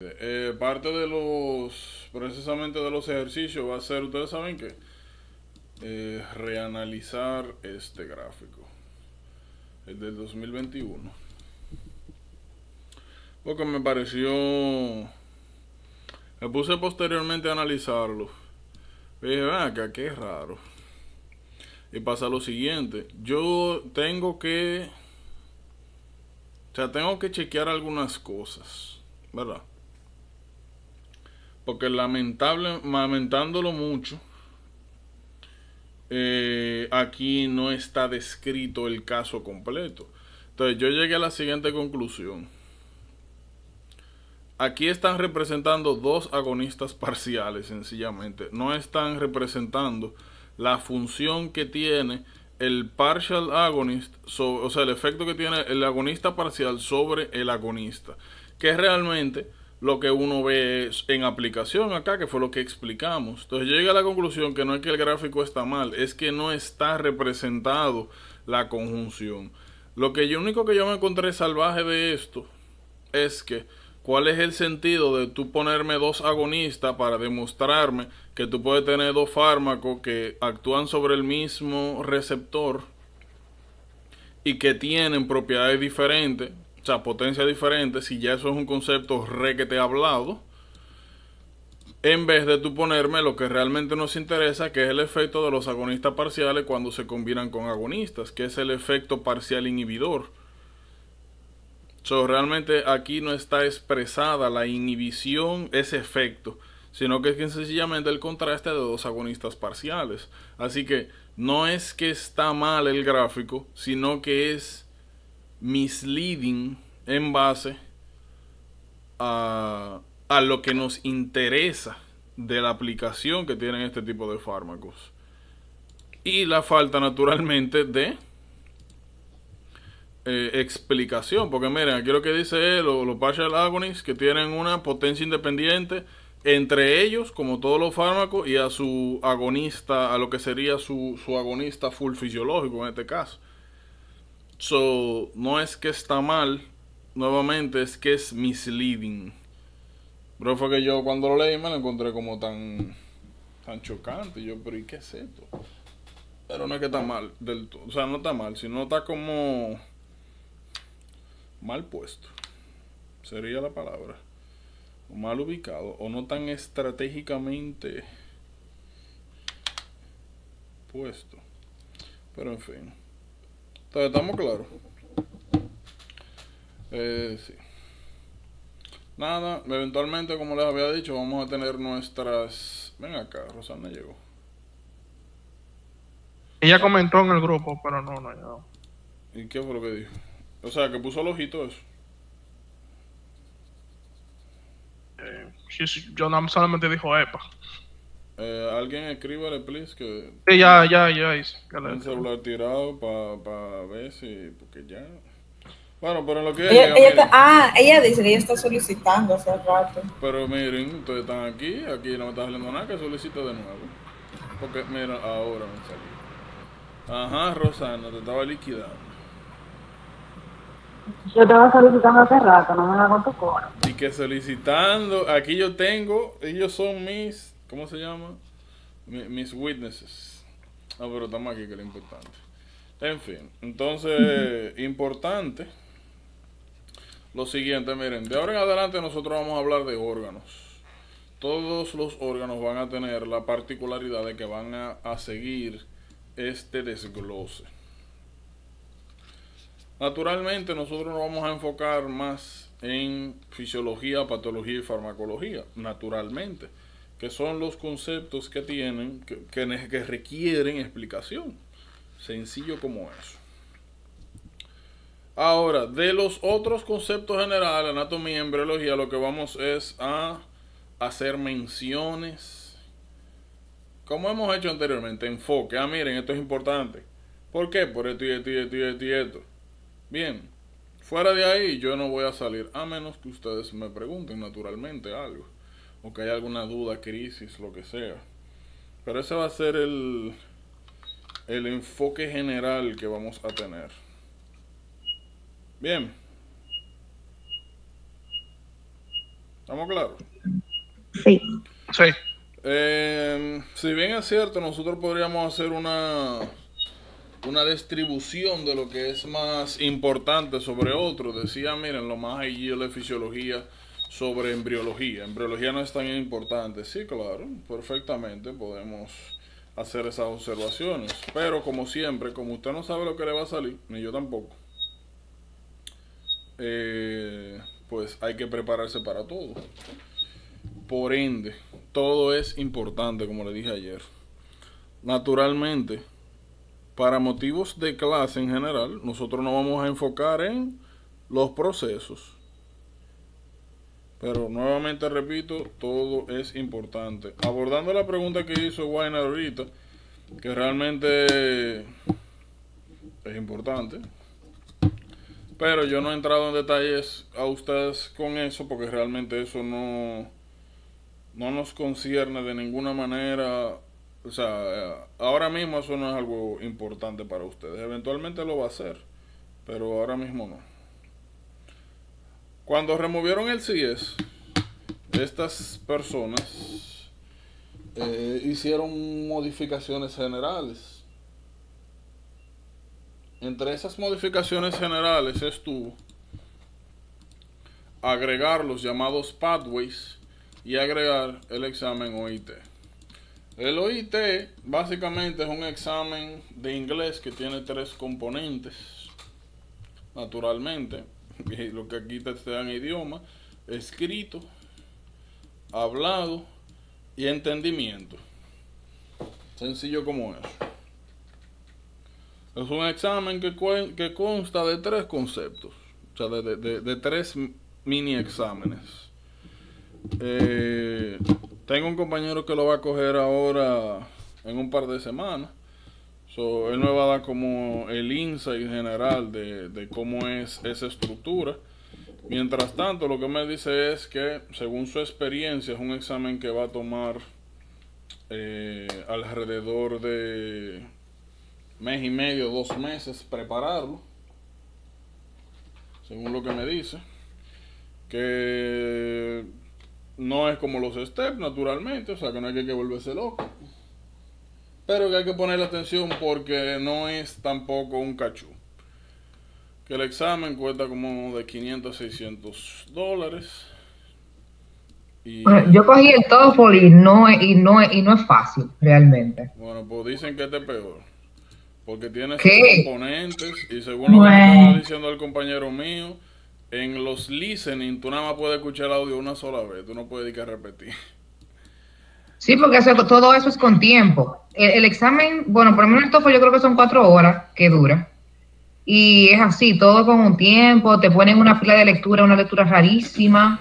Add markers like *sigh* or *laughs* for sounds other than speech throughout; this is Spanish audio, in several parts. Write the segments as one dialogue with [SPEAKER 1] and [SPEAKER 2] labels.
[SPEAKER 1] Eh, parte de los, precisamente de los ejercicios va a ser, ustedes saben que, eh, reanalizar este gráfico, el del 2021. Porque me pareció, me puse posteriormente a analizarlo. Y dije, acá, qué raro. Y pasa lo siguiente, yo tengo que, o sea, tengo que chequear algunas cosas, ¿verdad? porque lamentable, lamentándolo mucho, eh, aquí no está descrito el caso completo. Entonces yo llegué a la siguiente conclusión. Aquí están representando dos agonistas *laughs* parciales, sencillamente. No están representando la función que tiene el partial agonist, o sea, el efecto que tiene el agonista parcial sobre el agonista. Que realmente lo que uno ve en aplicación acá, que fue lo que explicamos. Entonces llega a la conclusión que no es que el gráfico está mal, es que no está representado la conjunción. Lo que yo único que yo me encontré salvaje de esto es que cuál es el sentido de tú ponerme dos agonistas para demostrarme que tú puedes tener dos fármacos que actúan sobre el mismo receptor y que tienen propiedades diferentes, o sea, potencia diferente, si ya eso es un concepto re que te he hablado, en vez de tú ponerme lo que realmente nos interesa, que es el efecto de los agonistas parciales cuando se combinan con agonistas, que es el efecto parcial inhibidor. So, realmente aquí no está expresada la inhibición, ese efecto, sino que es sencillamente el contraste de dos agonistas parciales. Así que no es que está mal el gráfico, sino que es misleading en base a, lo que nos interesa de la aplicación que tienen este tipo de fármacos. Y la falta naturalmente de eh, explicación. Porque miren, aquí lo que dice es los, partial agonists que tienen una potencia independiente entre ellos, como todos los fármacos, y a su agonista, a lo que sería su agonista full fisiológico en este caso. So, no es que está mal, nuevamente es que es misleading. Pero fue que yo cuando lo leí me lo encontré como tan, tan chocante. yo, pero ¿y qué es esto? Pero no es que está mal del O sea, no está mal, sino está como mal puesto. Sería la palabra. mal ubicado. O no tan estratégicamente puesto. Pero en fin estamos claros. Eh, sí. Nada, eventualmente, como les había dicho, vamos a tener nuestras. Ven acá, Rosana llegó.
[SPEAKER 2] Ella comentó en el grupo, pero no, no ha llegado.
[SPEAKER 1] ¿Y qué fue lo que dijo? O sea, que puso el ojito eso. Eh,
[SPEAKER 2] yo solamente dijo EPA.
[SPEAKER 1] Eh, Alguien escríbale, please. Que sí, ya,
[SPEAKER 2] ya, ya hice. Un
[SPEAKER 1] celular tirado para pa ver si. Porque ya. Bueno, pero lo que.
[SPEAKER 3] ah, ella dice que ella está solicitando hace rato.
[SPEAKER 1] Pero miren, ustedes están aquí, aquí no me está saliendo nada, que solicite de nuevo. Porque, mira, ahora me salió. Ajá, Rosana, te estaba liquidando.
[SPEAKER 4] Yo estaba solicitando hace rato, no me la contó
[SPEAKER 1] Y que solicitando, aquí yo tengo, ellos son mis ¿Cómo se llama? Mis witnesses. Ah, pero estamos aquí, que es lo importante. En fin, entonces, importante. Lo siguiente, miren, de ahora en adelante nosotros vamos a hablar de órganos todos los órganos van a tener la particularidad de que van a, a, seguir este desglose. Naturalmente nosotros nos vamos a enfocar más en fisiología, patología y farmacología, naturalmente que son los conceptos que tienen, que, requieren explicación. Sencillo como eso. Ahora, de los otros conceptos generales, anatomía y embriología, lo que vamos es a hacer menciones. Como hemos hecho anteriormente, enfoque. Ah, miren, esto es importante. ¿Por qué? Por esto esto y esto y esto y esto. Bien, fuera de ahí yo no voy a salir, a menos que ustedes me pregunten naturalmente algo o que haya alguna duda, crisis, lo que sea. Pero ese va a ser el, el enfoque general que vamos a tener. Bien. ¿Estamos claros? Sí. Em, si bien es cierto, nosotros podríamos hacer una, una distribución de lo que es más importante sobre otro. Decía, miren, lo más allí es la fisiología sobre embriología. Embriología no es tan importante. Sí, claro, perfectamente podemos hacer esas observaciones. Pero como siempre, como usted no sabe lo que le va a salir, ni yo tampoco, eh, pues hay que prepararse para todo. Por ende, todo es importante, como le dije ayer. Naturalmente, para motivos de clase en general, nosotros nos vamos a enfocar en los procesos pero nuevamente repito, todo es importante. Abordando la pregunta que hizo Wayne ahorita, que realmente es importante. Pero yo no he entrado en detalles a ustedes con eso porque realmente eso no, no nos concierne de ninguna manera. O sea, ahora mismo eso no es algo importante para ustedes. Eventualmente lo va a ser, pero ahora mismo no. Cuando removieron el CIES, estas personas eh, hicieron modificaciones generales. Entre esas modificaciones generales estuvo agregar los llamados pathways y agregar el examen OIT. El OIT básicamente es un examen de inglés que tiene tres componentes, naturalmente *laughs* lo que aquí te dan idioma, escrito, hablado y entendimiento. Sencillo como eso. Es un examen que, que consta de tres conceptos, o sea, de, tres mini exámenes. Eh, tengo un compañero que lo va a coger ahora en un par de semanas. So, él me va a dar como el insight general de, cómo es esa estructura. Mientras tanto, lo que me dice es que, según su experiencia, es un examen que va a tomar eh, alrededor de mes y medio, dos meses, prepararlo. Según lo que me dice. Que no es como los steps, naturalmente, o sea que no hay que volverse loco pero que hay que ponerle atención porque no es tampoco un cachú. Que el examen cuesta como de 500 a 600 dólares.
[SPEAKER 5] yo cogí el TOEFL y no, y, no, y no es fácil, realmente.
[SPEAKER 1] Bueno, pues dicen que este es peor. Porque tiene componentes y según lo que que estaba diciendo el compañero mío, en los listening tú nada más puedes escuchar el audio una sola vez, tú no puedes ir que repetir.
[SPEAKER 5] Sí, porque todo eso es con tiempo. El, examen, bueno, por lo menos esto fue, yo creo que son cuatro horas que dura. Y es así, todo con un tiempo, te ponen una fila de lectura, una lectura rarísima.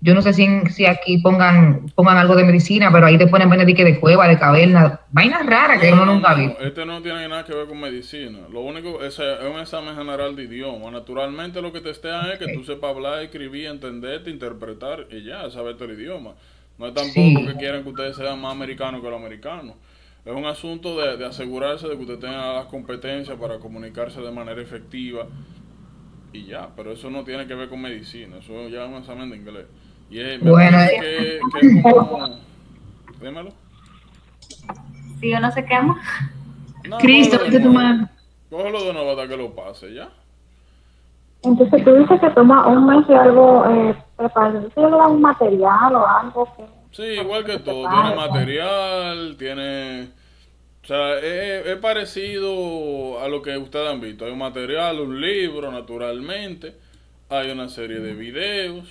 [SPEAKER 5] Yo no sé si, aquí pongan pongan algo de medicina, pero ahí te ponen Benedique de cueva, de caverna, vainas raras que uno nunca vi.
[SPEAKER 1] Este no tiene nada que ver con medicina. Lo único es, un examen general de idioma. Naturalmente lo que te estean es que tú sepas hablar, escribir, entenderte, interpretar y ya, saberte el idioma. No es tampoco que quieran que ustedes sean más americanos que los americanos. Es un asunto de, asegurarse de que ustedes tengan las competencias para comunicarse de manera efectiva y ya, pero eso no tiene que ver con medicina, eso ya es un examen de inglés. Y es, bueno, eh. que, que Dímelo. Si yo no sé qué amo Cristo, que tu mano. Cógelo de nuevo hasta que lo pase, ¿ya?
[SPEAKER 4] Entonces tú dices que toma un mes y algo eh, un material o algo.
[SPEAKER 1] sí, igual que, todo. tiene material, tiene... O sea, es, parecido a lo que ustedes han visto. Hay un material, un libro, naturalmente. Hay una serie de videos.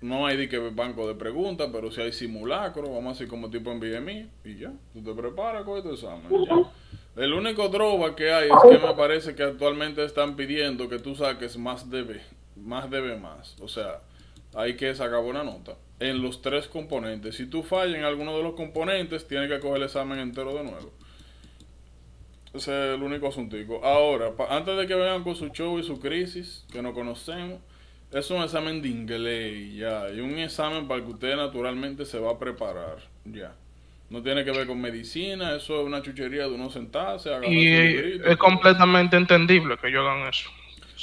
[SPEAKER 1] No hay de que banco de preguntas, pero si hay simulacro, vamos así como tipo en BMI, y ya, tú te preparas con este examen. El único droga que hay es que me parece que actualmente están pidiendo que tú saques más debe, más debe más. O sea, hay que sacar buena nota en los tres componentes. Si tú fallas en alguno de los componentes, tienes que coger el examen entero de nuevo. Ese es el único asuntico. Ahora, antes de que vengan con su show y su crisis, que no conocemos, es un examen de inglés, ya. Y un examen para que usted naturalmente se va a preparar, ya. No tiene que ver con medicina, eso es una chuchería de uno sentarse, Y es
[SPEAKER 2] completamente entendible que yo hagan eso.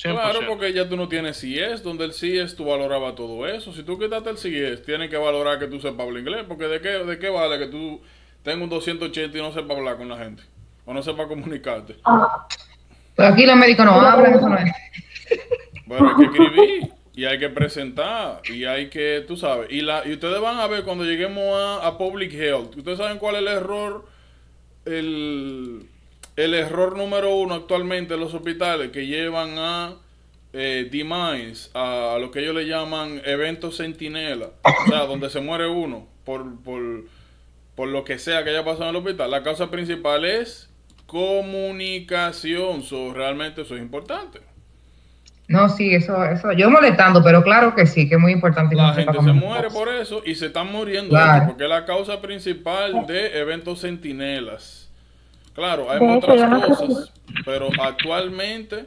[SPEAKER 2] Claro,
[SPEAKER 1] porque ya tú no tienes CIES, donde el CIES tú valoraba todo eso. Si tú quitaste el CIES, tienes que valorar que tú sepas hablar inglés, porque ¿de qué, de qué vale que tú tengas un 280 y no sepas hablar con la gente, o no sepas comunicarte.
[SPEAKER 5] Pero pues aquí los médicos no hablan, eso no es. Bueno, hay que escribir
[SPEAKER 1] y hay que presentar y hay que, tú sabes, y, la, y ustedes van a ver cuando lleguemos a Public Health, ustedes saben cuál es el error, el el error número uno actualmente en los hospitales que llevan a eh, a, lo que ellos le llaman eventos sentinela, o sea, *laughs* donde se muere uno por, por, lo que sea que haya pasado en el hospital, la causa principal es comunicación. realmente eso es importante.
[SPEAKER 5] No, sí, eso, eso, yo molestando, pero claro que sí, que es muy importante. La gente se muere
[SPEAKER 1] por eso y se están muriendo, porque es la causa principal de eventos sentinelas. Claro, hay otras cosas, pero actualmente,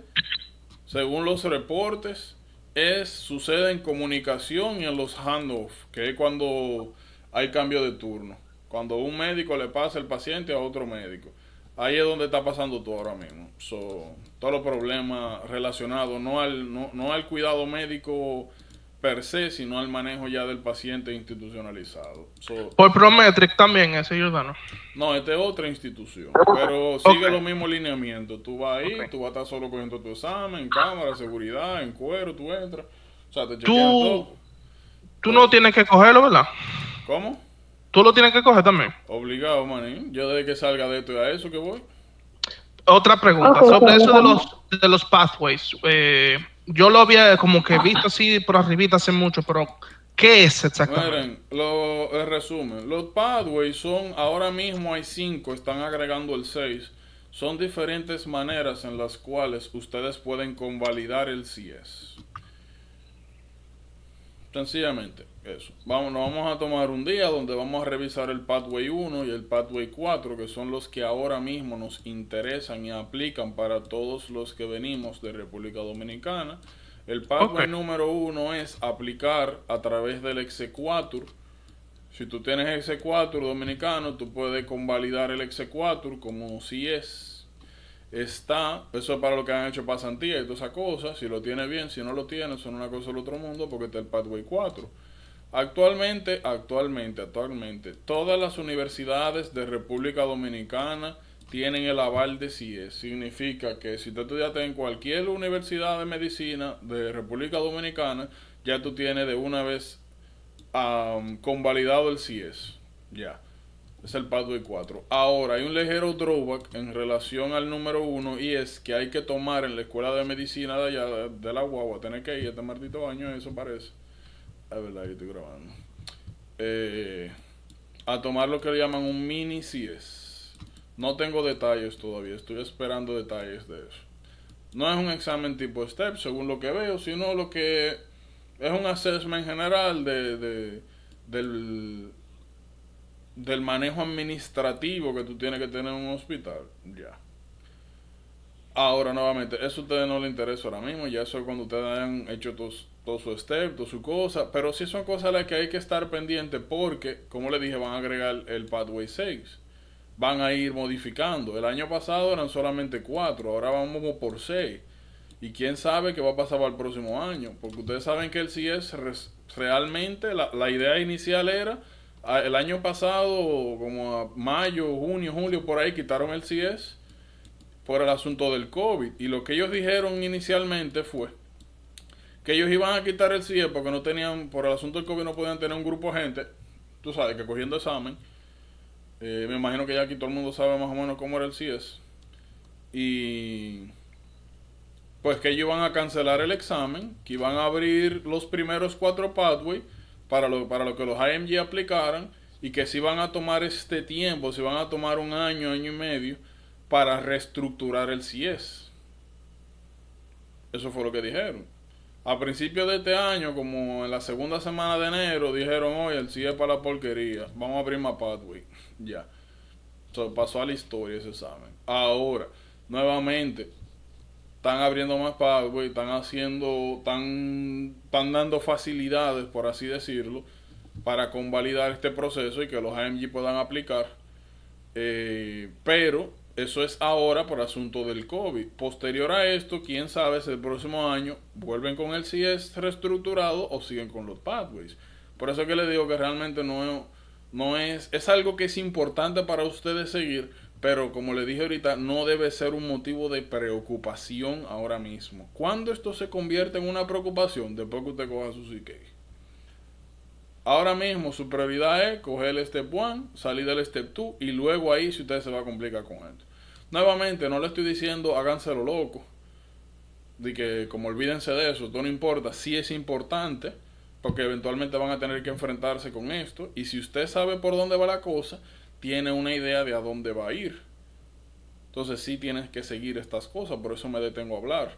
[SPEAKER 1] según los reportes, es sucede en comunicación y en los handoffs, que es cuando hay cambio de turno, cuando un médico le pasa el paciente a otro médico. Ahí es donde está pasando todo ahora mismo. So, todos los problemas relacionados no al no, no al cuidado médico per se, sino al manejo ya del paciente institucionalizado.
[SPEAKER 2] Por Prometric también ese ciudadano.
[SPEAKER 1] No, esta es otra institución, pero sigue los mismos lineamientos. Tú vas ahí, tú vas a estar solo cogiendo tu examen, cámara, seguridad, en cuero, tú entras. O sea, te tú, todo.
[SPEAKER 2] tú no pues, tienes que cogerlo, ¿verdad? ¿Cómo? Tú lo tienes que coger también.
[SPEAKER 1] Obligado, manín. Yo desde que salga de esto y a eso
[SPEAKER 2] que voy. Otra pregunta, sobre eso de los, de los pathways. Eh, yo lo había como que visto así por arribita hace mucho, pero ¿qué es exactamente? Miren,
[SPEAKER 1] lo, el resumen. Los pathways son, ahora mismo hay cinco, están agregando el seis. Son diferentes maneras en las cuales ustedes pueden convalidar el CIES. Sencillamente. Eso. Vamos, nos vamos a tomar un día donde vamos a revisar el Pathway 1 y el Pathway 4, que son los que ahora mismo nos interesan y aplican para todos los que venimos de República Dominicana. El Pathway número 1 es aplicar a través del Exequatur. Si tú tienes Exequatur dominicano, tú puedes convalidar el Exequatur como si es. Está, eso es para lo que han hecho pasantía y todas esas cosas. Si lo tienes bien, si no lo tienes, son una cosa del otro mundo porque está el Pathway 4. Actualmente, actualmente, actualmente, todas las universidades de República Dominicana tienen el aval de CIES Significa que si tú estudiaste en cualquier universidad de medicina de República Dominicana, ya tú tienes de una vez convalidado el CIES. Ya. Es el de 4. Ahora, hay un ligero drawback en relación al número uno y es que hay que tomar en la escuela de medicina de allá, de, la guagua, tener que ir este maldito año, eso parece. Es ah, verdad estoy grabando. Eh, a tomar lo que le llaman un mini CS No tengo detalles todavía, estoy esperando detalles de eso. No es un examen tipo STEP, según lo que veo, sino lo que es un assessment general de, del, manejo administrativo que tú tienes que tener en un hospital. Ya. Ahora, nuevamente, eso a ustedes no les interesa ahora mismo, ya eso cuando ustedes hayan hecho tus su step, su cosa. Pero si son cosas a las que hay que estar pendiente porque, como le dije, van a agregar el Pathway 6. Van a ir modificando. El año pasado eran solamente 4, ahora vamos por 6. Y quién sabe qué va a pasar para el próximo año. Porque ustedes saben que el Cies realmente la, idea inicial era el año pasado, como a mayo, junio, julio, por ahí, quitaron el CIES por el asunto del COVID. Y lo que ellos dijeron inicialmente fue que ellos iban a quitar el CIE porque no tenían, por el asunto del COVID no podían tener un grupo de gente, tú sabes, que cogiendo examen. Eh, me imagino que ya aquí todo el mundo sabe más o menos cómo era el CIES. Y pues que ellos iban a cancelar el examen, que iban a abrir los primeros cuatro pathways para lo, para lo que los IMG aplicaran y que si van a tomar este tiempo, si van a tomar un año, año y medio para reestructurar el CIES. Eso fue lo que dijeron. A principios de este año, como en la segunda semana de enero, dijeron, oye, el CIE es para la porquería, vamos a abrir más pathway. *laughs* ya. pasó a la historia ese examen. Ahora, nuevamente, están abriendo más pathway, están haciendo, están, están dando facilidades, por así decirlo, para convalidar este proceso y que los AMG puedan aplicar. Eh, pero eso es ahora por asunto del COVID. Posterior a esto, quién sabe si el próximo año vuelven con el si es reestructurado o siguen con los pathways. Por eso que les digo que realmente no, no es, es algo que es importante para ustedes seguir, pero como le dije ahorita, no debe ser un motivo de preocupación ahora mismo. Cuando esto se convierte en una preocupación, después que usted coja su CK Ahora mismo su prioridad es coger el step one, salir del step 2 y luego ahí si usted se va a complicar con esto. Nuevamente, no le estoy diciendo háganse lo loco. De que como olvídense de eso, todo no importa, sí es importante, porque eventualmente van a tener que enfrentarse con esto. Y si usted sabe por dónde va la cosa, tiene una idea de a dónde va a ir. Entonces sí tienes que seguir estas cosas, por eso me detengo a hablar.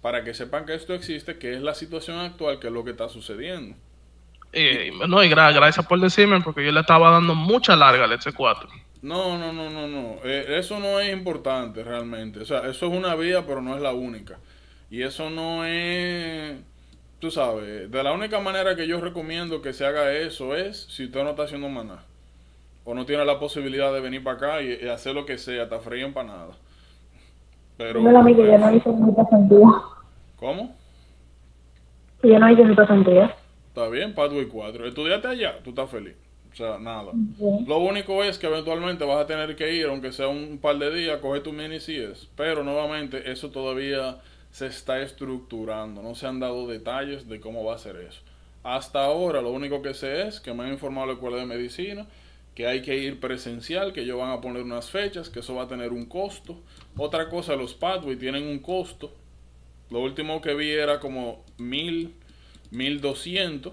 [SPEAKER 1] Para que sepan que esto existe, que es la situación actual, que es lo que está sucediendo
[SPEAKER 2] no, y gracias por decirme, porque yo le estaba dando mucha larga al EC4.
[SPEAKER 1] No, no, no, no, no. Eh, eso no es importante realmente. O sea, eso es una vía, pero no es la única. Y eso no es. Tú sabes, de la única manera que yo recomiendo que se haga eso es si usted no está haciendo maná. O no tiene la posibilidad de venir para acá y, hacer lo que sea, hasta freír nada Pero. Dímelo lo yo no hice
[SPEAKER 4] mi pasantía. ¿Cómo? yo no hice mi pasantía
[SPEAKER 1] está bien, Pathway 4. Estudiate allá, tú estás feliz. O sea, nada. Lo único es que eventualmente vas a tener que ir, aunque sea un par de días, coger tu mini CS. Pero nuevamente, eso todavía se está estructurando. No se han dado detalles de cómo va a ser eso. Hasta ahora, lo único que sé es que me han informado la Escuela de Medicina que hay que ir presencial, que ellos van a poner unas fechas, que eso va a tener un costo. Otra cosa, los pathway tienen un costo. Lo último que vi era como mil 1200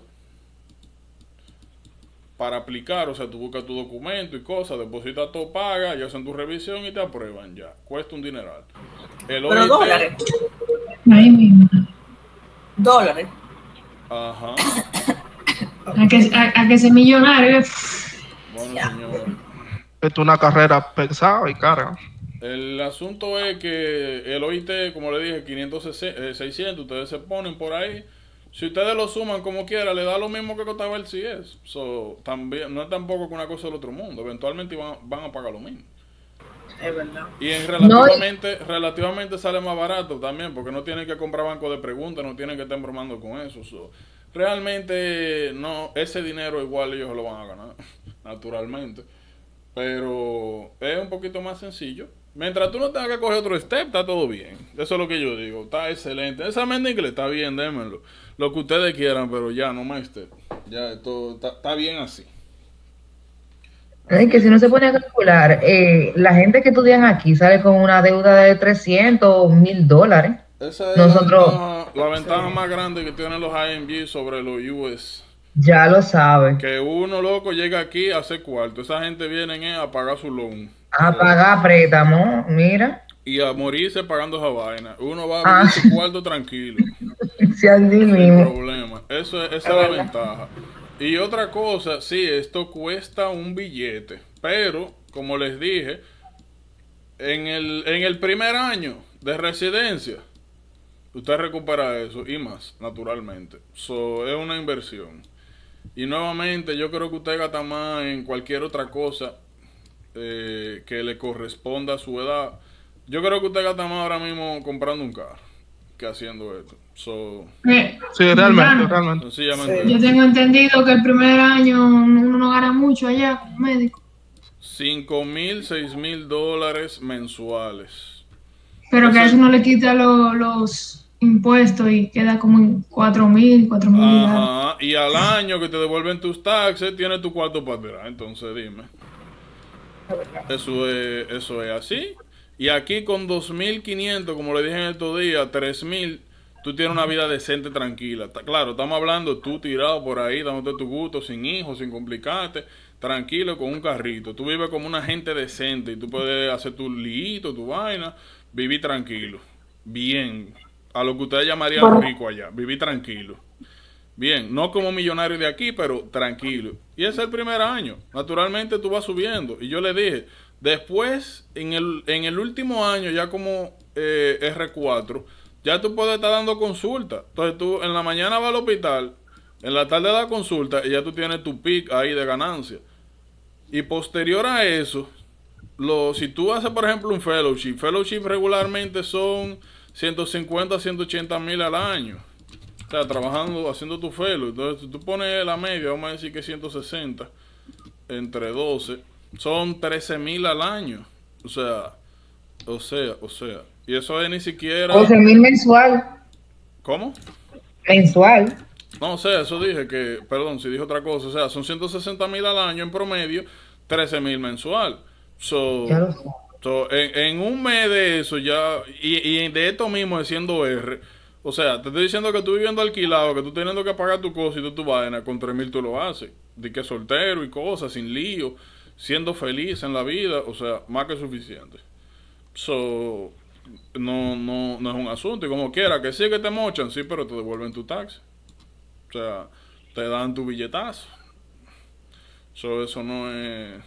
[SPEAKER 1] para aplicar, o sea, tú buscas tu documento y cosas, depositas todo, paga, ya hacen tu revisión y te aprueban ya. Cuesta un dineral. El Pero dólares.
[SPEAKER 4] Ahí mismo.
[SPEAKER 2] Dólares. Ajá.
[SPEAKER 5] a, que,
[SPEAKER 4] a, millonario.
[SPEAKER 2] Esto es una carrera pesada y cara.
[SPEAKER 1] El asunto es que el OIT, como le dije, 500, 600, eh, ustedes se ponen por ahí si ustedes lo suman como quiera, le da lo mismo que costaba el CIES. no es tampoco una cosa del otro mundo. Eventualmente van, a pagar lo mismo. Es verdad. Y relativamente, sale más barato también, porque no tienen que comprar banco de preguntas, no tienen que estar bromando con eso. realmente, no, ese dinero igual ellos lo van a ganar, *laughs* naturalmente. Pero es un poquito más sencillo. Mientras tú no tengas que coger otro step, está todo bien. Eso es lo que yo digo. Está excelente. Esa mente está bien, démelo lo que ustedes quieran, pero ya, no maestro. Ya, esto está bien así.
[SPEAKER 5] Es que si no se pone a calcular, eh, la gente que estudian aquí sale con una deuda de 300 mil dólares. Esa es Nosotros, la
[SPEAKER 1] ventaja, más grande que tienen los IMG sobre los US.
[SPEAKER 5] Ya lo saben.
[SPEAKER 1] Que uno loco llega aquí a hacer cuarto. Esa gente viene eh, a pagar su loan.
[SPEAKER 5] A pagar préstamo, mira
[SPEAKER 1] y a morirse pagando esa vaina. Uno va a ah. su cuarto tranquilo.
[SPEAKER 5] Sin *laughs*
[SPEAKER 1] problema. esa es la ventaja. Y otra cosa, sí, esto cuesta un billete. Pero, como les dije, en el, primer año de residencia, usted recupera eso y más, naturalmente. eso es una inversión. Y nuevamente, yo creo que usted gasta más en cualquier otra cosa eh, que le corresponda a su edad yo creo que usted gasta más ahora mismo comprando un carro que haciendo esto. sí,
[SPEAKER 5] realmente, realmente. yo tengo entendido que el primer año uno no gana mucho allá como médico.
[SPEAKER 1] 5 mil, seis mil dólares mensuales. Pero que a eso no le
[SPEAKER 5] quita los impuestos y queda como en 4 mil, cuatro mil.
[SPEAKER 1] y al año que te devuelven tus taxes, tienes tu cuarto para Entonces dime. Eso es, eso es así. Y aquí con 2.500, como le dije en estos días, 3.000, tú tienes una vida decente, tranquila. Está, claro, estamos hablando tú tirado por ahí, dándote tu gusto, sin hijos, sin complicarte, tranquilo con un carrito. Tú vives como una gente decente y tú puedes hacer tu lito, tu vaina, vivir tranquilo. Bien, a lo que ustedes llamarían rico allá, vivir tranquilo. Bien, no como millonario de aquí, pero tranquilo. Y ese es el primer año. Naturalmente tú vas subiendo. Y yo le dije, Después, en el, en el último año, ya como eh, R4, ya tú puedes estar dando consulta. Entonces tú en la mañana vas al hospital, en la tarde das consulta y ya tú tienes tu pic ahí de ganancia. Y posterior a eso, lo, si tú haces, por ejemplo, un fellowship, fellowship regularmente son 150, 180 mil al año. O sea, trabajando, haciendo tu fellowship. Entonces, tú pones la media, vamos a decir que 160 entre 12 son 13 mil al año. O sea, o sea, o sea. Y eso es ni siquiera... 12 mil
[SPEAKER 5] mensual. ¿Cómo? Mensual.
[SPEAKER 1] No, o sea, eso dije que, perdón, si dije otra cosa, o sea, son 160 mil al año en promedio, 13 mil mensual. en, un mes de eso ya, y, y de esto mismo siendo R, o sea, te estoy diciendo que tú viviendo alquilado, que tú teniendo que pagar tu cosa y tú tu vaina, con 3 mil tú lo haces. De que soltero y cosas, sin lío siendo feliz en la vida, o sea, más que suficiente. So, no, no, no es un asunto. Y como quiera, que sí que te mochan, sí, pero te devuelven tu tax. O sea, te dan tu billetazo. So, eso no es.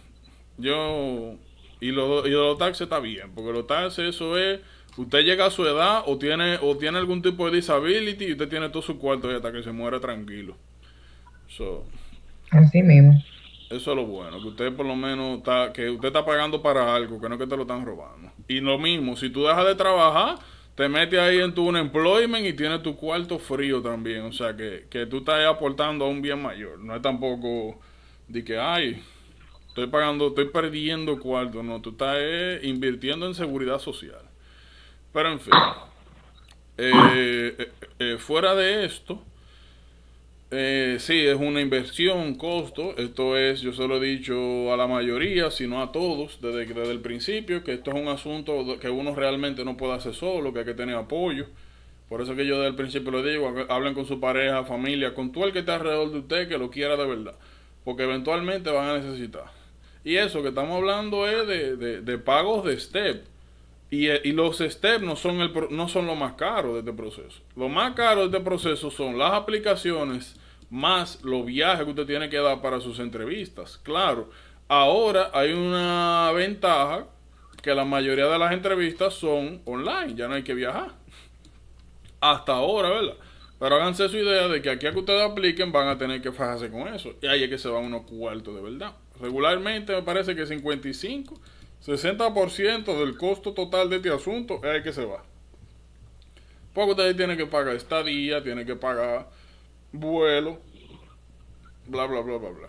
[SPEAKER 1] Yo. Y lo, y los taxes está bien, porque los taxes, eso es. Usted llega a su edad o tiene, o tiene algún tipo de disability y usted tiene todo su cuarto y hasta que se muere tranquilo. So.
[SPEAKER 5] Así mismo.
[SPEAKER 1] Eso es lo bueno, que usted por lo menos está, que usted está pagando para algo, que no es que te lo están robando. Y lo mismo, si tú dejas de trabajar, te metes ahí en tu unemployment y tienes tu cuarto frío también. O sea, que, que tú estás aportando a un bien mayor. No es tampoco de que, ay, estoy pagando, estoy perdiendo cuarto. No, tú estás eh, invirtiendo en seguridad social. Pero en fin, eh, eh, fuera de esto, eh, sí, es una inversión, costo. Esto es, yo se lo he dicho a la mayoría, si no a todos, desde, el principio, que esto es un asunto que uno realmente no puede hacer solo, que hay que tener apoyo. Por eso que yo desde el principio lo digo, hablen con su pareja, familia, con todo el que está alrededor de usted que lo quiera de verdad, porque eventualmente van a necesitar. Y eso que estamos hablando es de, de pagos de STEP eh, y, los externos no son, el, no son lo más caro de este proceso. Lo más caro de este proceso son las aplicaciones más los viajes que usted tiene que dar para sus entrevistas. Claro, ahora hay una ventaja que la mayoría de las entrevistas son online, ya no hay que viajar. Hasta ahora, ¿verdad? Pero háganse su idea de que aquí a que ustedes apliquen van a tener que fajarse con eso. Y ahí es que se van unos cuartos de verdad. Regularmente me parece que 55 60% del costo total de este asunto es el que se va. Porque ahí tiene que pagar estadía, tiene que pagar vuelo, bla, bla, bla, bla, bla.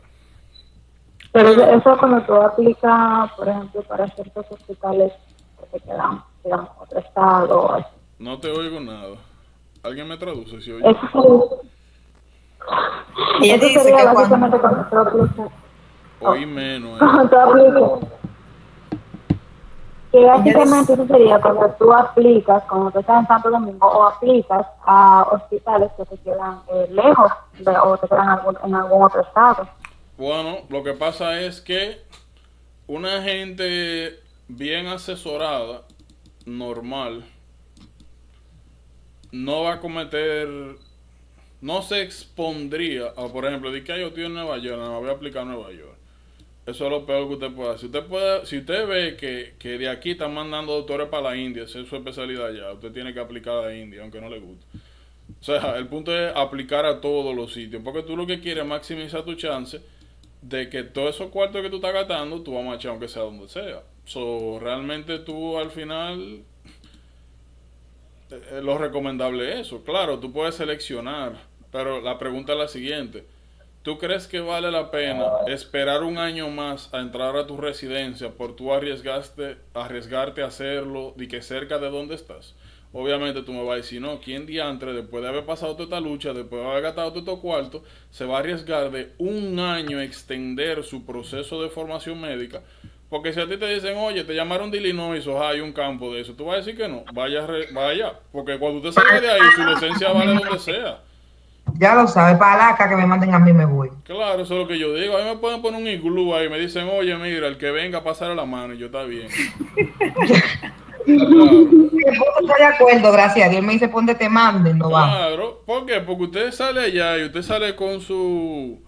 [SPEAKER 1] Pero eso
[SPEAKER 4] cuando tú aplica, por ejemplo, para ciertos hospitales que te quedan, digamos, otro estado.
[SPEAKER 1] No te oigo nada. ¿Alguien me traduce? Si
[SPEAKER 4] oye? Eso, y eso sería que básicamente cuando... tú aplicas. Oí menos. Eh. Que básicamente sería cuando tú aplicas, cuando tú estás en Santo Domingo o aplicas a hospitales que te quedan eh, lejos o te quedan en algún otro estado. Bueno,
[SPEAKER 1] lo que pasa es que una gente bien asesorada, normal, no va a cometer, no se expondría a, por ejemplo, di que yo estoy en Nueva York, no voy a aplicar a Nueva York. Eso es lo peor que usted puede hacer. Si usted, puede, si usted ve que, de aquí están mandando doctores para la India, esa es su especialidad ya, usted tiene que aplicar a la India, aunque no le guste. O sea, el punto es aplicar a todos los sitios, porque tú lo que quieres es maximizar tu chance de que todos esos cuartos que tú estás gastando, tú vas a marchar aunque sea donde sea. So, realmente tú al final, lo recomendable es eso. Claro, tú puedes seleccionar, pero la pregunta es la siguiente ¿Tú crees que vale la pena esperar un año más a entrar a tu residencia por tú arriesgaste, arriesgarte a hacerlo y que cerca de donde estás? Obviamente tú me vas a decir, no, ¿quién diantre después de haber pasado toda esta lucha, después de haber gastado todo cuarto, se va a arriesgar de un año a extender su proceso de formación médica? Porque si a ti te dicen, oye, te llamaron de Illinois, o hay un campo de eso, tú vas a decir que no, vaya, vaya, porque cuando usted sale de ahí, su licencia vale donde sea.
[SPEAKER 5] Ya lo sabe, palaca que me manden a mí me voy.
[SPEAKER 1] Claro, eso es lo que yo digo. A mí me pueden poner un iglú ahí, me dicen, oye, mira, el que venga a pasar a la mano, y yo está bien. *laughs*
[SPEAKER 5] Claro. Estoy de acuerdo, gracias Dios. Me dice, ponte, te manden, no va.
[SPEAKER 1] Claro, ¿por qué? Porque usted sale allá y usted sale con su.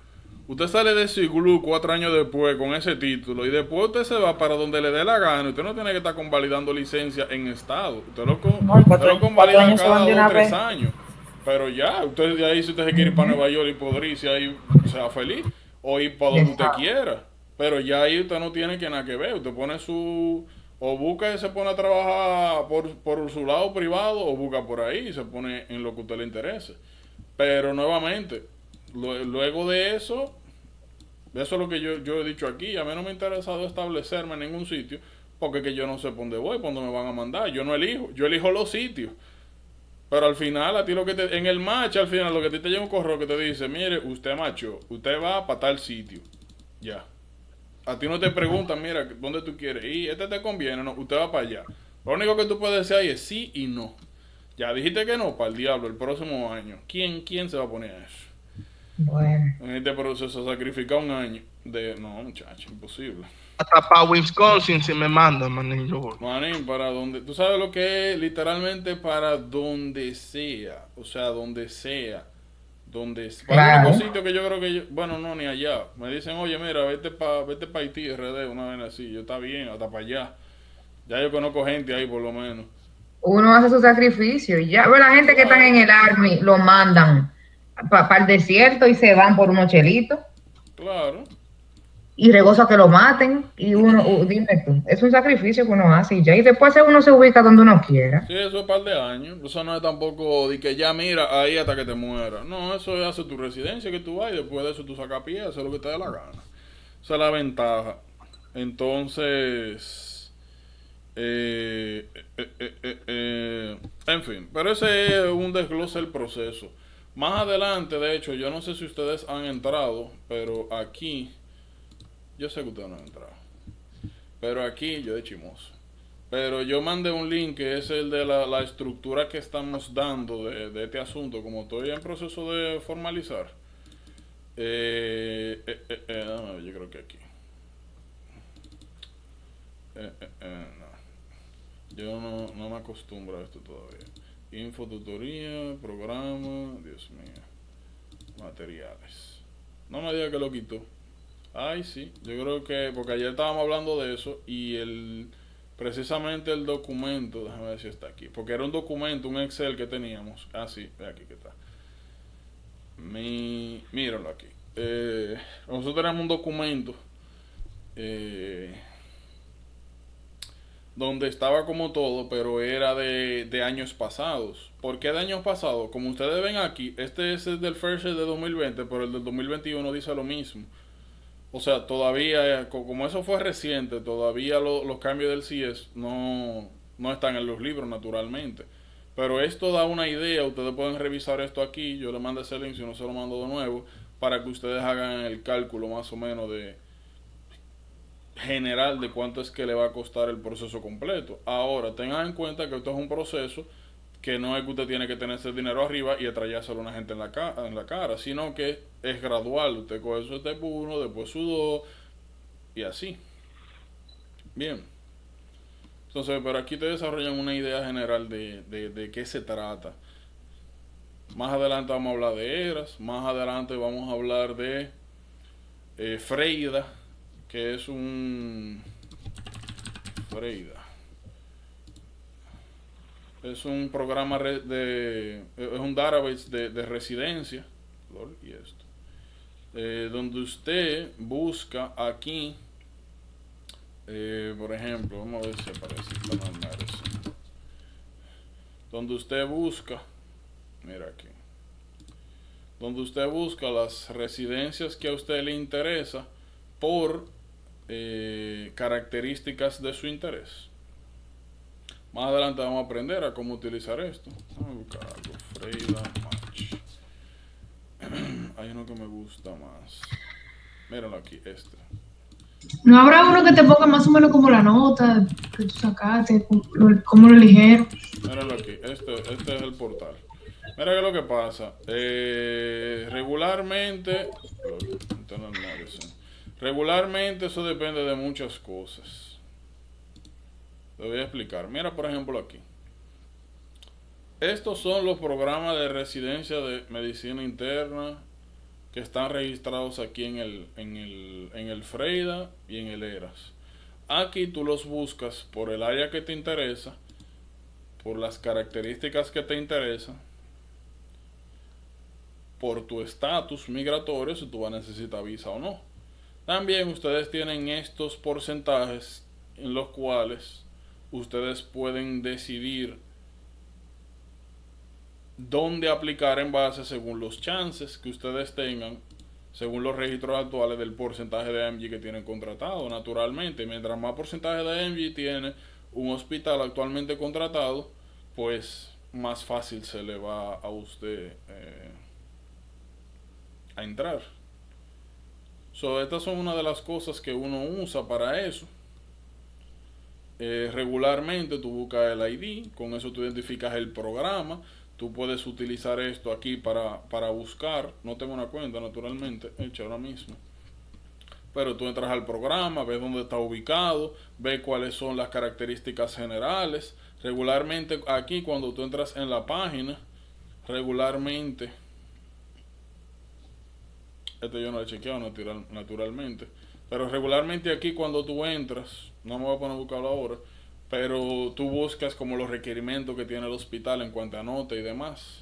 [SPEAKER 1] Usted sale de su iglú cuatro años después con ese título y después usted se va para donde le dé la gana. Usted no tiene que estar convalidando licencia en estado. Usted lo, con... cuatro, convalida cada dos, tres años. Pero ya, usted de ahí si usted se quiere ir para Nueva York y podrirse ahí, sea feliz, o ir para donde usted quiera. Pero ya ahí usted no tiene que nada que ver, usted pone su... O busca y se pone a trabajar por, por su lado privado, o busca por ahí y se pone en lo que usted le interese. Pero nuevamente, luego de eso, eso es lo que yo, yo he dicho aquí, a mí no me ha interesado establecerme en ningún sitio, porque que yo no sé por dónde voy, por dónde me van a mandar, yo no elijo, yo elijo los sitios. Pero al final, a ti lo que te, en el match, al final, lo que a ti te llega un correo que te dice, mire, usted macho, usted va para tal sitio. Ya. A ti no te preguntan, mira, ¿dónde tú quieres ir? Este te conviene, no, usted va para allá. Lo único que tú puedes decir ahí es sí y no. Ya dijiste que no, para el diablo, el próximo año. ¿Quién, quién se va a poner a eso? Bueno. En este proceso sacrificar un año de... No, muchacho, imposible
[SPEAKER 2] hasta para Wisconsin si me mandan, manín, yo
[SPEAKER 1] para donde, tú sabes lo que es, literalmente para donde sea, o sea, donde sea, donde sea. Claro. sitio que yo creo que bueno, no, ni allá. Me dicen, oye, mira, vete para vete pa Haití, RD, una vez así, yo está bien, hasta para allá. Ya yo conozco gente ahí, por lo menos.
[SPEAKER 5] Uno hace su sacrificio y ya, bueno, la gente que está en el Army lo mandan para el desierto y se van por un mochelito Claro y regoza que lo maten y uno, dime tú, es un sacrificio que uno hace y ya, y después uno se ubica donde uno quiera.
[SPEAKER 1] Sí, eso es un par de años, eso no es tampoco de que ya mira ahí hasta que te muera, no, eso es hace tu residencia que tú vas y después de eso tú sacas pie, haces lo que te dé la gana, esa es la ventaja. Entonces, eh eh, eh, eh, eh, en fin, pero ese es un desglose del proceso. Más adelante, de hecho, yo no sé si ustedes han entrado, pero aquí yo sé que usted no ha entrado. Pero aquí yo de chimoso. Pero yo mandé un link que es el de la, estructura que estamos dando de, este asunto, como estoy en proceso de formalizar. Eh, eh, eh, yo creo que aquí. Yo no, me acostumbro a esto todavía. Info, tutoría, programa, Dios mío. Materiales. No me diga que lo quito. Ay, sí, yo creo que, porque ayer estábamos hablando de eso y el, precisamente el documento, déjame ver si está aquí, porque era un documento, un Excel que teníamos. Ah, sí, aquí que está. míralo aquí. Eh, nosotros tenemos un documento eh, donde estaba como todo, pero era de, años pasados. ¿Por qué de años pasados? Como ustedes ven aquí, este es el del first de 2020, pero el del 2021 dice lo mismo. O sea, todavía, como eso fue reciente, todavía los cambios del CIES no, no están en los libros, naturalmente. Pero esto da una idea, ustedes pueden revisar esto aquí, yo le mando ese link, si no se lo mando de nuevo, para que ustedes hagan el cálculo más o menos de general de cuánto es que le va a costar el proceso completo. Ahora, tengan en cuenta que esto es un proceso que no es que usted tiene que tener ese dinero arriba y atrayárselo a una gente en la, cara, en la cara, sino que es gradual. Usted coge su step 1, después su 2 y así. Bien. Entonces, pero aquí te desarrollan una idea general de, qué se trata. Más adelante vamos a hablar de Eras, más adelante vamos a hablar de eh, Freida, que es un... Freida es un programa de, es un database de, residencia, eh, donde usted busca aquí, eh, por ejemplo, vamos a ver si aparece, donde usted busca, mira aquí, donde usted busca las residencias que a usted le interesa por eh, características de su interés. Más adelante vamos a aprender a cómo utilizar esto. Vamos a buscar algo. Freida Match. *clears throat* Hay uno que me gusta más. Míralo aquí, este.
[SPEAKER 5] ¿No habrá uno que te ponga más o menos como la nota que tú sacaste,
[SPEAKER 4] cómo lo eligieron?
[SPEAKER 1] Míralo aquí, este, este, es el portal. Mira es lo que pasa. Eh, regularmente, regularmente eso depende de muchas cosas. Te voy a explicar. Mira, por ejemplo, aquí. Estos son los programas de residencia de medicina interna que están registrados aquí en el, en el, en el Freida y en el ERAS. Aquí tú los buscas por el área que te interesa, por las características que te interesan, por tu estatus migratorio, si tú vas a necesitar visa o no. También ustedes tienen estos porcentajes en los cuales ustedes pueden decidir dónde aplicar en base según los chances que ustedes tengan, según los registros actuales del porcentaje de AMG que tienen contratado, naturalmente. Mientras más porcentaje de AMG tiene un hospital actualmente contratado, pues más fácil se le va a usted eh, a entrar. So, estas son una de las cosas que uno usa para eso. Eh, regularmente tú buscas el ID, con eso tú identificas el programa. Tú puedes utilizar esto aquí para, buscar. No tengo una cuenta, naturalmente, hecha ahora mismo pero tú entras al programa, ves dónde está ubicado, ves cuáles son las características generales. Regularmente aquí cuando tú entras en la página, regularmente, este yo no lo he chequeado naturalmente, pero regularmente aquí cuando tú entras, no me voy a poner a buscarlo ahora, pero tú buscas como los requerimientos que tiene el hospital en cuanto a nota y demás.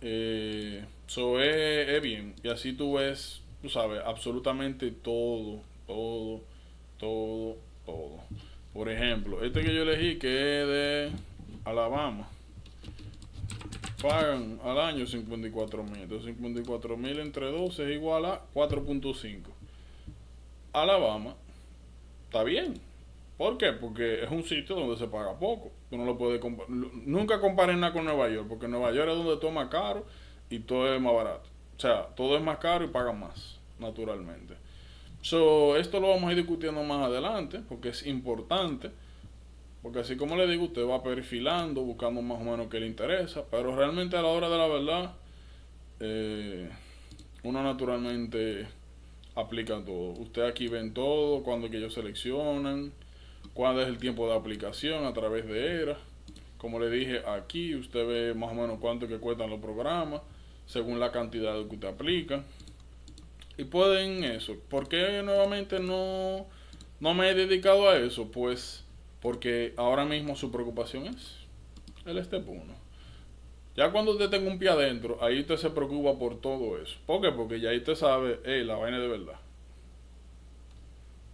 [SPEAKER 1] Eh, es, bien. Y así tú ves, tú sabes, absolutamente todo, todo, todo, todo. Por ejemplo, este que yo elegí que es de Alabama. Pagan al año 54 mil. Entonces 54 mil entre 12 es igual a 4.5. Alabama está bien. ¿Por qué? Porque es un sitio donde se paga poco. no lo puedes Nunca comparen nada con Nueva York, porque Nueva York es donde todo es más caro y todo es más barato. O sea, todo es más caro y pagan más, naturalmente. So, esto lo vamos a ir discutiendo más adelante, porque es importante. Porque así como le digo, usted va perfilando, buscando más o menos qué le interesa. Pero realmente a la hora de la verdad, eh, uno naturalmente aplican todo. Usted aquí ven todo, cuando que ellos seleccionan, cuándo es el tiempo de aplicación a través de ERA. Como le dije aquí, usted ve más o menos cuánto que cuestan los programas, según la cantidad que usted aplica. Y pueden eso. porque qué nuevamente no, no me he dedicado a eso? Pues porque ahora mismo su preocupación es el step 1. Ya cuando usted tenga un pie adentro, ahí usted se preocupa por todo eso. ¿Por qué? Porque ya ahí usted sabe, hey, la vaina de verdad.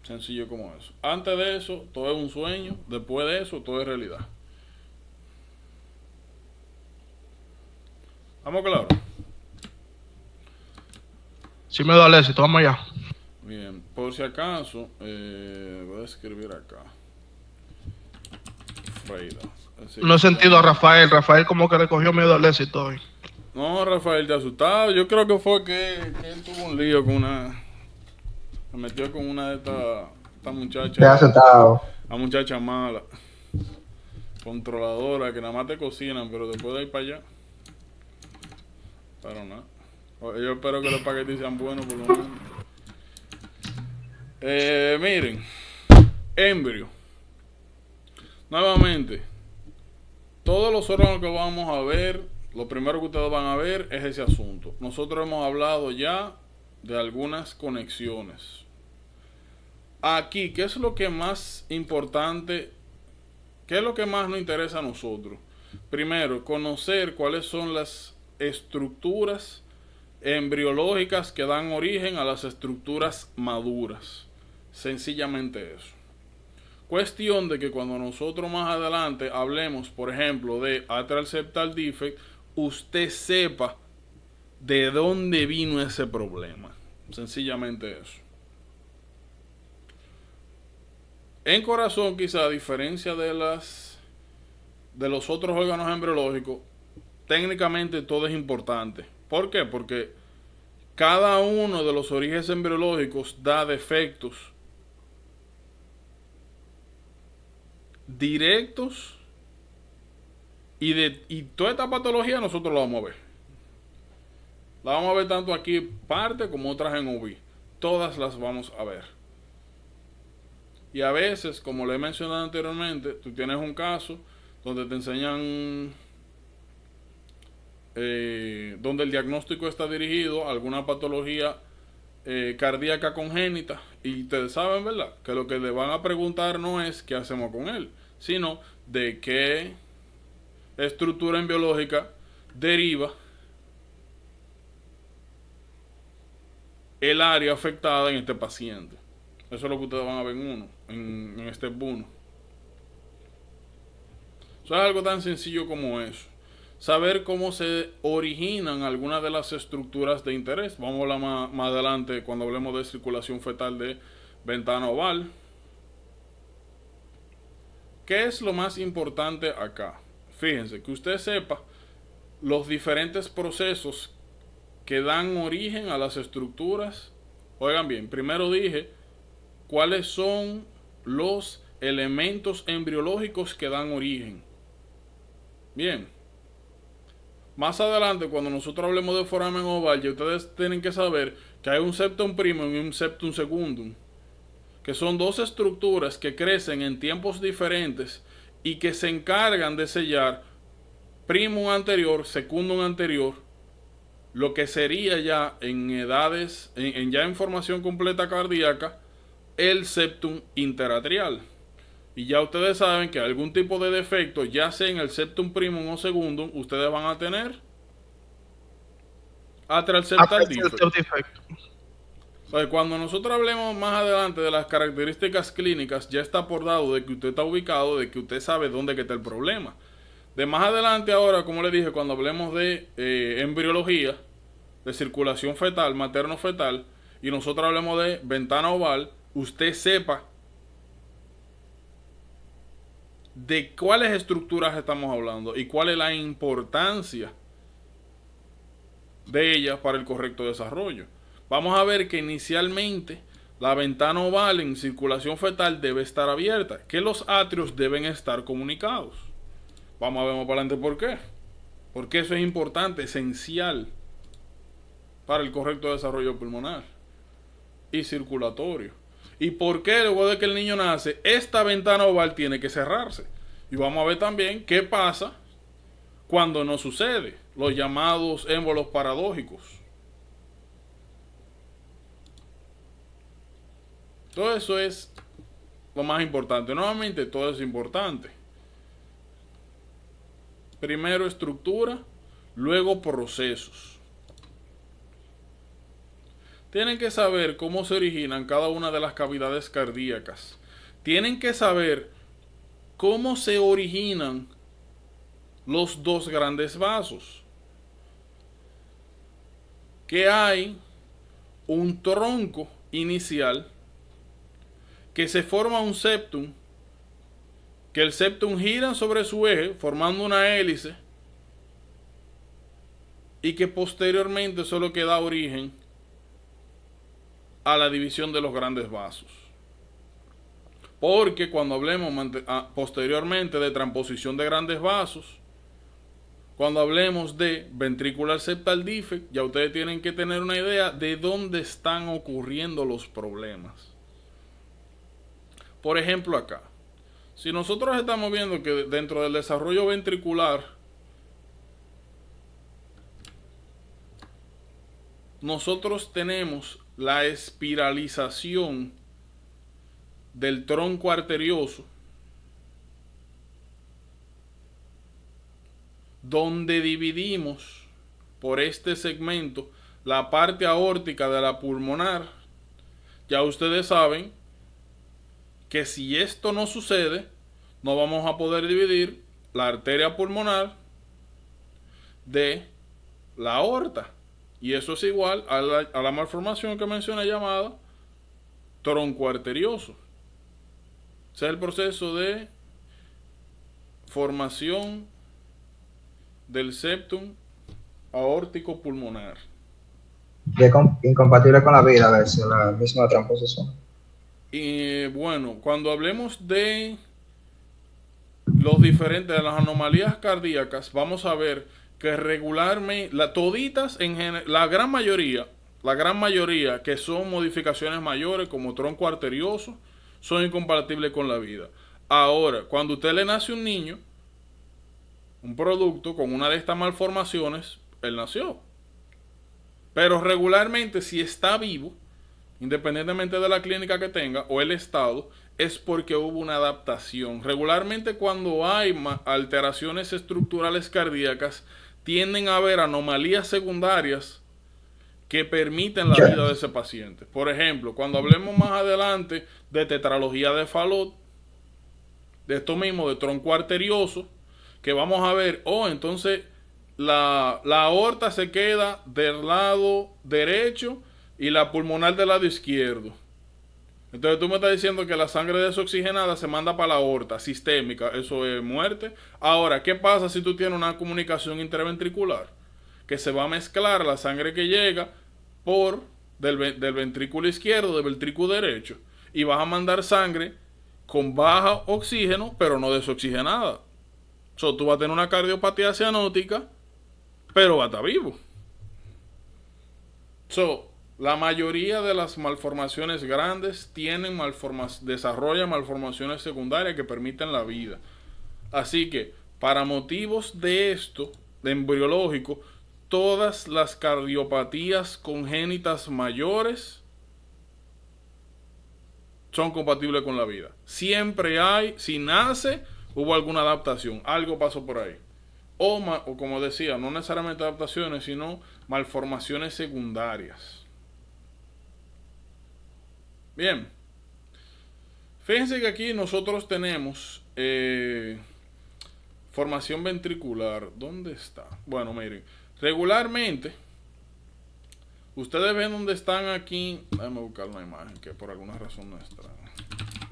[SPEAKER 1] Sencillo como eso. Antes de eso, todo es un sueño. Después de eso, todo es realidad. ¿Estamos claros?
[SPEAKER 2] Sí me da éxito. vamos allá.
[SPEAKER 1] Bien, por si acaso, eh, voy a escribir acá. Freida no he sentido a Rafael.
[SPEAKER 2] Rafael como que le cogió miedo al éxito hoy.
[SPEAKER 1] No, Rafael, te asustado. Yo creo que fue que, él tuvo un lío con una... Se metió con una de estas esta muchachas. Te ha asustado. La muchacha mala. Controladora, que nada más te cocinan, pero después de ir para allá. Pero nada. Yo espero que los paquetes sean buenos por lo menos. Eh, miren, Embrio. Nuevamente todos los órganos que vamos a ver, lo primero que ustedes van a ver es ese asunto. Nosotros hemos hablado ya de algunas conexiones. Aquí, ¿qué es lo que más importante? ¿Qué es lo que más nos interesa a nosotros? Primero, conocer cuáles son las estructuras embriológicas que dan origen a las estructuras maduras. Sencillamente eso. Cuestión de que cuando nosotros más adelante hablemos, por ejemplo, de atralceptal Defect, usted sepa de dónde vino ese problema. Sencillamente eso. En corazón, quizá a diferencia de las de los otros órganos embriológicos, técnicamente todo es importante. ¿Por qué? Porque cada uno de los orígenes embriológicos da defectos directos y, de, y toda esta patología nosotros la vamos a ver. La vamos a ver tanto aquí parte como otras en Ubi Todas las vamos a ver. Y a veces, como le he mencionado anteriormente, tú tienes un caso donde te enseñan eh, donde el diagnóstico está dirigido a alguna patología eh, cardíaca congénita. Y ustedes saben, ¿verdad? Que lo que le van a preguntar no es qué hacemos con él, sino de qué estructura en deriva el área afectada en este paciente. Eso es lo que ustedes van a ver en uno, en, este uno Eso es algo tan sencillo como eso saber cómo se originan algunas de las estructuras de interés. Vamos a hablar más, adelante cuando hablemos de circulación fetal de ventana oval. ¿Qué es lo más importante acá? Fíjense, que usted sepa los diferentes procesos que dan origen a las estructuras. Oigan bien, primero dije cuáles son los elementos embriológicos que dan origen. Bien, más adelante, cuando nosotros hablemos de foramen oval, ya ustedes tienen que saber que hay un septum primum y un septum secundum, que son dos estructuras que crecen en tiempos diferentes y que se encargan de sellar primum anterior, secundum anterior, lo que sería ya en edades, en ya en formación completa cardíaca, el septum interatrial. Y ya ustedes saben que algún tipo de defecto, ya sea en el septum primum o segundo ustedes van a tener septal defecto. cuando nosotros hablemos más adelante de las características clínicas, ya está por dado de que usted está ubicado, de que usted sabe dónde que está el problema. De más adelante ahora, como le dije, cuando hablemos de eh, embriología, de circulación fetal, materno-fetal, y nosotros hablemos de ventana oval, usted sepa de cuáles estructuras estamos hablando y cuál es la importancia de ellas para el correcto desarrollo. Vamos a ver que inicialmente la ventana oval en circulación fetal debe estar abierta, que los atrios deben estar comunicados. Vamos a ver más para adelante por qué. Porque eso es importante, esencial para el correcto desarrollo pulmonar y circulatorio. ¿Y por qué luego de que el niño nace, esta ventana oval tiene que cerrarse? Y vamos a ver también qué pasa cuando no sucede, los llamados émbolos paradójicos. Todo eso es lo más importante. Nuevamente, todo es importante. Primero estructura, luego procesos. Tienen que saber cómo se originan cada una de las cavidades cardíacas. Tienen que saber cómo se originan los dos grandes vasos. Que hay un tronco inicial que se forma un septum, que el septum gira sobre su eje formando una hélice y que posteriormente solo queda origen a la división de los grandes vasos. Porque cuando hablemos ah, posteriormente de transposición de grandes vasos, cuando hablemos de ventricular septal defect, ya ustedes tienen que tener una idea de dónde están ocurriendo los problemas. Por ejemplo, acá. Si nosotros estamos viendo que dentro del desarrollo ventricular nosotros tenemos la espiralización del tronco arterioso, donde dividimos por este segmento la parte aórtica de la pulmonar. Ya ustedes saben que si esto no sucede, no vamos a poder dividir la arteria pulmonar de la aorta. Y eso es igual a la, malformación que mencioné llamada tronco arterioso. O sea, el proceso de formación del septum aórtico pulmonar.
[SPEAKER 3] incompatible con la vida, a ver si la misma transposición.
[SPEAKER 1] Y bueno, cuando hablemos de los diferentes, de las anomalías cardíacas, vamos a ver que regularmente, la, toditas, en, la gran mayoría, la gran mayoría que son modificaciones mayores como tronco arterioso, son incompatibles con la vida. Ahora, cuando usted le nace un niño, un producto con una de estas malformaciones, él nació. Pero regularmente, si está vivo, independientemente de la clínica que tenga o el estado, es porque hubo una adaptación. Regularmente cuando hay alteraciones estructurales cardíacas, tienden a haber anomalías secundarias que permiten la vida de ese paciente. Por ejemplo, cuando hablemos más adelante de tetralogía de Fallot, de esto mismo, de tronco arterioso, que vamos a ver, oh, entonces la, la aorta se queda del lado derecho y la pulmonar del lado izquierdo. Entonces tú me estás diciendo que la sangre desoxigenada se manda para la aorta sistémica, eso es muerte. Ahora, ¿qué pasa si tú tienes una comunicación interventricular? Que se va a mezclar la sangre que llega por del, ventrículo izquierdo, del ventrículo derecho, y vas a mandar sangre con baja oxígeno, pero no desoxigenada. So, tú vas a tener una cardiopatía cianótica, pero va a estar vivo. So, la mayoría de las malformaciones grandes tienen desarrollan malformaciones secundarias que permiten la vida. Así que, para motivos de esto, de embriológico, todas las cardiopatías congénitas mayores son compatibles con la vida. Siempre hay, si nace, hubo alguna adaptación, algo pasó por ahí. O, o como decía, no necesariamente adaptaciones, sino malformaciones secundarias. Bien. Fíjense que aquí nosotros tenemos eh, formación ventricular. ¿Dónde está? Bueno, miren. Regularmente, ustedes ven dónde están aquí. Déjenme buscar una imagen que por alguna razón no está.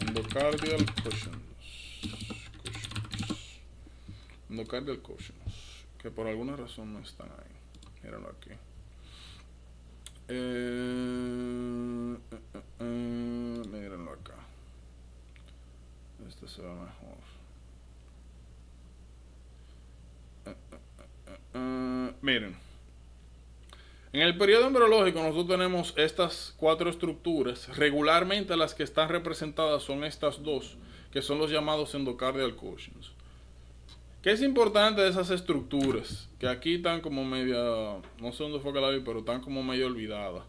[SPEAKER 1] Endocardial cushions. Endocardial cushions. Que por alguna razón no están ahí. Mírenlo aquí. Eh, eh, eh, eh acá. Este se ve mejor. miren. En el periodo embriológico nosotros tenemos estas cuatro estructuras. Regularmente las que están representadas son estas dos, que son los llamados endocardial cushions. ¿Qué es importante de esas estructuras, que aquí están como media, no sé dónde fue que la vi, pero están como medio olvidadas.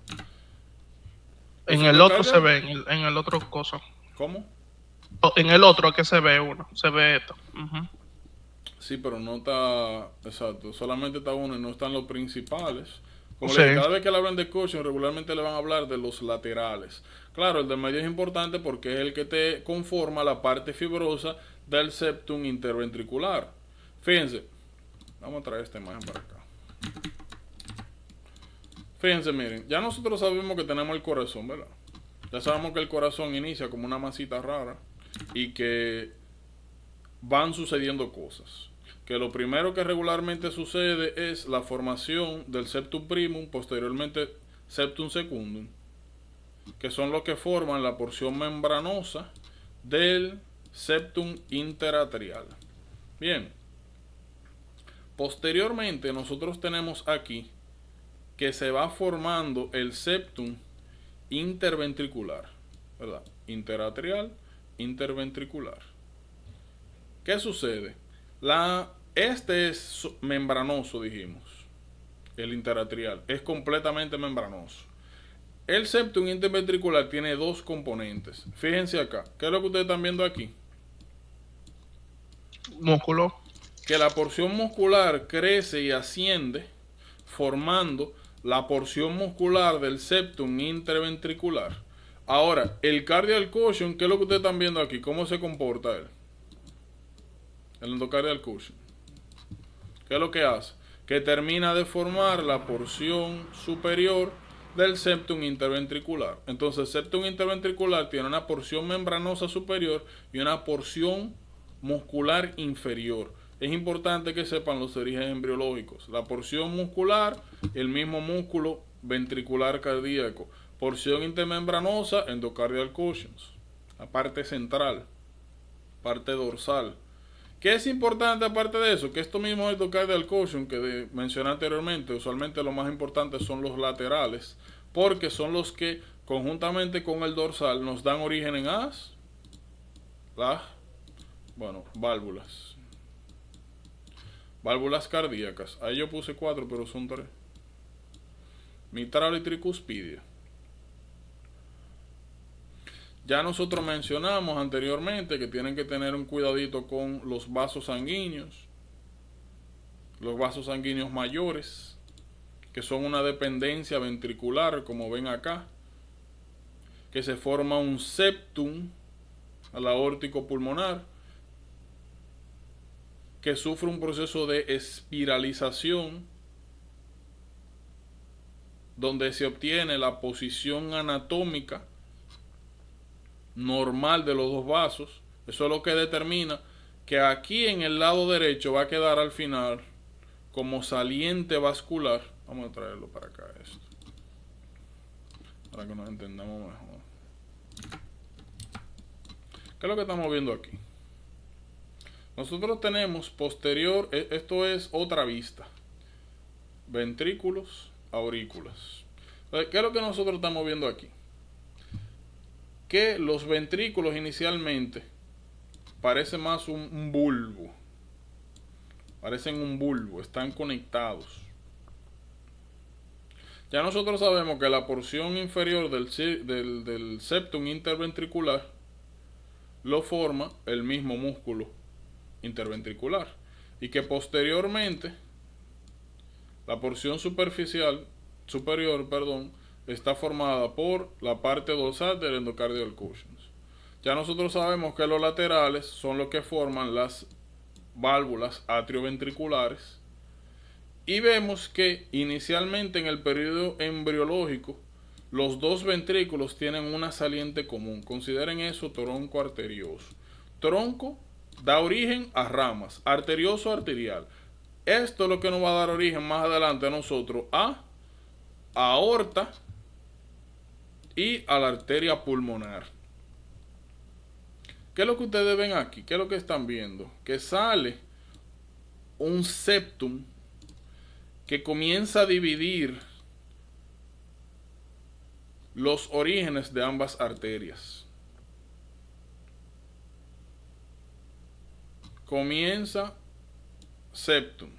[SPEAKER 2] En el otro se ve, en el, otro cosa. ¿Cómo? Oh, en el otro que se ve uno, se ve esto.
[SPEAKER 1] Sí, pero no está, exacto, solamente está uno y no están los principales. Como cada vez que le hablan de coaching, regularmente le van a hablar de los laterales. Claro, el de medio es importante porque es el que te conforma la parte fibrosa del septum interventricular. Fíjense. Vamos a traer esta imagen para acá. Fíjense, miren. Ya nosotros sabemos que tenemos el corazón, ¿verdad? Ya sabemos que el corazón inicia como una masita rara y que van sucediendo cosas. Que lo primero que regularmente sucede es la formación del septum primum, posteriormente septum secundum, que son los que forman la porción membranosa del septum interatrial. Bien, Posteriormente nosotros tenemos aquí que se va formando el septum interventricular, ¿verdad? Interatrial, interventricular. ¿Qué sucede? La, este es membranoso, dijimos. El interatrial es completamente membranoso. El septum interventricular tiene dos componentes. Fíjense acá. ¿Qué es lo que ustedes están viendo aquí? Músculo que la porción muscular crece y asciende formando la porción muscular del septum interventricular. Ahora, el cardial cushion, ¿qué es lo que ustedes están viendo aquí? ¿Cómo se comporta él? El endocardial cushion. ¿Qué es lo que hace? Que termina de formar la porción superior del septum interventricular. Entonces, el septum interventricular tiene una porción membranosa superior y una porción muscular inferior es importante que sepan los orígenes embriológicos. La porción muscular, el mismo músculo ventricular cardíaco. Porción intermembranosa, endocardial cushions. La parte central, parte dorsal. ¿Qué es importante aparte de eso? Que estos mismos endocardial cushions que mencioné anteriormente, usualmente lo más importante son los laterales, porque son los que conjuntamente con el dorsal nos dan origen en as, las, bueno, válvulas. Válvulas cardíacas. Ahí yo puse cuatro, pero son tres. Mitral y tricuspidia. Ya nosotros mencionamos anteriormente que tienen que tener un cuidadito con los vasos sanguíneos, los vasos sanguíneos mayores, que son una dependencia ventricular, como ven acá, que se forma un septum a la órtico pulmonar que sufre un proceso de espiralización donde se obtiene la posición anatómica normal de los dos vasos. Eso es lo que determina que aquí en el lado derecho va a quedar al final como saliente vascular. Vamos a traerlo para acá esto. Para que nos entendamos mejor. ¿Qué es lo que estamos viendo aquí? Nosotros tenemos posterior, e, esto es otra vista, ventrículos, aurículas. Eh, ¿Qué es lo que nosotros estamos viendo aquí? Que los ventrículos inicialmente parecen más un, bulbo, parecen un bulbo, están conectados. Ya nosotros sabemos que la porción inferior del, del septum interventricular lo forma el mismo músculo interventricular y que posteriormente la porción superficial superior, perdón, está formada por la parte dorsal del endocardial cushions. Ya nosotros sabemos que los laterales son los que forman las válvulas atrioventriculares y vemos que inicialmente en el periodo embriológico los dos ventrículos tienen una saliente común. Consideren eso tronco arterioso. Tronco da origen a ramas, arterioso, arterial. Esto es lo que nos va a dar origen más adelante a nosotros a aorta y a la arteria pulmonar. ¿Qué es lo que ustedes ven aquí? ¿Qué es lo que están viendo? Que sale un septum que comienza a dividir los orígenes de ambas arterias. comienza septum.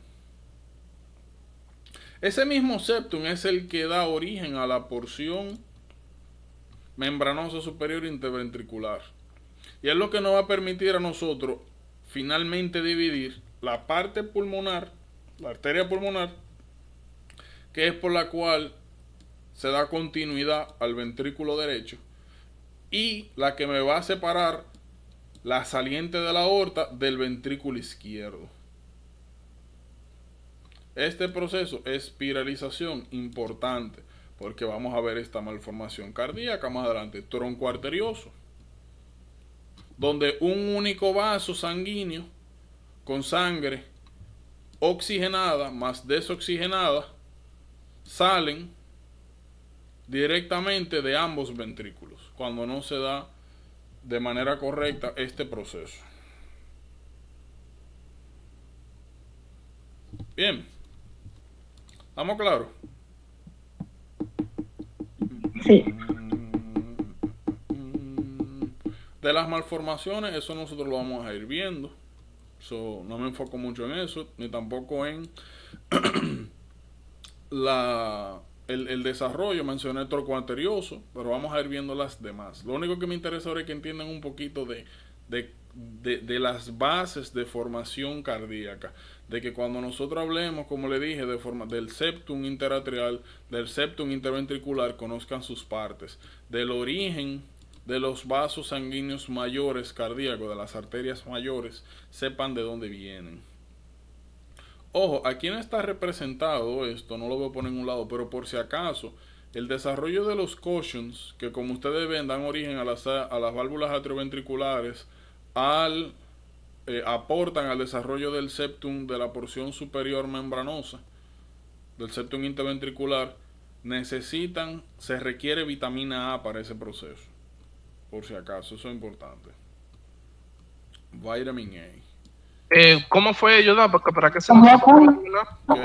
[SPEAKER 1] Ese mismo septum es el que da origen a la porción membranosa superior interventricular. Y es lo que nos va a permitir a nosotros finalmente dividir la parte pulmonar, la arteria pulmonar, que es por la cual se da continuidad al ventrículo derecho, y la que me va a separar la saliente de la aorta del ventrículo izquierdo. Este proceso es espiralización importante porque vamos a ver esta malformación cardíaca más adelante, tronco arterioso, donde un único vaso sanguíneo con sangre oxigenada más desoxigenada salen directamente de ambos ventrículos cuando no se da de manera correcta este proceso. Bien, ¿estamos claros? Sí. De las malformaciones, eso nosotros lo vamos a ir viendo. So, no me enfoco mucho en eso, ni tampoco en *clears throat* la el, desarrollo, mencioné el troco arterioso, pero vamos a ir viendo las demás. Lo único que me interesa ahora es que entiendan un poquito de, de, de, de las bases de formación cardíaca. De que cuando nosotros hablemos, como le dije, de forma, del septum interatrial, del septum interventricular, conozcan sus partes. Del origen de los vasos sanguíneos mayores cardíacos, de las arterias mayores, sepan de dónde vienen. Ojo, aquí no está representado esto, no lo voy a poner en un lado, pero por si acaso, el desarrollo de los cautions, que como ustedes ven, dan origen a las, a las válvulas atrioventriculares, al, eh, aportan al desarrollo del septum de la porción superior membranosa, del septum interventricular, necesitan, se requiere vitamina A para ese proceso. Por si acaso, eso es importante. Vitamin A.
[SPEAKER 2] Eh, ¿Cómo fue ayuda para, para que se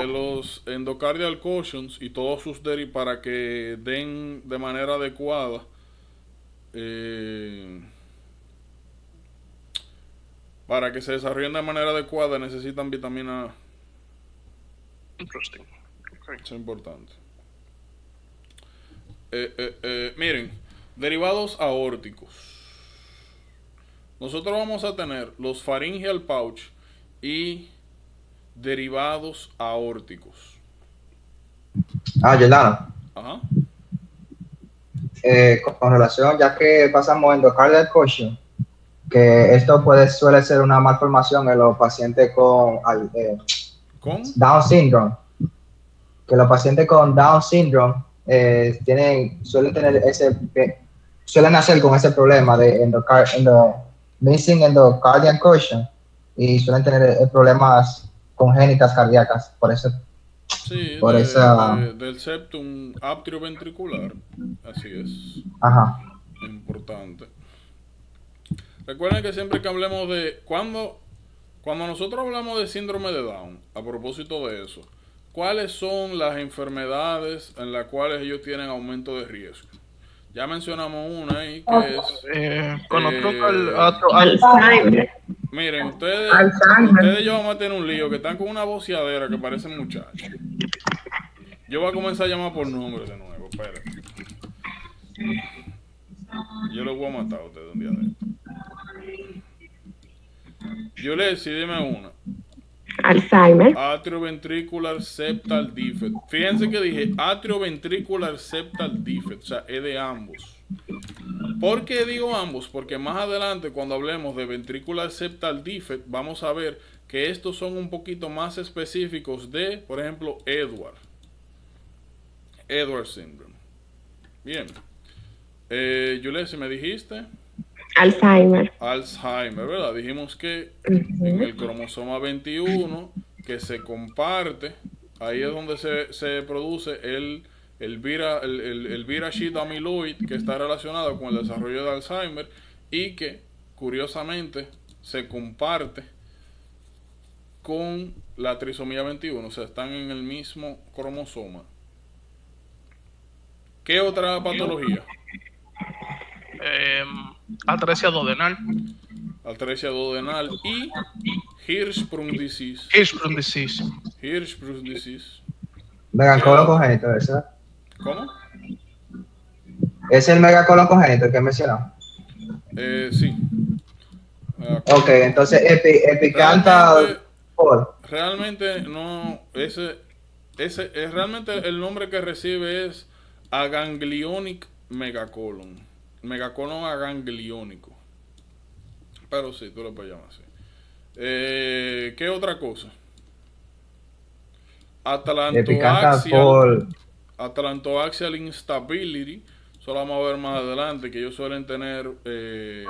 [SPEAKER 1] los endocardial cautions y todos sus derivados para que den de manera adecuada eh, para que se desarrollen de manera adecuada necesitan vitamina A. Interesting. Es importante. Eh, miren, derivados aórticos. Nosotros vamos a tener los faringial pouch, y
[SPEAKER 3] derivados aórticos. Ah, Yolanda. Ajá. Eh, con relación, ya que pasamos tocar del coche, que esto puede, suele ser una malformación en los pacientes con, eh, Down syndrome. Que los pacientes con Down syndrome eh, tienen, suelen tener ese suelen nacer con ese problema de missing endocardial cushion y suelen tener eh, problemas congénitas cardíacas, por eso. Sí, por esa...
[SPEAKER 1] del septum atrioventricular, así es. Ajá. Importante. Recuerden que siempre que hablemos de cuando cuando nosotros hablamos de síndrome de Down, a propósito de eso, ¿cuáles son las enfermedades en las cuales ellos tienen aumento de riesgo? Ya mencionamos una ahí que es eh, eh al, Alzheimer. Miren, ustedes, ustedes yo a tener un lío que están con una boceadera que parece muchacho. Yo voy a comenzar a llamar por nombre de nuevo, espérenme. Yo los voy a matar a ustedes un día de Yo le decía dime una.
[SPEAKER 4] Alzheimer.
[SPEAKER 1] Atrioventricular septal defect. Fíjense que dije atrioventricular septal defect, o sea, es de ambos. ¿Por qué digo ambos? Porque más adelante cuando hablemos de ventricular septal defect vamos a ver que estos son un poquito más específicos de, por ejemplo, Edward. Edward syndrome. Bien. Eh, si ¿me dijiste? Alzheimer. Alzheimer, ¿verdad? Dijimos que en el cromosoma 21 que se comparte, ahí es donde se produce el el Vira, el, el, Amyloid, que está relacionado con el desarrollo de Alzheimer y que curiosamente se comparte con la trisomía 21, o sea, están en el mismo cromosoma. ¿Qué otra patología? Eh, atresia dodenal. Atresia dodenal y Hirschsprung disease. Hirschsprung disease. Hirschsprung disease.
[SPEAKER 3] Venga, ¿cómo lo ¿Cómo? ¿Es el megacolon congénito que mencionamos. Eh, sí. Ok, entonces epicanta
[SPEAKER 1] realmente, no, ese, ese es realmente el nombre que recibe es aganglionic megacolon. Megacolon agangliónico. Pero sí, tú lo puedes llamar así. Eh, ¿Qué otra cosa? Atalantoaxia. Atlanto Axial Instability. Solo vamos a ver más adelante que ellos suelen tener eh,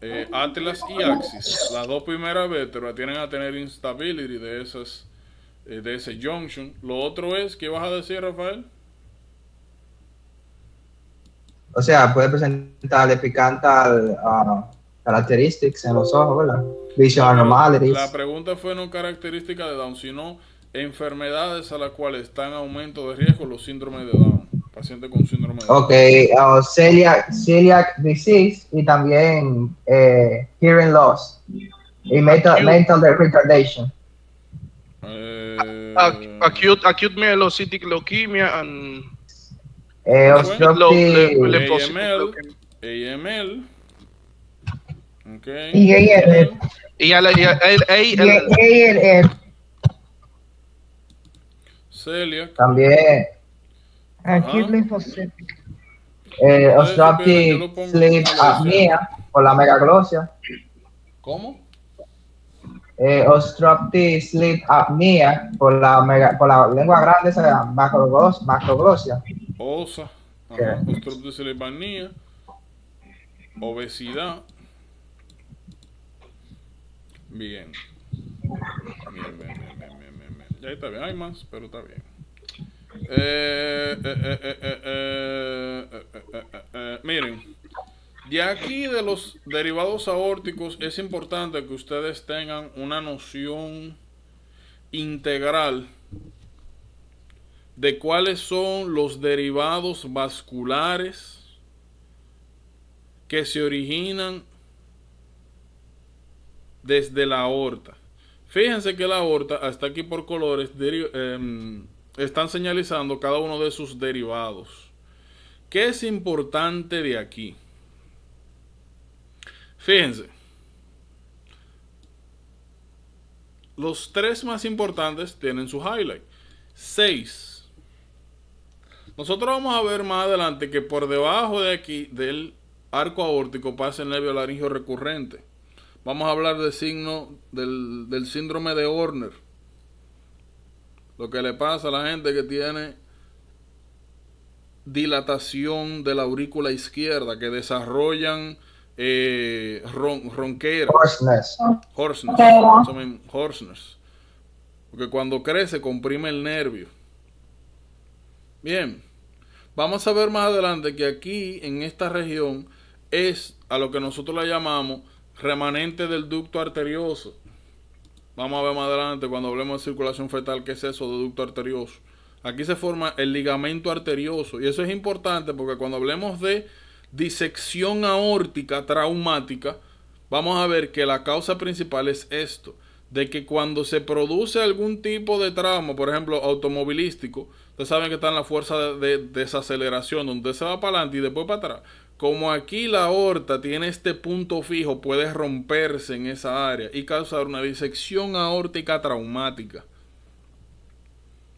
[SPEAKER 1] eh, Atlas y Axis. Las dos primeras vértebras tienen a tener instability de esas eh, de ese junction. Lo otro es, ¿qué vas a decir, Rafael?
[SPEAKER 3] O sea, puede presentar picante uh, characteristics en los ojos, ¿verdad? anomalies. La pregunta
[SPEAKER 1] fue no característica de Down, sino enfermedades a las cuales están en aumento de riesgo los síndromes de Down. Paciente con
[SPEAKER 3] síndrome de Down. Ok, oh, celiac, celiac, disease y también eh, hearing loss y mental, retardation.
[SPEAKER 2] Eh, acute, acute myelocytic leukemia and
[SPEAKER 3] eh, AML,
[SPEAKER 2] AML, okay. Y ALL. Y ALL.
[SPEAKER 3] Celia. También. Acute
[SPEAKER 5] lymphocytic.
[SPEAKER 3] Eh, obstructive sleep apnea por la megaglosia. ¿Cómo? Eh, obstructive sleep apnea por la, mega, la lengua grande, esa macroglos, macroglosia.
[SPEAKER 1] Osa. Ajá. sleep apnea. Obesidad. Bien.
[SPEAKER 4] Bien, bien, bien
[SPEAKER 1] ahí está bien, hay más, pero está bien. miren, de aquí de los derivados aórticos es importante que ustedes tengan una noción integral de cuáles son los derivados vasculares que se originan desde la aorta. Fíjense que la aorta, hasta aquí por colores, em, están señalizando cada uno de sus derivados. ¿Qué es importante de aquí? Fíjense. Los tres más importantes tienen su highlight. Seis. Nosotros vamos a ver más adelante que por debajo de aquí del arco aórtico pasa el nervio laríngeo recurrente. Vamos a hablar del signo, del, síndrome de Horner. Lo que le pasa a la gente que tiene dilatación de la aurícula izquierda, que desarrollan eh, ron, ronquera. Porque cuando crece comprime el nervio. Bien, vamos a ver más adelante que aquí en esta región es a lo que nosotros la llamamos remanente del ducto arterioso. Vamos a ver más adelante cuando hablemos de circulación fetal, qué es eso de ducto arterioso. Aquí se forma el ligamento arterioso y eso es importante porque cuando hablemos de disección aórtica traumática, vamos a ver que la causa principal es esto, de que cuando se produce algún tipo de trauma, por ejemplo automovilístico, ustedes saben que está en la fuerza de, de desaceleración, donde se va para adelante y después para atrás. Como aquí la aorta tiene este punto fijo, puede romperse en esa área y causar una disección aórtica traumática.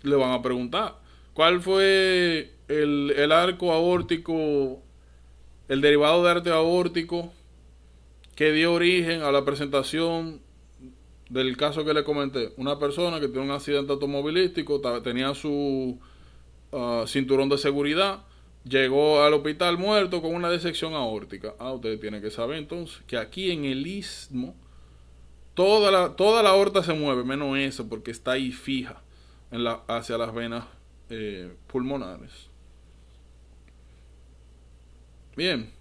[SPEAKER 1] Le van a preguntar, ¿cuál fue el, arco aórtico, el derivado de arte aórtico que dio origen a la presentación del caso que le comenté? Una persona que tiene un accidente automovilístico, tenía su ah, cinturón de seguridad Llegó al hospital muerto con una desección aórtica. Ah, ustedes tienen que saber entonces que aquí en el istmo toda la, aorta se mueve, menos esa, porque está ahí fija en hacia las venas eh, pulmonares. Bien.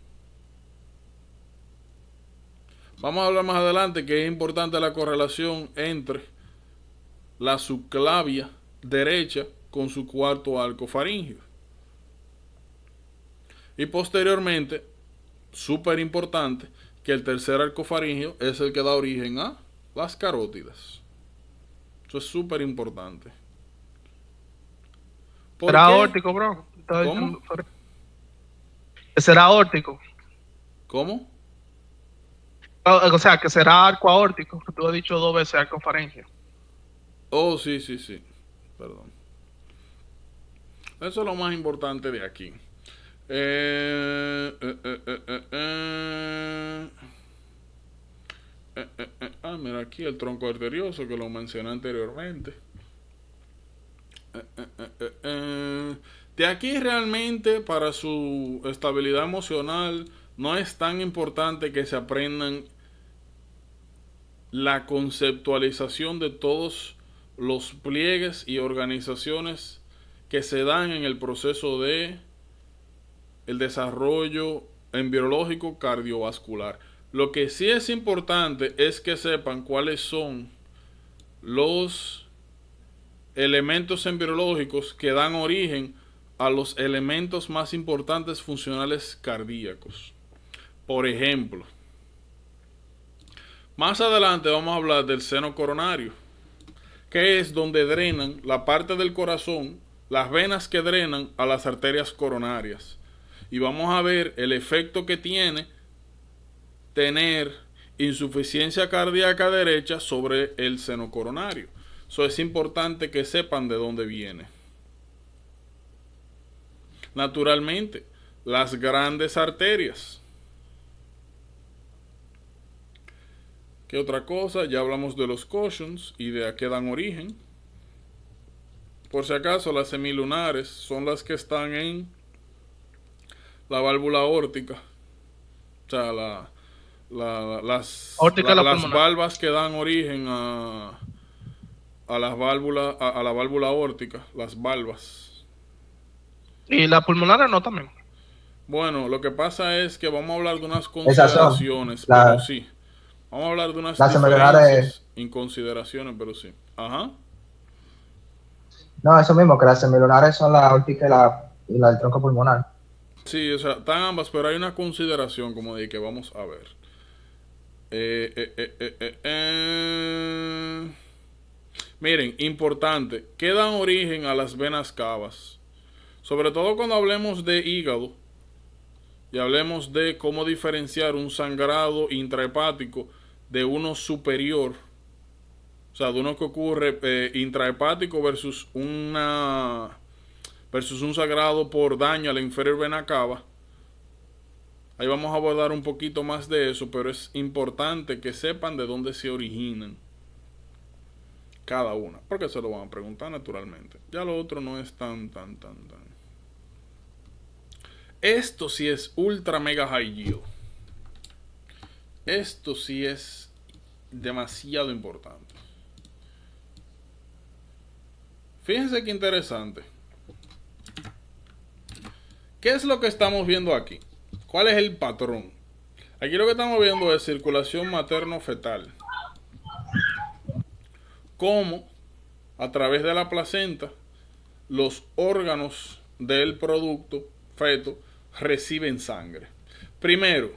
[SPEAKER 1] Vamos a hablar más adelante que es importante la correlación entre la subclavia derecha con su cuarto arco faríngeo y posteriormente, súper importante, que el tercer arco faríngeo es el que da origen a las carótidas. Eso es súper importante.
[SPEAKER 2] Será aórtico, bro. ¿Cómo? Será aórtico. ¿Cómo? O sea, que será arco aórtico. Tú has dicho dos veces arco faríngeo.
[SPEAKER 1] Oh, sí, sí, sí. Perdón. Eso es lo más importante de aquí ah, mira aquí el tronco arterioso que lo mencioné anteriormente. De aquí realmente para su estabilidad emocional no es tan importante que se aprendan la conceptualización de todos los pliegues y organizaciones que se dan en el proceso de el desarrollo embriológico cardiovascular. Lo que sí es importante es que sepan cuáles son los elementos embriológicos que dan origen a los elementos más importantes funcionales cardíacos. Por ejemplo, más adelante vamos a hablar del seno coronario, que es donde drenan la parte del corazón, las venas que drenan a las arterias coronarias y vamos a ver el efecto que tiene tener insuficiencia cardíaca derecha sobre el seno coronario. Eso es importante que sepan de dónde viene. Naturalmente, las grandes arterias. ¿Qué otra cosa? Ya hablamos de los cautions y de a qué dan origen. Por si acaso, las semilunares son las que están en la válvula órtica, O sea, la, las, las valvas que dan origen a, a las válvulas, a, la válvula órtica, las valvas.
[SPEAKER 2] Y la pulmonar no también.
[SPEAKER 1] Bueno, lo que pasa es que vamos a hablar de unas consideraciones, pero sí. Vamos a hablar de unas las inconsideraciones, pero sí. Ajá.
[SPEAKER 3] No, eso mismo, que las semilunares son la órtica y y la del tronco pulmonar.
[SPEAKER 1] Sí, o sea, están ambas, pero hay una consideración como de que vamos a ver. Eh, eh, eh, Miren, importante, ¿Qué dan origen a las venas cavas. Sobre todo cuando hablemos de hígado y hablemos de cómo diferenciar un sangrado intrahepático de uno superior. O sea, de uno que ocurre intrahepático versus una versus un sagrado por daño al inferior Benacaba. Ahí vamos a abordar un poquito más de eso, pero es importante que sepan de dónde se originan cada una, porque se lo van a preguntar naturalmente. Ya lo otro no es tan, tan, tan, tan. Esto sí es ultra mega high yield. Esto sí es demasiado importante. Fíjense qué interesante. ¿Qué es lo que estamos viendo aquí? ¿Cuál es el patrón? Aquí lo que estamos viendo es circulación materno-fetal. Cómo a través de la placenta los órganos del producto feto reciben sangre. Primero,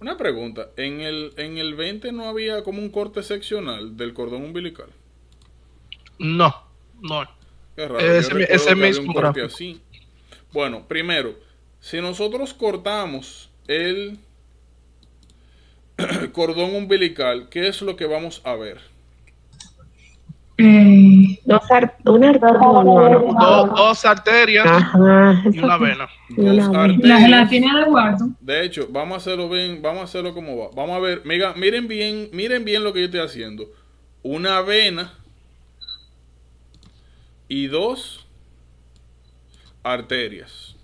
[SPEAKER 1] una pregunta, ¿en el, en el 20 no había como un corte seccional del cordón umbilical?
[SPEAKER 2] No, no. Qué raro, ese, mismo
[SPEAKER 1] así. Bueno, primero, si nosotros cortamos el *clears throat* cordón umbilical, ¿qué es lo que vamos a ver?
[SPEAKER 5] Mm, dos,
[SPEAKER 2] arterias
[SPEAKER 4] y una vena. La
[SPEAKER 1] de De hecho, vamos a hacerlo bien, vamos a hacerlo como va. Vamos a ver, miren bien, miren bien lo que yo estoy haciendo. Una vena y dos arterias.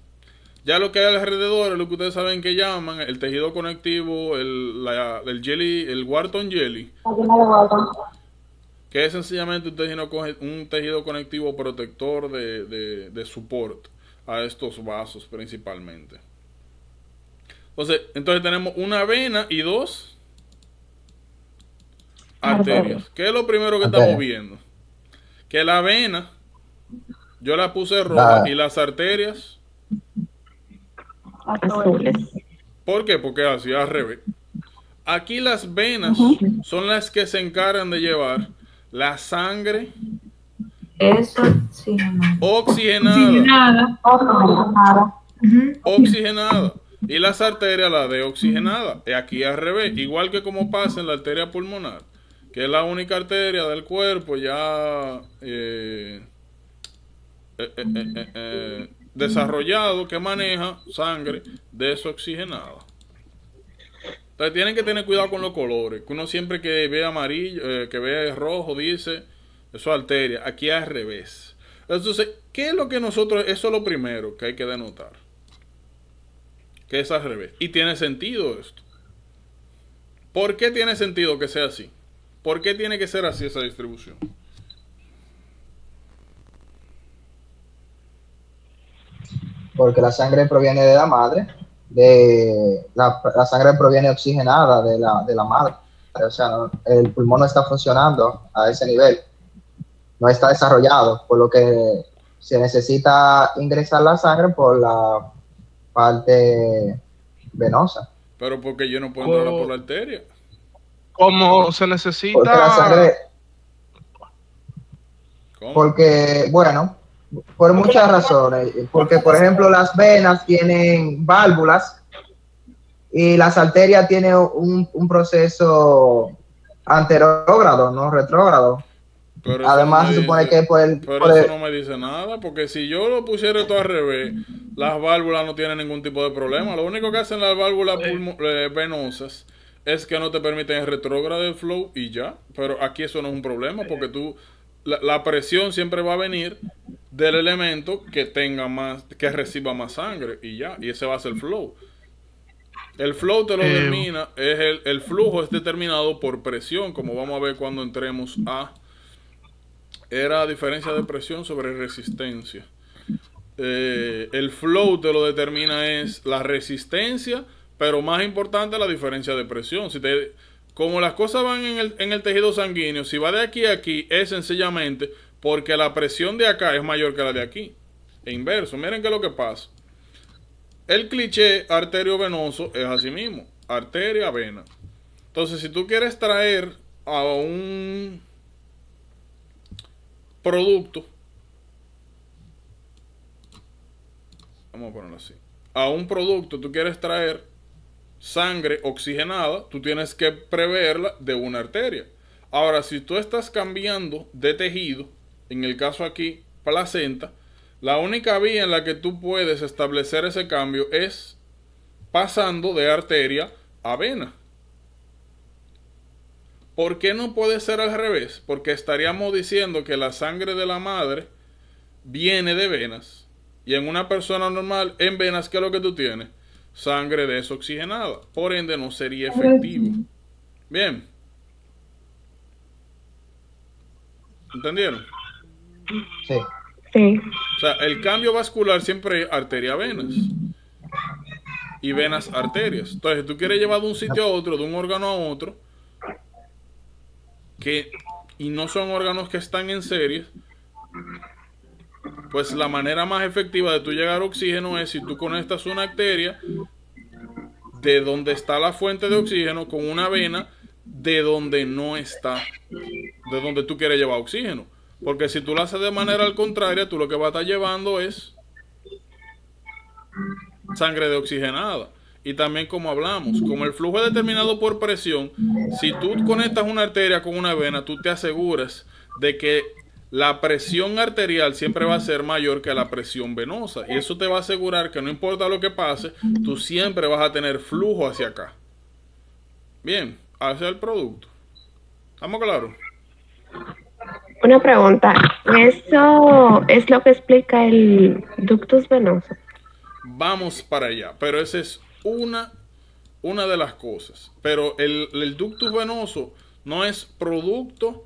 [SPEAKER 1] Ya lo que hay alrededor es lo que ustedes saben que llaman el tejido conectivo, el, la, el jelly, el Wharton jelly. Que es sencillamente un tejido, un tejido conectivo protector de, de, a estos vasos principalmente. Entonces, entonces tenemos una vena y dos
[SPEAKER 2] arterias.
[SPEAKER 1] ¿Qué es lo primero que estamos viendo? Que la vena yo la puse roja. ¿Y las arterias?
[SPEAKER 4] Azules.
[SPEAKER 1] ¿Por qué? Porque así al revés. Aquí las venas son las que se encargan de llevar la sangre oxigenada. Oxigenada. oxigenada. Y las arterias, la de oxigenada. Y aquí al revés. Igual que como pasa en la arteria pulmonar, que es la única arteria del cuerpo ya eh, eh, eh, eh, desarrollado que maneja sangre desoxigenada. Entonces tienen que tener cuidado con los colores. Que uno siempre que ve amarillo, que ve rojo, dice, eso arteria, Aquí al revés. Entonces, ¿qué es lo que nosotros, eso es lo primero que hay que denotar? Que es al revés. Y tiene sentido esto. ¿Por qué tiene sentido que sea así? ¿Por qué tiene que ser así esa distribución?
[SPEAKER 3] porque la sangre proviene de la madre, de la, sangre proviene oxigenada de la, madre. O sea, el pulmón no está funcionando a ese nivel, no está desarrollado, por lo que se necesita ingresar la sangre por la parte venosa.
[SPEAKER 1] Pero porque yo no puedo entrar por la arteria.
[SPEAKER 3] ¿Cómo se necesita? Porque la sangre. ¿Cómo? Porque, bueno, por muchas razones, porque por ejemplo las venas tienen válvulas y las arterias tienen un, proceso anterógrado, no retrógrado. Además, se supone que por el. Pero eso no me
[SPEAKER 1] dice nada, porque si yo lo pusiera todo al revés, las válvulas no tienen ningún tipo de problema. Lo único que hacen las válvulas eh, venosas es que no te permiten el retrógrado del flow y ya. Pero aquí eso no es un problema, porque tú. La, la presión siempre va a venir del elemento que tenga más, que reciba más sangre y ya, y ese va a ser el flow. El flow te lo determina, eh, es el, el, flujo es determinado por presión, como vamos a ver cuando entremos a. Era diferencia de presión sobre resistencia. Eh, el flow te lo determina es la resistencia, pero más importante la diferencia de presión. Si te, como las cosas van en el, en el tejido sanguíneo, si va de aquí a aquí, es sencillamente porque la presión de acá es mayor que la de aquí. E inverso. Miren qué es lo que pasa. El cliché venoso es así mismo. Arteria, vena. Entonces, si tú quieres traer a un producto, vamos a ponerlo así, a un producto tú quieres traer sangre oxigenada, tú tienes que preverla de una arteria. Ahora, si tú estás cambiando de tejido, en el caso aquí, placenta, la única vía en la que tú puedes establecer ese cambio es pasando de arteria a vena. ¿Por qué no puede ser al revés? Porque estaríamos diciendo que la sangre de la madre viene de venas. Y en una persona normal, en venas, ¿qué es lo que tú tienes? Sangre desoxigenada. Por ende, no sería efectivo. Bien. ¿Entendieron?
[SPEAKER 3] Sí.
[SPEAKER 5] Sí.
[SPEAKER 1] O sea, el cambio vascular siempre arteria-venas y venas-arterias. Entonces, si tú quieres llevar de un sitio a otro, de un órgano a otro, que y no son órganos que están en serie pues la manera más efectiva de tú llegar oxígeno es si tú conectas una arteria de donde está la fuente de oxígeno con una vena de donde no está, de donde tú quieres llevar oxígeno. Porque si tú lo haces de manera al contrario, tú lo que vas a estar llevando es sangre de oxigenada. Y también como hablamos, como el flujo es determinado por presión, si tú conectas una arteria con una vena, tú te aseguras de que la presión arterial siempre va a ser mayor que la presión venosa. Y eso te va a asegurar que no importa lo que pase, tú siempre vas a tener flujo hacia acá. Bien, hacia el producto. ¿Estamos claros?
[SPEAKER 5] Una pregunta, ¿eso es lo que explica el ductus
[SPEAKER 4] venoso?
[SPEAKER 1] Vamos para allá, pero esa es una, una de las cosas. Pero el, el ductus venoso no es producto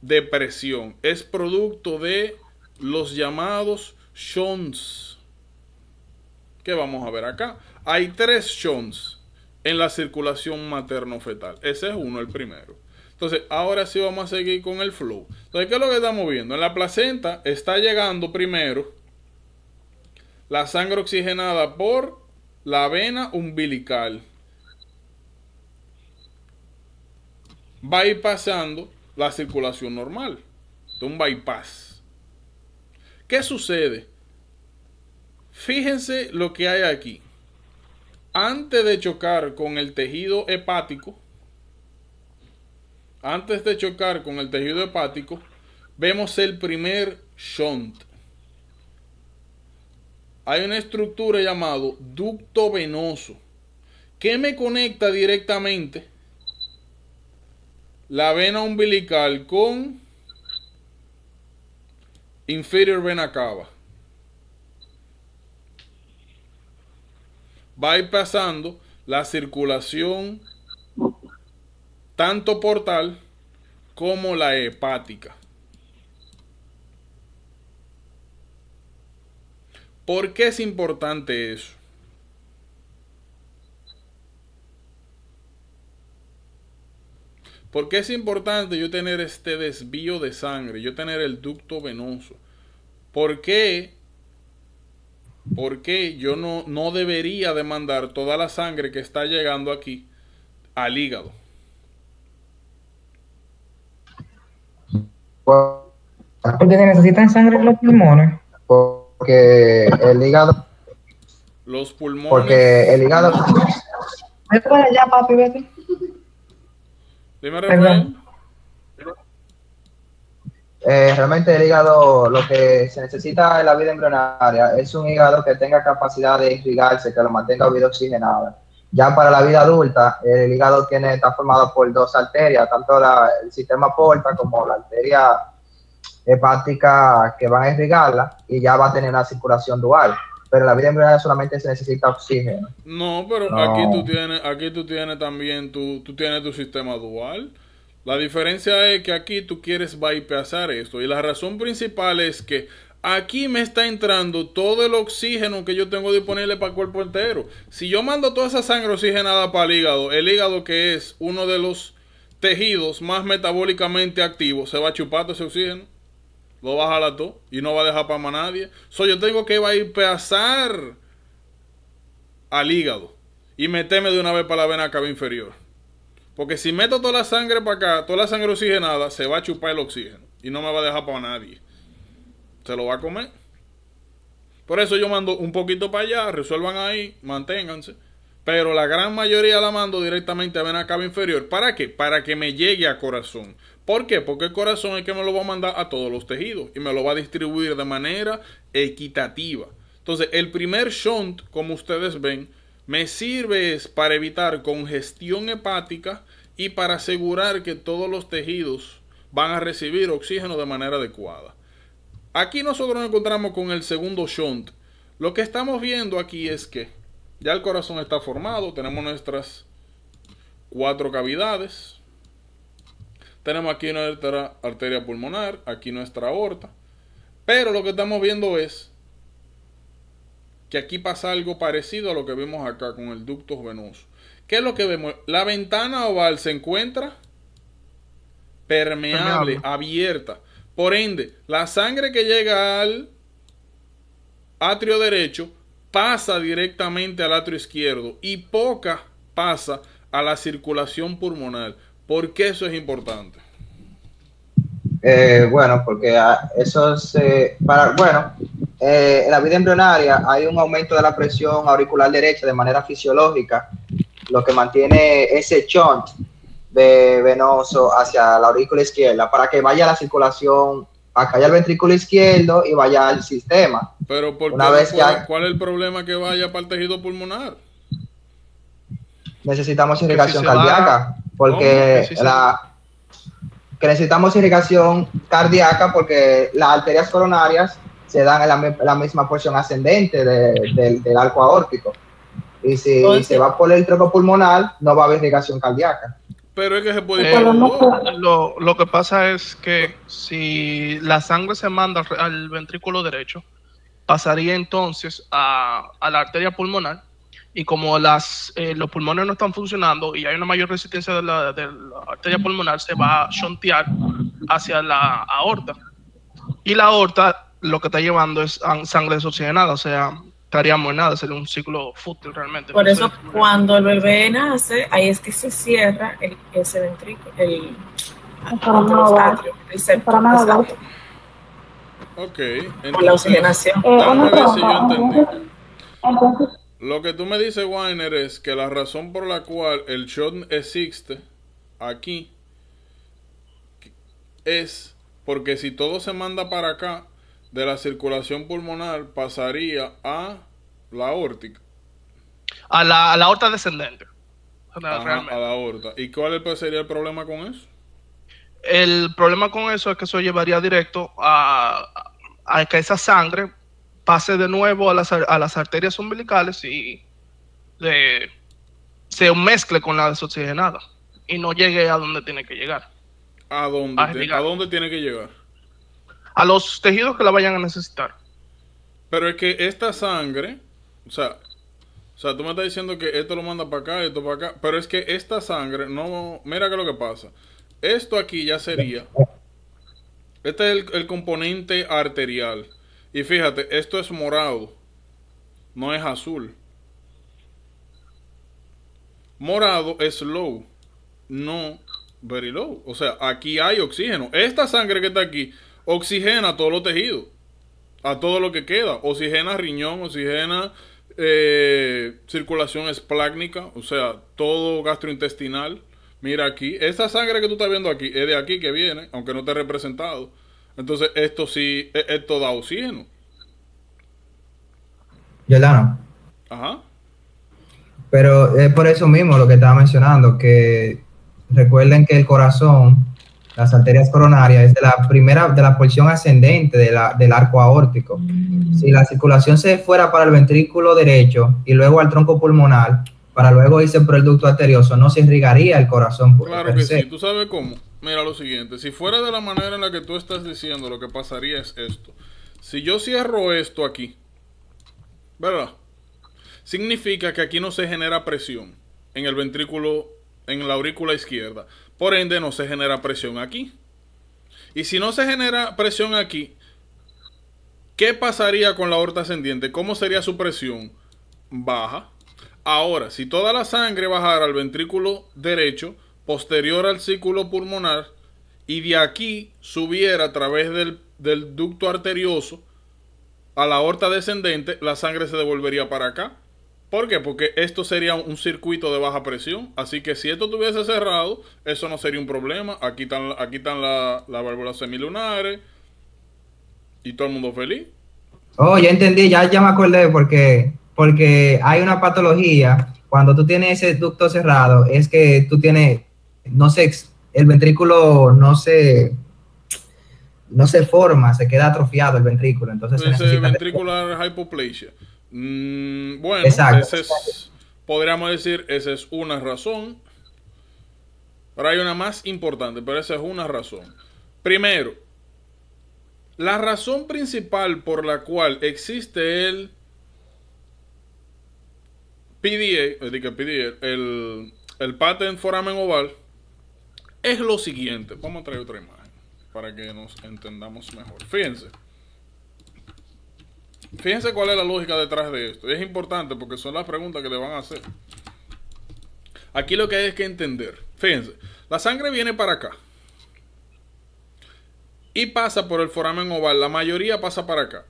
[SPEAKER 1] de presión, es producto de los llamados shunts. ¿Qué vamos a ver acá. Hay tres shunts en la circulación materno-fetal. Ese es uno, el primero. Entonces, ahora sí vamos a seguir con el flow. Entonces, ¿qué es lo que estamos viendo? En la placenta está llegando primero la sangre oxigenada por la vena umbilical. Va a ir pasando la circulación normal de un bypass. ¿Qué sucede? Fíjense lo que hay aquí. Antes de chocar con el tejido hepático, antes de chocar con el tejido hepático, vemos el primer shunt. Hay una estructura llamada ducto venoso que me conecta directamente la vena umbilical con inferior vena cava. Va a ir pasando la circulación tanto portal como la hepática. ¿Por qué es importante eso? ¿Por qué es importante yo tener este desvío de sangre, yo tener el ducto venoso? ¿Por qué, por qué yo no, no debería demandar toda la sangre que está llegando aquí al hígado? Porque
[SPEAKER 5] necesitan sangre en los pulmones.
[SPEAKER 3] Porque el hígado.
[SPEAKER 1] Los pulmones. Porque el hígado.
[SPEAKER 3] Eh, realmente el hígado, lo que se necesita en la vida embrionaria es un hígado que tenga capacidad de irrigarse, que lo mantenga vida oxigenada. Ya para la vida adulta, el hígado tiene, está formado por dos arterias, tanto el sistema porta como la arteria hepática que van a irrigarla y ya va a tener una circulación dual. Pero en la vida embrionaria solamente se necesita oxígeno.
[SPEAKER 1] No, pero aquí tú tienes, aquí tú tienes también tu, tú tienes tu sistema dual. La diferencia es que aquí tú quieres bypassar esto y la razón principal es que aquí me está entrando todo el oxígeno que yo tengo disponible para el cuerpo entero. Si yo mando toda esa sangre oxigenada para el hígado, el hígado que es uno de los tejidos más metabólicamente activos, se va a chupar todo ese oxígeno, lo va a jalar todo y no va a dejar para más nadie. So, yo tengo que ir a pasar al hígado y meterme de una vez para la vena cava inferior. Porque si meto toda la sangre para acá, toda la sangre oxigenada, se va a chupar el oxígeno y no me va a dejar para nadie se lo va a comer. Por eso yo mando un poquito para allá, resuelvan ahí, manténganse. Pero la gran mayoría la mando directamente a vena cava inferior. ¿Para qué? Para que me llegue a corazón. ¿Por qué? Porque el corazón es que me lo va a mandar a todos los tejidos y me lo va a distribuir de manera equitativa. Entonces, el primer shunt, como ustedes ven, me sirve para evitar congestión hepática y para asegurar que todos los tejidos van a recibir oxígeno de manera adecuada. Aquí nosotros nos encontramos con el segundo shunt. Lo que estamos viendo aquí es que ya el corazón está formado, tenemos nuestras cuatro cavidades. Tenemos aquí nuestra arteria pulmonar, aquí nuestra aorta. Pero lo que estamos viendo es que aquí pasa algo parecido a lo que vemos acá con el ducto venoso. ¿Qué es lo que vemos? La ventana oval se encuentra permeable. abierta. Por ende, la sangre que llega al atrio derecho pasa directamente al atrio izquierdo y poca pasa a la circulación pulmonar. ¿Por qué eso es importante?
[SPEAKER 3] Eh, bueno, porque ah, eso es para, bueno, eh, en la vida embrionaria hay un aumento de la presión auricular derecha de manera fisiológica, lo que mantiene ese chont venoso hacia la aurícula izquierda para que vaya la circulación acá al ventrículo izquierdo y vaya al sistema.
[SPEAKER 1] Pero por cuál, es el problema que vaya para el tejido pulmonar?
[SPEAKER 3] Necesitamos irrigación cardíaca,
[SPEAKER 4] porque
[SPEAKER 3] necesitamos irrigación cardíaca porque las arterias coronarias se dan en la, misma porción ascendente del arco aórtico. Y si se va por el tronco pulmonar, no va a haber irrigación cardíaca.
[SPEAKER 2] Pero es que se eh, puede... lo, lo, que pasa es que si la sangre se manda al ventrículo derecho, pasaría entonces a, la arteria pulmonar y como las, eh, los pulmones no están funcionando y hay una mayor resistencia de la, de la arteria pulmonar, se va a shontear hacia la aorta. Y la aorta lo que está llevando es sangre desoxigenada, o sea, estaríamos en nada, sería un ciclo fútil realmente. Por eso
[SPEAKER 4] cuando el bebé nace, ahí es que se cierra el, ese ventrículo, el, el nada.
[SPEAKER 1] Ok, entonces, la oxigenación. Eh, si yo entendí. Entonces, Lo que tú me dices, Weiner, es que la razón por la cual el shot existe aquí es porque si todo se manda para acá, de la circulación pulmonar pasaría a la aórtica.
[SPEAKER 2] A la, a aorta descendente. a la aorta. ¿Y cuál pues, sería el problema con eso? El problema con eso es que eso llevaría directo a, que esa sangre pase de nuevo a las, arterias umbilicales y de, se mezcle con la desoxigenada y no llegue a donde tiene que llegar. ¿A dónde, ¿a dónde tiene que llegar? a los tejidos que la vayan a necesitar. Pero es que esta
[SPEAKER 1] sangre, o sea, o sea, tú me estás diciendo que esto lo manda para acá, esto para acá, pero es que esta sangre no, mira que lo que pasa. Esto aquí ya sería, este es el, el componente arterial. Y fíjate, esto es morado, no es azul. Morado es low, no very low. O sea, aquí hay oxígeno. Esta sangre que está aquí oxigena todos los tejidos, a todo lo que queda. Oxigena riñón, oxigena eh, circulación esplácnica, o sea, todo gastrointestinal. Mira aquí, esa sangre que tú estás viendo aquí es de aquí que viene, aunque no esté representado. Entonces, esto sí, e, esto da oxígeno.
[SPEAKER 3] Yolana. Ajá. Pero es por eso mismo lo que estaba mencionando, que recuerden que el corazón las arterias coronarias, es de la primera, de la porción ascendente de la, del arco aórtico. Mm. Si la circulación se fuera para el ventrículo derecho y luego al tronco pulmonar, para luego irse por el ducto arterioso, no se irrigaría el corazón. Por claro que sí, tú
[SPEAKER 1] sabes cómo. Mira lo siguiente, si fuera de la manera en la que tú estás diciendo, lo que pasaría es esto. Si yo cierro esto aquí, ¿verdad? Significa que aquí no se genera presión en el ventrículo, en la aurícula izquierda. Por ende, no se genera presión aquí. Y si no se genera presión aquí, ¿qué pasaría con la aorta ascendiente? ¿Cómo sería su presión? Baja. Ahora, si toda la sangre bajara al ventrículo derecho, posterior al círculo pulmonar, y de aquí subiera a través del, ducto arterioso a la aorta descendente, la sangre se devolvería para acá ¿Por qué? Porque esto sería un circuito de baja presión. Así que si esto estuviese cerrado, eso no sería un problema. Aquí están, aquí están las la válvulas semilunares. Y todo el mundo feliz.
[SPEAKER 3] Oh, ya entendí, ya, ya me acordé porque, porque hay una patología. Cuando tú tienes ese ducto cerrado, es que tú tienes, no sé, el ventrículo no se, no se forma, se queda atrofiado el ventrículo. Entonces, se necesita
[SPEAKER 1] ventrículo hipoplasia. Mm, bueno, podríamos decir, esa es una razón. Pero hay una más importante, pero esa es una razón. Primero, la razón principal por la cual existe el PDA, el, eh, el, el Patent Foramen Oval, es lo siguiente. Vamos a traer otra imagen para que nos entendamos mejor. Fíjense. Fíjense cuál es la lógica detrás de esto. Es importante porque son las preguntas que le van a hacer. Aquí lo que hay es que entender. Fíjense, la sangre viene para acá. Y pasa por el foramen oval. La mayoría pasa para acá.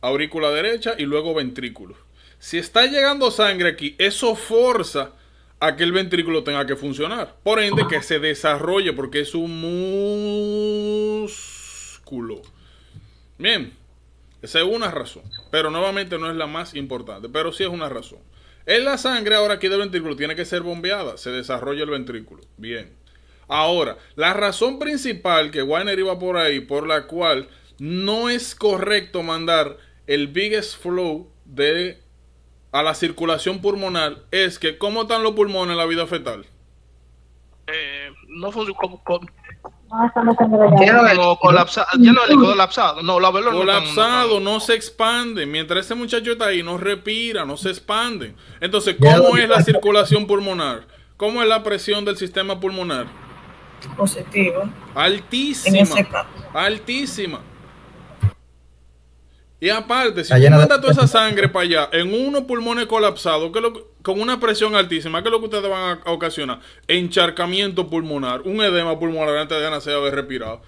[SPEAKER 1] Aurícula derecha y luego ventrículo. Si está llegando sangre aquí, eso forza a que el ventrículo tenga que funcionar. Por ende, que se desarrolle porque es un músculo. Bien. Esa es una razón. Pero nuevamente no es la más importante, pero sí es una razón. es la sangre ahora aquí del ventrículo tiene que ser bombeada, se desarrolla el ventrículo. Bien. Ahora, la razón principal que Weiner iba por ahí, por la cual no es correcto mandar el biggest flow de, a la circulación pulmonar, es que ¿cómo están los pulmones en la vida fetal?
[SPEAKER 2] Eh, no funciona
[SPEAKER 1] colapsado. No, se expande. Mientras ese muchacho está ahí, no respira, no se expande. Entonces, ¿cómo es la circulación pulmonar? ¿Cómo es la presión del sistema pulmonar? positiva, Altísima. Altísima. Y aparte, si tú mandas toda esa *laughs* sangre para allá en unos pulmones colapsados, que con una presión altísima, ¿qué es lo que ustedes van a ocasionar? Encharcamiento pulmonar, un edema pulmonar antes de nacer haber respirado.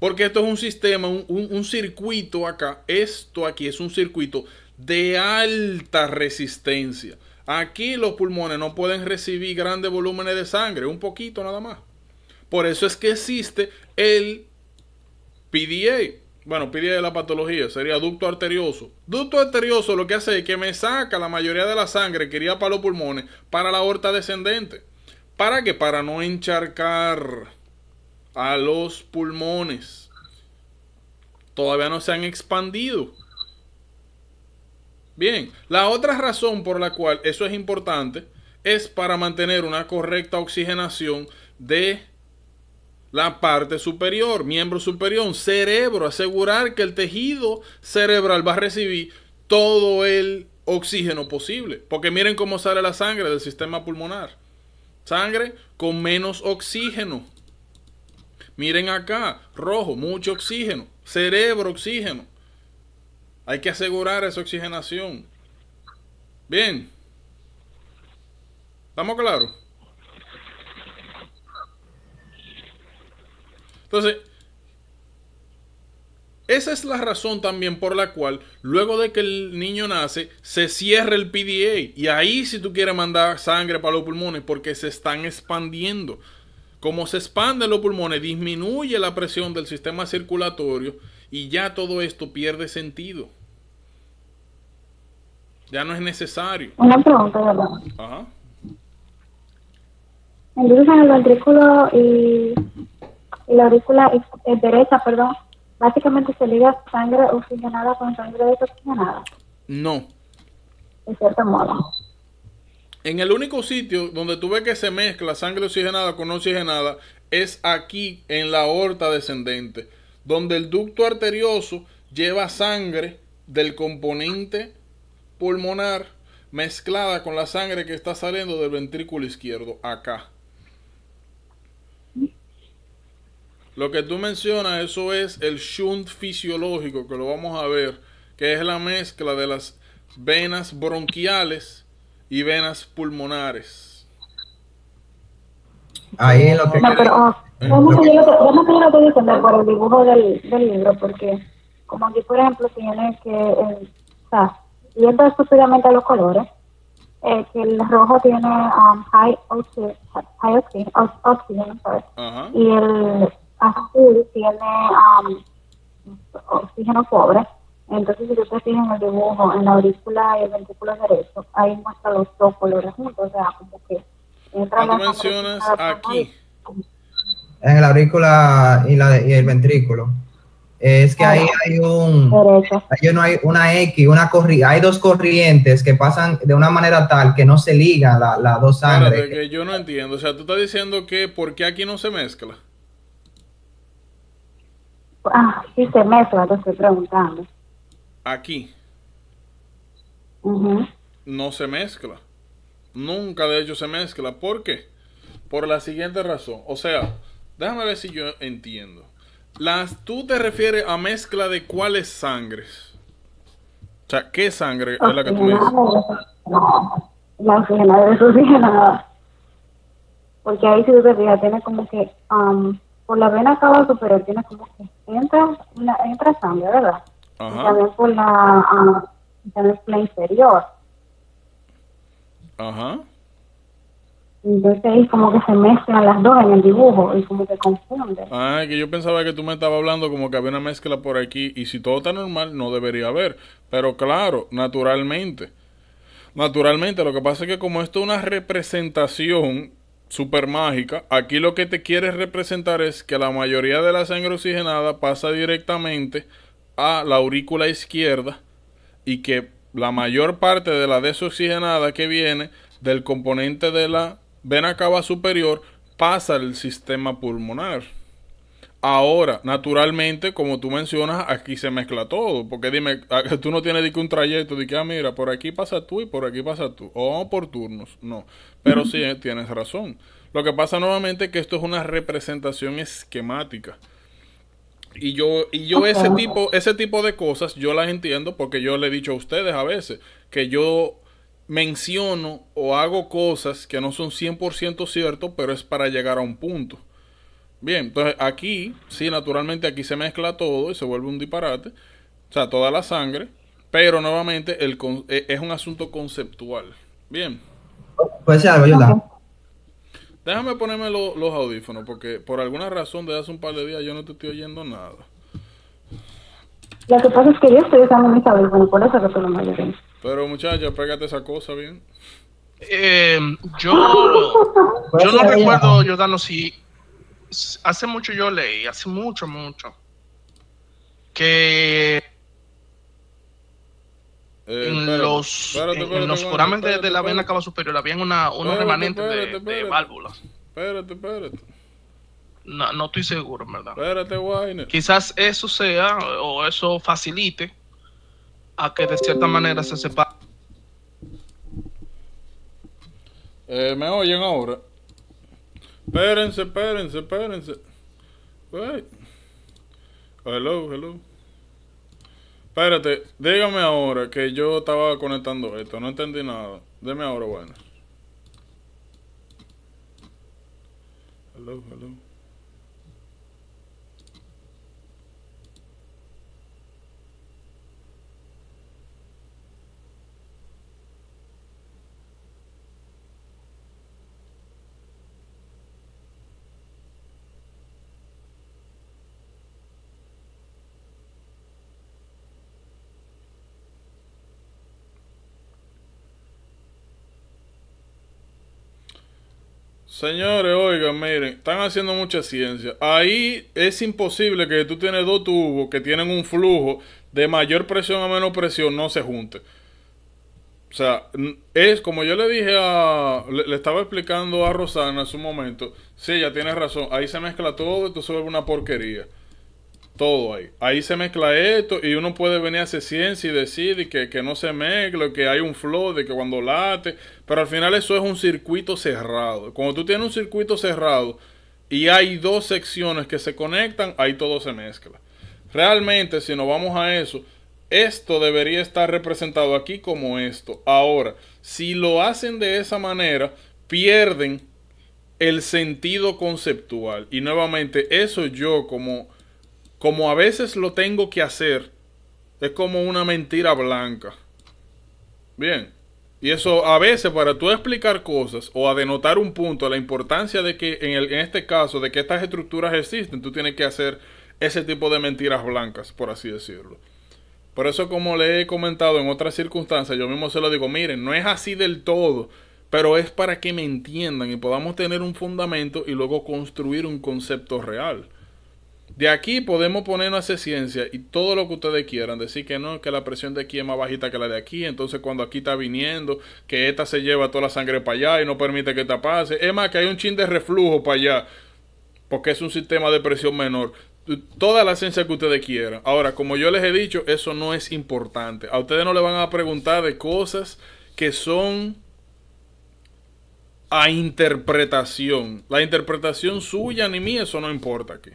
[SPEAKER 1] Porque esto es un sistema, un circuito acá. Esto aquí es un circuito de alta resistencia. Aquí los pulmones no pueden recibir grandes volúmenes de sangre, un poquito nada más. Por eso es que existe el PDA, bueno, pide la patología, sería ducto arterioso. Ducto arterioso lo que hace es que me saca la mayoría de la sangre que iría para los pulmones para la aorta descendente. ¿Para qué? Para no encharcar a los pulmones. Todavía no se han expandido. Bien, la otra razón por la cual eso es importante es para mantener una correcta oxigenación de la parte superior, miembro superior, cerebro, asegurar que el tejido cerebral va a recibir todo el oxígeno posible. Porque miren cómo sale la sangre del sistema pulmonar. Sangre con menos oxígeno. Miren acá, rojo, mucho oxígeno. Cerebro, oxígeno. Hay que asegurar esa oxigenación. Bien. ¿Estamos claros? Entonces, esa es la razón también por la cual luego de que el niño nace se cierra el PDA y ahí si tú quieres mandar sangre para los pulmones porque se están expandiendo. Como se expanden los pulmones, disminuye la presión del sistema circulatorio y ya todo esto pierde sentido. Ya no es necesario. Una pregunta, ¿verdad? Ajá.
[SPEAKER 4] Entonces, en el ventrículo y la aurícula es derecha, perdón, básicamente se liga sangre oxigenada con sangre desoxigenada.
[SPEAKER 2] No. En
[SPEAKER 4] cierto modo.
[SPEAKER 1] En el único sitio donde tú ves que se mezcla sangre oxigenada con oxigenada es aquí en la aorta descendente, donde el ducto arterioso lleva sangre del componente pulmonar mezclada con la sangre que está saliendo del ventrículo izquierdo, acá. Lo que tú mencionas, eso es el shunt fisiológico, que lo vamos a ver, que es la mezcla de las venas bronquiales y venas pulmonares.
[SPEAKER 4] Ahí es lo que... No, pero, ah, eh, vamos, a tener lo que, vamos a el dibujo del, libro, porque como aquí, por ejemplo, tiene que... Eh, o sea, y esto los colores, eh, que el rojo tiene um, high oxygen, y el azul tiene um, oxígeno pobre. Entonces, si te fijas en el dibujo, en la aurícula y el ventrículo derecho, ahí muestra los dos colores juntos, o sea, como que entra la mencionas aquí?
[SPEAKER 3] En la aurícula y, la y el ventrículo. Es que ahí hay un, ahí no hay una X, una hay dos corrientes que pasan de una manera tal que no se ligan las la dos sangres.
[SPEAKER 1] yo no entiendo, o sea, tú estás diciendo que ¿por qué aquí no se mezcla?
[SPEAKER 4] Ah, este se mezcla, te estoy preguntando.
[SPEAKER 1] Aquí. No se mezcla. Nunca de hecho se mezcla. ¿Por qué? Por la siguiente razón. O sea, déjame ver si yo entiendo. Las, tú te refieres a mezcla de cuáles sangres. O sea, ¿qué sangre es la que tú dices?
[SPEAKER 4] No, la oxigenada Porque ahí si tú te fijas, tiene como que, um, por la vena de superar, tiene como que entra entra sangre, ¿verdad? Ajá. por la, ah, la inferior. Ajá. Entonces ahí como que se mezclan las dos en el dibujo y como que confunde.
[SPEAKER 1] Ah, que yo pensaba que tú me estabas hablando como que había una mezcla por aquí y si todo está normal no debería haber. Pero claro, naturalmente. Naturalmente, lo que pasa es que como esto es una representación super mágica. Aquí lo que te quieres representar es que la mayoría de la sangre oxigenada pasa directamente a la aurícula izquierda y que la mayor parte de la desoxigenada que viene del componente de la vena cava superior pasa al sistema pulmonar. Ahora, naturalmente, como tú mencionas, aquí se mezcla todo. Porque dime, *laughs* tú no tienes un trayecto de que, ah, mira, por aquí pasa tú y por aquí pasa tú. O oh, por turnos, no. Pero sí, eh, tienes razón. Lo que pasa nuevamente es que esto es una representación esquemática. Y yo, y yo ese tipo, ese tipo de cosas, yo las entiendo porque yo le he dicho a ustedes a veces que yo menciono o hago cosas que no son 100% cierto, pero es para llegar a un punto. Bien, entonces aquí, sí, naturalmente aquí se mezcla todo y se vuelve un disparate. O sea, toda la sangre. Pero nuevamente el eh, es un asunto conceptual. Bien.
[SPEAKER 3] Puede ser algo, Yolanda.
[SPEAKER 1] Déjame ponerme los audífonos porque por alguna razón desde hace un par de días yo no te estoy oyendo nada.
[SPEAKER 4] Lo que pasa es que yo estoy usando mis audífonos, por eso que no me
[SPEAKER 2] Pero muchacha, pégate esa cosa bien. Eh, yo,
[SPEAKER 4] yo no recuerdo,
[SPEAKER 2] Jordano, si hace mucho yo leí, hace mucho, mucho, que eh, en los, en, los de, la vena cava superior había una, unos remanentes de,
[SPEAKER 1] válvulas. Espérate, espérate.
[SPEAKER 2] No, estoy seguro, verdad. Espérate, Quizás eso sea o eso facilite a que de cierta manera se sepa.
[SPEAKER 1] Eh, ¿Me oyen ahora? Espérense, espérense, espérense. Wait. Oh, hello, hello. Espérate, dígame ahora que yo estaba conectando esto, no entendí nada. Deme ahora, bueno. Hello, hello. Señores, oigan, miren, están haciendo mucha ciencia. Ahí es imposible que tú tienes dos tubos que tienen un flujo de mayor presión a menos presión, no se junten. O sea, es como yo le dije a. Le, estaba explicando a Rosana en su momento. Sí, ella tiene razón. Ahí se mezcla todo y tú se una porquería todo ahí. Ahí se mezcla esto y uno puede venir a hacer ciencia y decir que, que, no se mezcla, que hay un flow, de que cuando late, pero al final eso es un circuito cerrado. Cuando tú tienes un circuito cerrado y hay dos secciones que se conectan, ahí todo se mezcla. Realmente, si nos vamos a eso, esto debería estar representado aquí como esto. Ahora, si lo hacen de esa manera, pierden el sentido conceptual. Y nuevamente, eso yo como como a veces lo tengo que hacer, es como una mentira blanca. Bien. Y eso a veces para tú explicar cosas o a denotar un punto, la importancia de que en, el, en este caso, de que estas estructuras existen, tú tienes que hacer ese tipo de mentiras blancas, por así decirlo. Por eso como le he comentado en otras circunstancias, yo mismo se lo digo, miren, no es así del todo, pero es para que me entiendan y podamos tener un fundamento y luego construir un concepto real. De aquí podemos ponernos a ciencia y todo lo que ustedes quieran, decir que no, que la presión de aquí es más bajita que la de aquí, entonces cuando aquí está viniendo, que esta se lleva toda la sangre para allá y no permite que esta pase, es más que hay un chin de reflujo para allá, porque es un sistema de presión menor. Toda la ciencia que ustedes quieran. Ahora, como yo les he dicho, eso no es importante. A ustedes no le van a preguntar de cosas que son a interpretación. La interpretación suya ni mía, eso no importa aquí.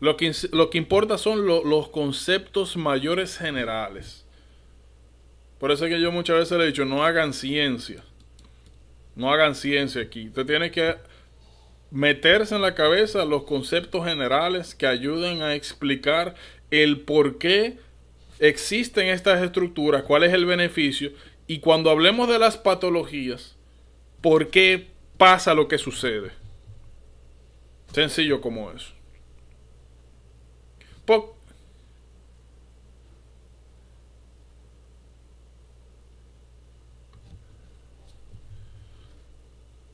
[SPEAKER 1] Lo que, importa son los conceptos mayores generales. Por eso es que yo muchas veces le he dicho, no hagan ciencia. No hagan ciencia aquí. Usted tiene que meterse en la cabeza los conceptos generales que ayuden a explicar el por qué existen estas estructuras, cuál es el beneficio. Y cuando hablemos de las patologías, ¿por qué pasa lo que sucede? Sencillo como eso.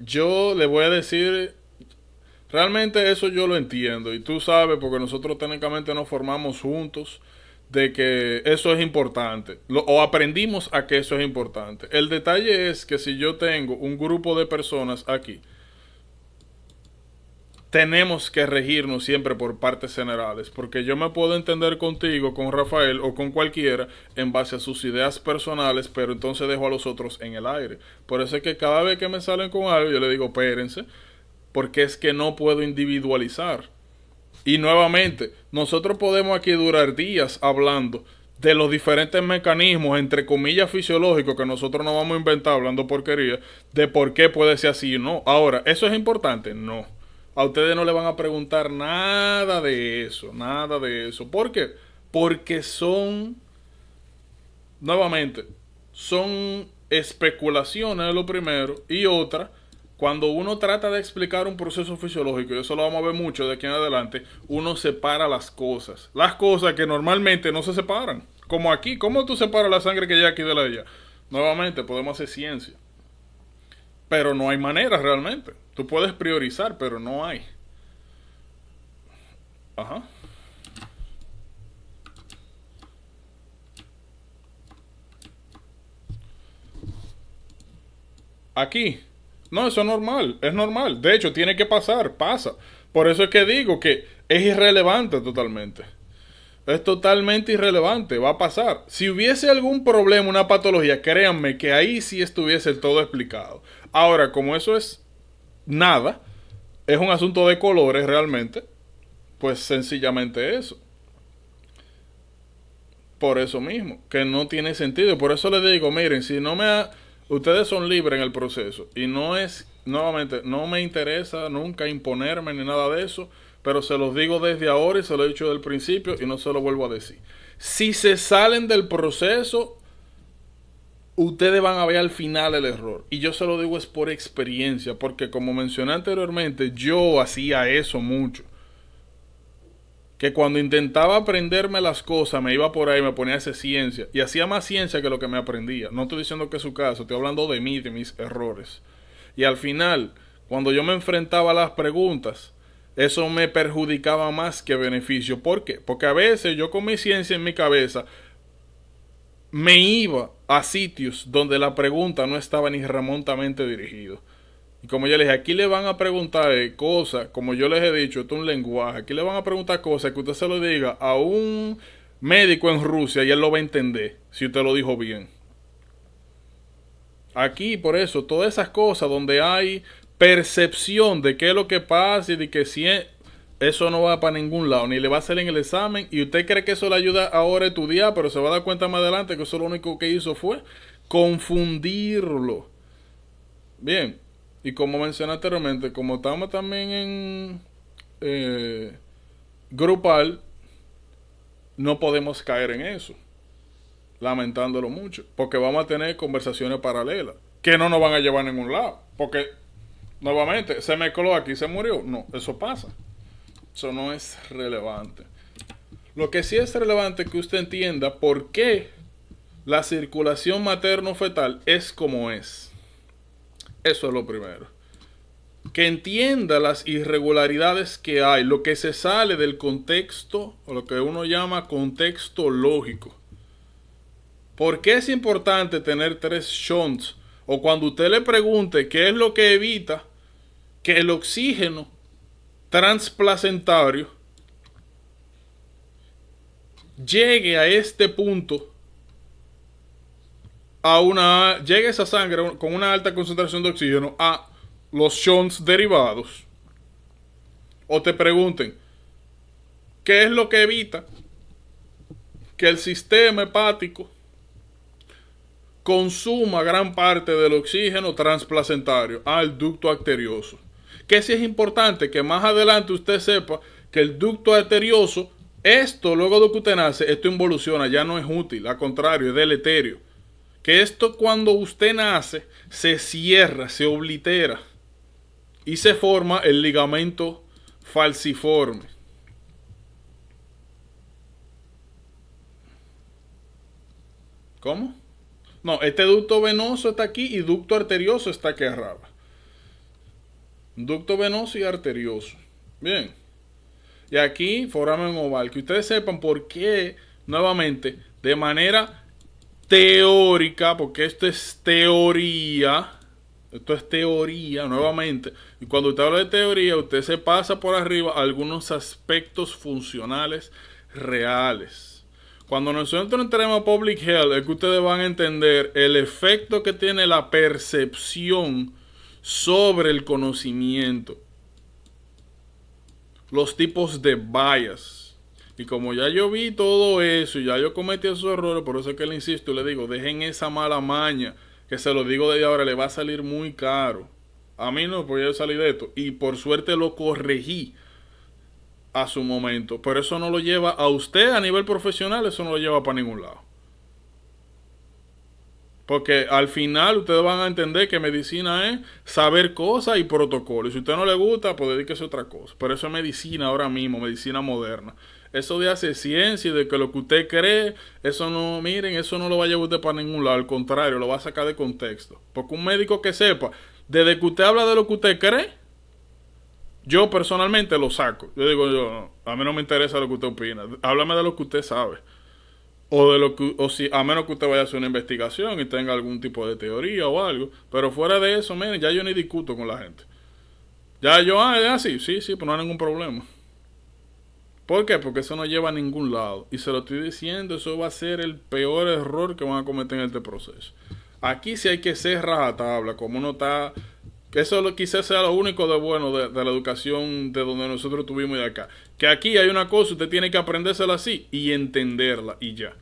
[SPEAKER 1] Yo le voy a decir, realmente eso yo lo entiendo y tú sabes, porque nosotros técnicamente nos formamos juntos, de que eso es importante, o aprendimos a que eso es importante. El detalle es que si yo tengo un grupo de personas aquí, tenemos que regirnos siempre por partes generales, porque yo me puedo entender contigo, con Rafael o con cualquiera en base a sus ideas personales, pero entonces dejo a los otros en el aire. Por eso es que cada vez que me salen con algo, yo le digo, espérense, porque es que no puedo individualizar. Y nuevamente, nosotros podemos aquí durar días hablando de los diferentes mecanismos, entre comillas, fisiológicos que nosotros no vamos a inventar hablando porquería, de por qué puede ser así o no. Ahora, ¿eso es importante? No. A ustedes no le van a preguntar nada de eso, nada de eso. ¿Por qué? Porque son, nuevamente, son especulaciones lo primero y otra, cuando uno trata de explicar un proceso fisiológico, y eso lo vamos a ver mucho de aquí en adelante, uno separa las cosas. Las cosas que normalmente no se separan. Como aquí, ¿cómo tú separas la sangre que llega aquí de la ella Nuevamente, podemos hacer ciencia. Pero no hay manera realmente. Tú puedes priorizar, pero no hay. Ajá. Aquí. No, eso es normal, es normal. De hecho, tiene que pasar, pasa. Por eso es que digo que es irrelevante totalmente. Es totalmente irrelevante, va a pasar. Si hubiese algún problema, una patología, créanme que ahí sí estuviese todo explicado. Ahora, como eso es nada, es un asunto de colores realmente, pues sencillamente eso. Por eso mismo, que no tiene sentido. Por eso les digo, miren, si no me... Ha... Ustedes son libres en el proceso y no es, nuevamente, no me interesa nunca imponerme ni nada de eso, pero se los digo desde ahora y se lo he dicho del principio y no se lo vuelvo a decir. Si se salen del proceso, ustedes van a ver al final el error. Y yo se lo digo es por experiencia, porque como mencioné anteriormente, yo hacía eso mucho. Que cuando intentaba aprenderme las cosas, me iba por ahí, me ponía a hacer ciencia. Y hacía más ciencia que lo que me aprendía. No estoy diciendo que es su caso, estoy hablando de mí, de mis errores. Y al final, cuando yo me enfrentaba a las preguntas, eso me perjudicaba más que beneficio. ¿Por qué? Porque a veces yo con mi ciencia en mi cabeza me iba a sitios donde la pregunta no estaba ni remontamente dirigida. Y como ya les dije, aquí le van a preguntar eh, cosas, como yo les he dicho, es un lenguaje, aquí le van a preguntar cosas que usted se lo diga a un médico en Rusia y él lo va a entender, si usted lo dijo bien. Aquí, por eso, todas esas cosas donde hay percepción de qué es lo que pasa y de que si es, eso no va para ningún lado, ni le va a salir en el examen. Y usted cree que eso le ayuda ahora a estudiar, pero se va a dar cuenta más adelante que eso lo único que hizo fue confundirlo. Bien, y como mencioné anteriormente, como estamos también en eh, grupal, no podemos caer en eso, lamentándolo mucho, porque vamos a tener conversaciones paralelas que no nos van a llevar a ningún lado, porque nuevamente se mezcló aquí, se murió. No, eso pasa. Eso no es relevante. Lo que sí es relevante es que usted entienda por qué la circulación materno-fetal es como es. Eso es lo primero. Que entienda las irregularidades que hay, lo que se sale del contexto, o lo que uno llama contexto lógico. ¿Por qué es importante tener tres shunts? O cuando usted le pregunte qué es lo que evita que el oxígeno transplacentario llegue a este punto a una llegue esa sangre con una alta concentración de oxígeno a los shunts derivados o te pregunten qué es lo que evita que el sistema hepático consuma gran parte del oxígeno transplacentario al ducto arterioso ¿Qué si es importante que más adelante usted sepa que el ducto arterioso, esto luego de que usted nace, esto involuciona, ya no es útil, al contrario, es deleterio. Que esto cuando usted nace se cierra, se oblitera y se forma el ligamento falciforme. ¿Cómo? No, este ducto venoso está aquí y ducto arterioso está aquí arriba ducto venoso y arterioso. Bien. Y aquí foramen oval. Que ustedes sepan por qué, nuevamente, de manera teórica, porque esto es teoría. Esto es teoría, nuevamente. Y cuando usted habla de teoría, usted se pasa por arriba algunos aspectos funcionales reales. Cuando nosotros entremos a Public Health, es que ustedes van a entender el efecto que tiene la percepción sobre el conocimiento. Los tipos de bias. Y como ya yo vi todo eso y ya yo cometí esos errores, por eso es que le insisto y le digo, dejen esa mala maña, que se lo digo desde ahora, le va a salir muy caro. A mí no, pues yo salí de esto. Y por suerte lo corregí a su momento. Pero eso no lo lleva a usted a nivel profesional, eso no lo lleva para ningún lado. Porque al final ustedes van a entender que medicina es saber cosas y protocolos. Y si a usted no le gusta, pues dedíquese a otra cosa. Pero eso es medicina ahora mismo, medicina moderna. Eso de hacer ciencia y de que lo que usted cree, eso no, miren, eso no lo va a llevar usted para ningún lado. Al contrario, lo va a sacar de contexto. Porque un médico que sepa, desde que usted habla de lo que usted cree, yo personalmente lo saco. Yo digo, yo, a mí no me interesa lo que usted opina. Háblame de lo que usted sabe. O, de lo que, o si, a menos que usted vaya a hacer una investigación y tenga algún tipo de teoría o algo. Pero fuera de eso, miren, ya yo ni discuto con la gente. Ya yo, ah, sí, sí, sí, pero pues no hay ningún problema. ¿Por qué? Porque eso no lleva a ningún lado. Y se lo estoy diciendo, eso va a ser el peor error que van a cometer en este proceso. Aquí sí hay que ser tabla como uno está... Eso quizás sea lo único de bueno de, la educación de donde nosotros tuvimos y de acá. Que aquí hay una cosa, usted tiene que aprendérsela así y entenderla y ya.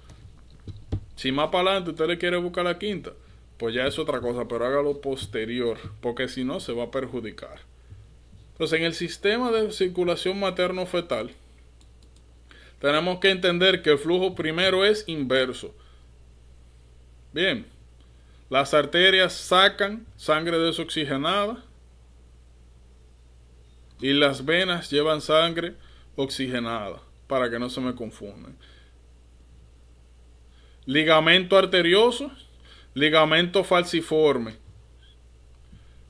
[SPEAKER 1] Si más para adelante usted le quiere buscar la quinta, pues ya es otra cosa, pero hágalo posterior, porque si no se va a perjudicar. Entonces, en el sistema de circulación materno-fetal, tenemos que entender que el flujo primero es inverso. Bien, las arterias sacan sangre desoxigenada y las venas llevan sangre oxigenada, para que no se me confundan ligamento arterioso, ligamento falciforme,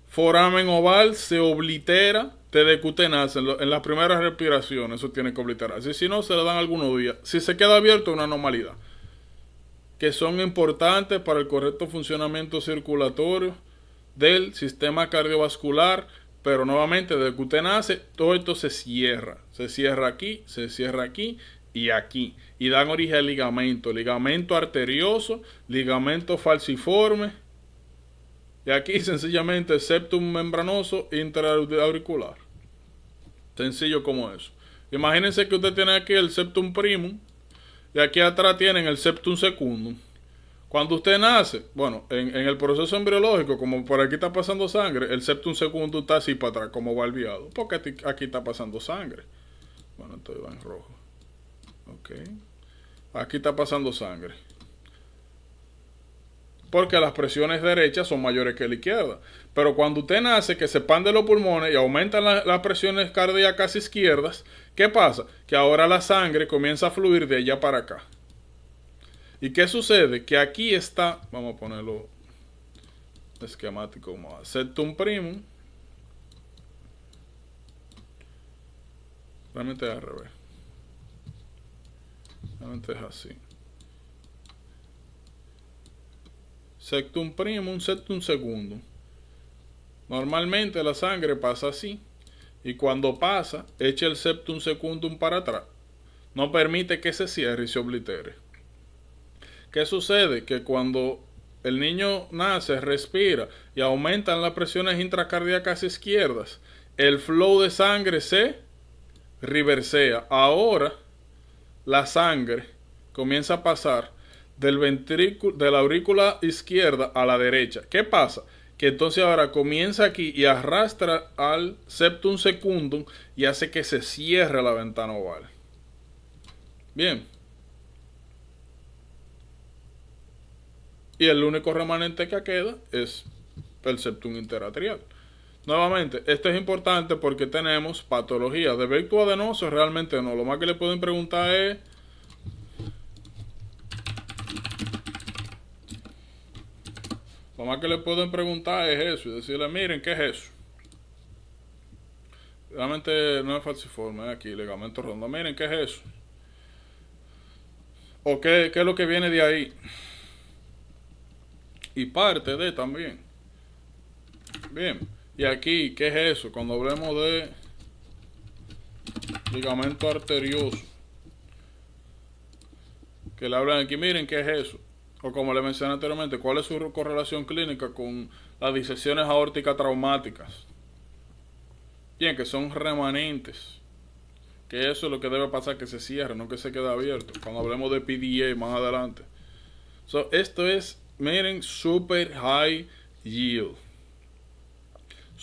[SPEAKER 1] foramen oval se oblitera, te de en, en, las primeras respiraciones, eso tiene que obliterarse. Si no, se le dan algunos días. Si se queda abierto, una anomalía. Que son importantes para el correcto funcionamiento circulatorio del sistema cardiovascular, pero nuevamente decutenase, todo esto se cierra. Se cierra aquí, se cierra aquí y aquí y dan origen al ligamento, ligamento arterioso, ligamento falsiforme y aquí *laughs* sencillamente septum membranoso interauricular. Sencillo como eso. Imagínense que usted tiene aquí el septum primum y aquí atrás tienen el septum secundum. Cuando usted nace, bueno, en, el proceso embriológico, como por aquí está pasando sangre, el septum secundum está así para atrás, como valviado, porque aquí está pasando sangre. Bueno, entonces va en rojo. Ok. Aquí está pasando sangre. Porque las presiones derechas son mayores que la izquierda. Pero cuando usted nace, que se de los pulmones y aumentan las presiones cardíacas izquierdas, ¿qué pasa? Que ahora la sangre comienza a fluir de allá para acá. ¿Y qué sucede? Que aquí está, vamos a ponerlo esquemático como septum primum. Realmente al revés. Antes así. Septum primum, septum segundo. Normalmente la sangre pasa así. Y cuando pasa, echa el septum secundum para atrás. No permite que se cierre y se oblitere. ¿Qué sucede? Que cuando el niño nace, respira y aumentan las presiones intracardíacas izquierdas, el flow de sangre se reversea. Ahora la sangre comienza a pasar del ventrículo, de la aurícula izquierda a la derecha. ¿Qué pasa? Que entonces ahora comienza aquí y arrastra al septum secundum y hace que se cierre la ventana oval. Bien. Y el único remanente que queda es el septum interatrial. Nuevamente, esto es importante porque tenemos patologías de vector adenoso, realmente no. Lo más que le pueden preguntar es Lo más que le pueden preguntar es eso y decirle, miren, ¿qué es eso? Realmente no es falsiforme aquí, ligamento rondo. Miren, ¿qué es eso? ¿O qué, qué es lo que viene de ahí? Y parte de también. Bien. Y aquí, ¿qué es eso? Cuando hablemos de ligamento arterioso, que le hablan aquí, miren, ¿qué es eso? O como le mencioné anteriormente, ¿cuál es su correlación clínica con las disecciones aórticas traumáticas? Bien, que son remanentes. Que eso es lo que debe pasar, que se cierre, no que se quede abierto. Cuando hablemos de PDA más adelante. esto es, miren, super high yield.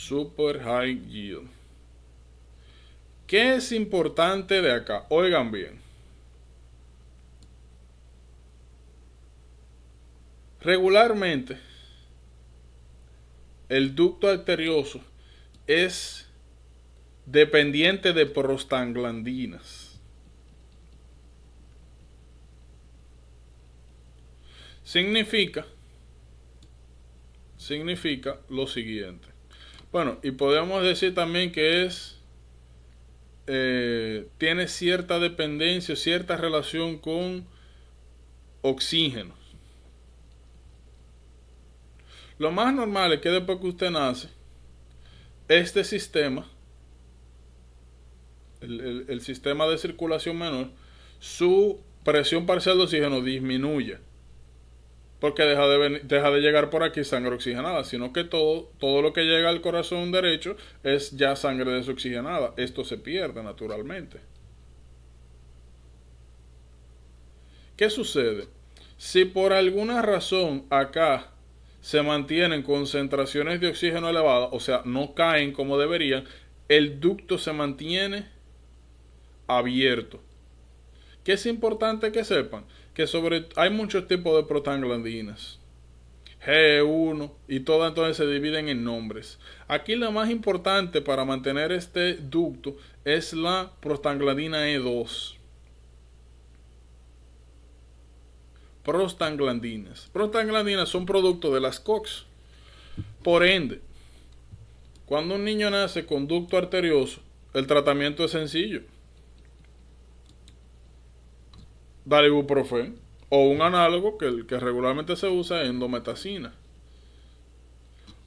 [SPEAKER 1] Super High Yield. ¿Qué es importante de acá? Oigan bien. Regularmente, el ducto arterioso es dependiente de prostaglandinas. Significa, significa lo siguiente. Bueno, y podemos decir también que es eh, tiene cierta dependencia, cierta relación con oxígeno Lo más normal es que después que usted nace, este sistema, el sistema de circulación menor, su presión parcial de oxígeno disminuye porque deja de, de llegar por aquí sangre oxigenada, sino que todo, todo lo que llega al corazón derecho es ya sangre desoxigenada. Esto se pierde naturalmente. ¿Qué sucede? Si por alguna razón acá se mantienen concentraciones de oxígeno elevadas, o sea, no caen como deberían, el ducto se mantiene abierto. ¿Qué es importante que sepan? que sobre hay muchos tipos de prostaglandinas. G1 y todas entonces se dividen en nombres. Aquí la más importante para mantener este ducto es la prostaglandina E2. Prostaglandinas. Prostaglandinas son producto de las COX. Por ende, cuando un niño nace con ducto arterioso, el tratamiento es sencillo. Dalibuprofen o un análogo que, el que regularmente se usa es endometacina.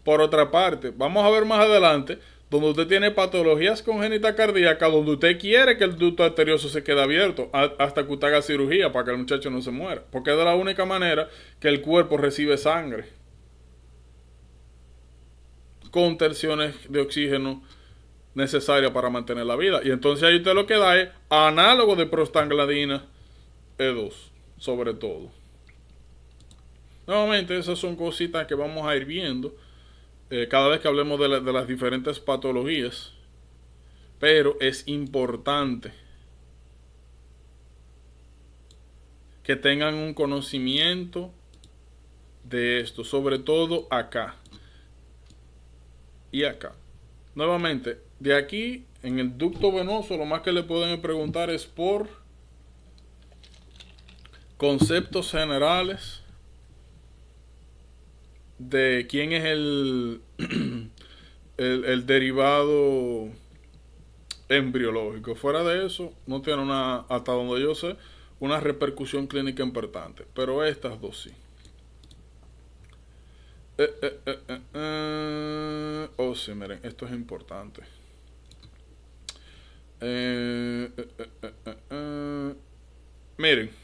[SPEAKER 1] Por otra parte, vamos a ver más adelante donde usted tiene patologías congénitas cardíacas, donde usted quiere que el ducto arterioso se quede abierto hasta que usted haga cirugía para que el muchacho no se muera, porque es de la única manera que el cuerpo recibe sangre con tensiones de oxígeno necesarias para mantener la vida. Y entonces ahí usted lo que da es análogo de prostaglandina e2, sobre todo. Nuevamente, esas son cositas que vamos a ir viendo eh, cada vez que hablemos de, de las diferentes patologías. Pero es importante que tengan un conocimiento de esto, sobre todo acá y acá. Nuevamente, de aquí en el ducto venoso, lo más que le pueden preguntar es por conceptos generales de quién es *clears throat* el, el, derivado embriológico. Fuera de eso, no tiene una, hasta donde yo sé, una repercusión clínica importante, pero estas dos sí. Eh, eh, eh, oh, sí, miren, esto es importante. Miren,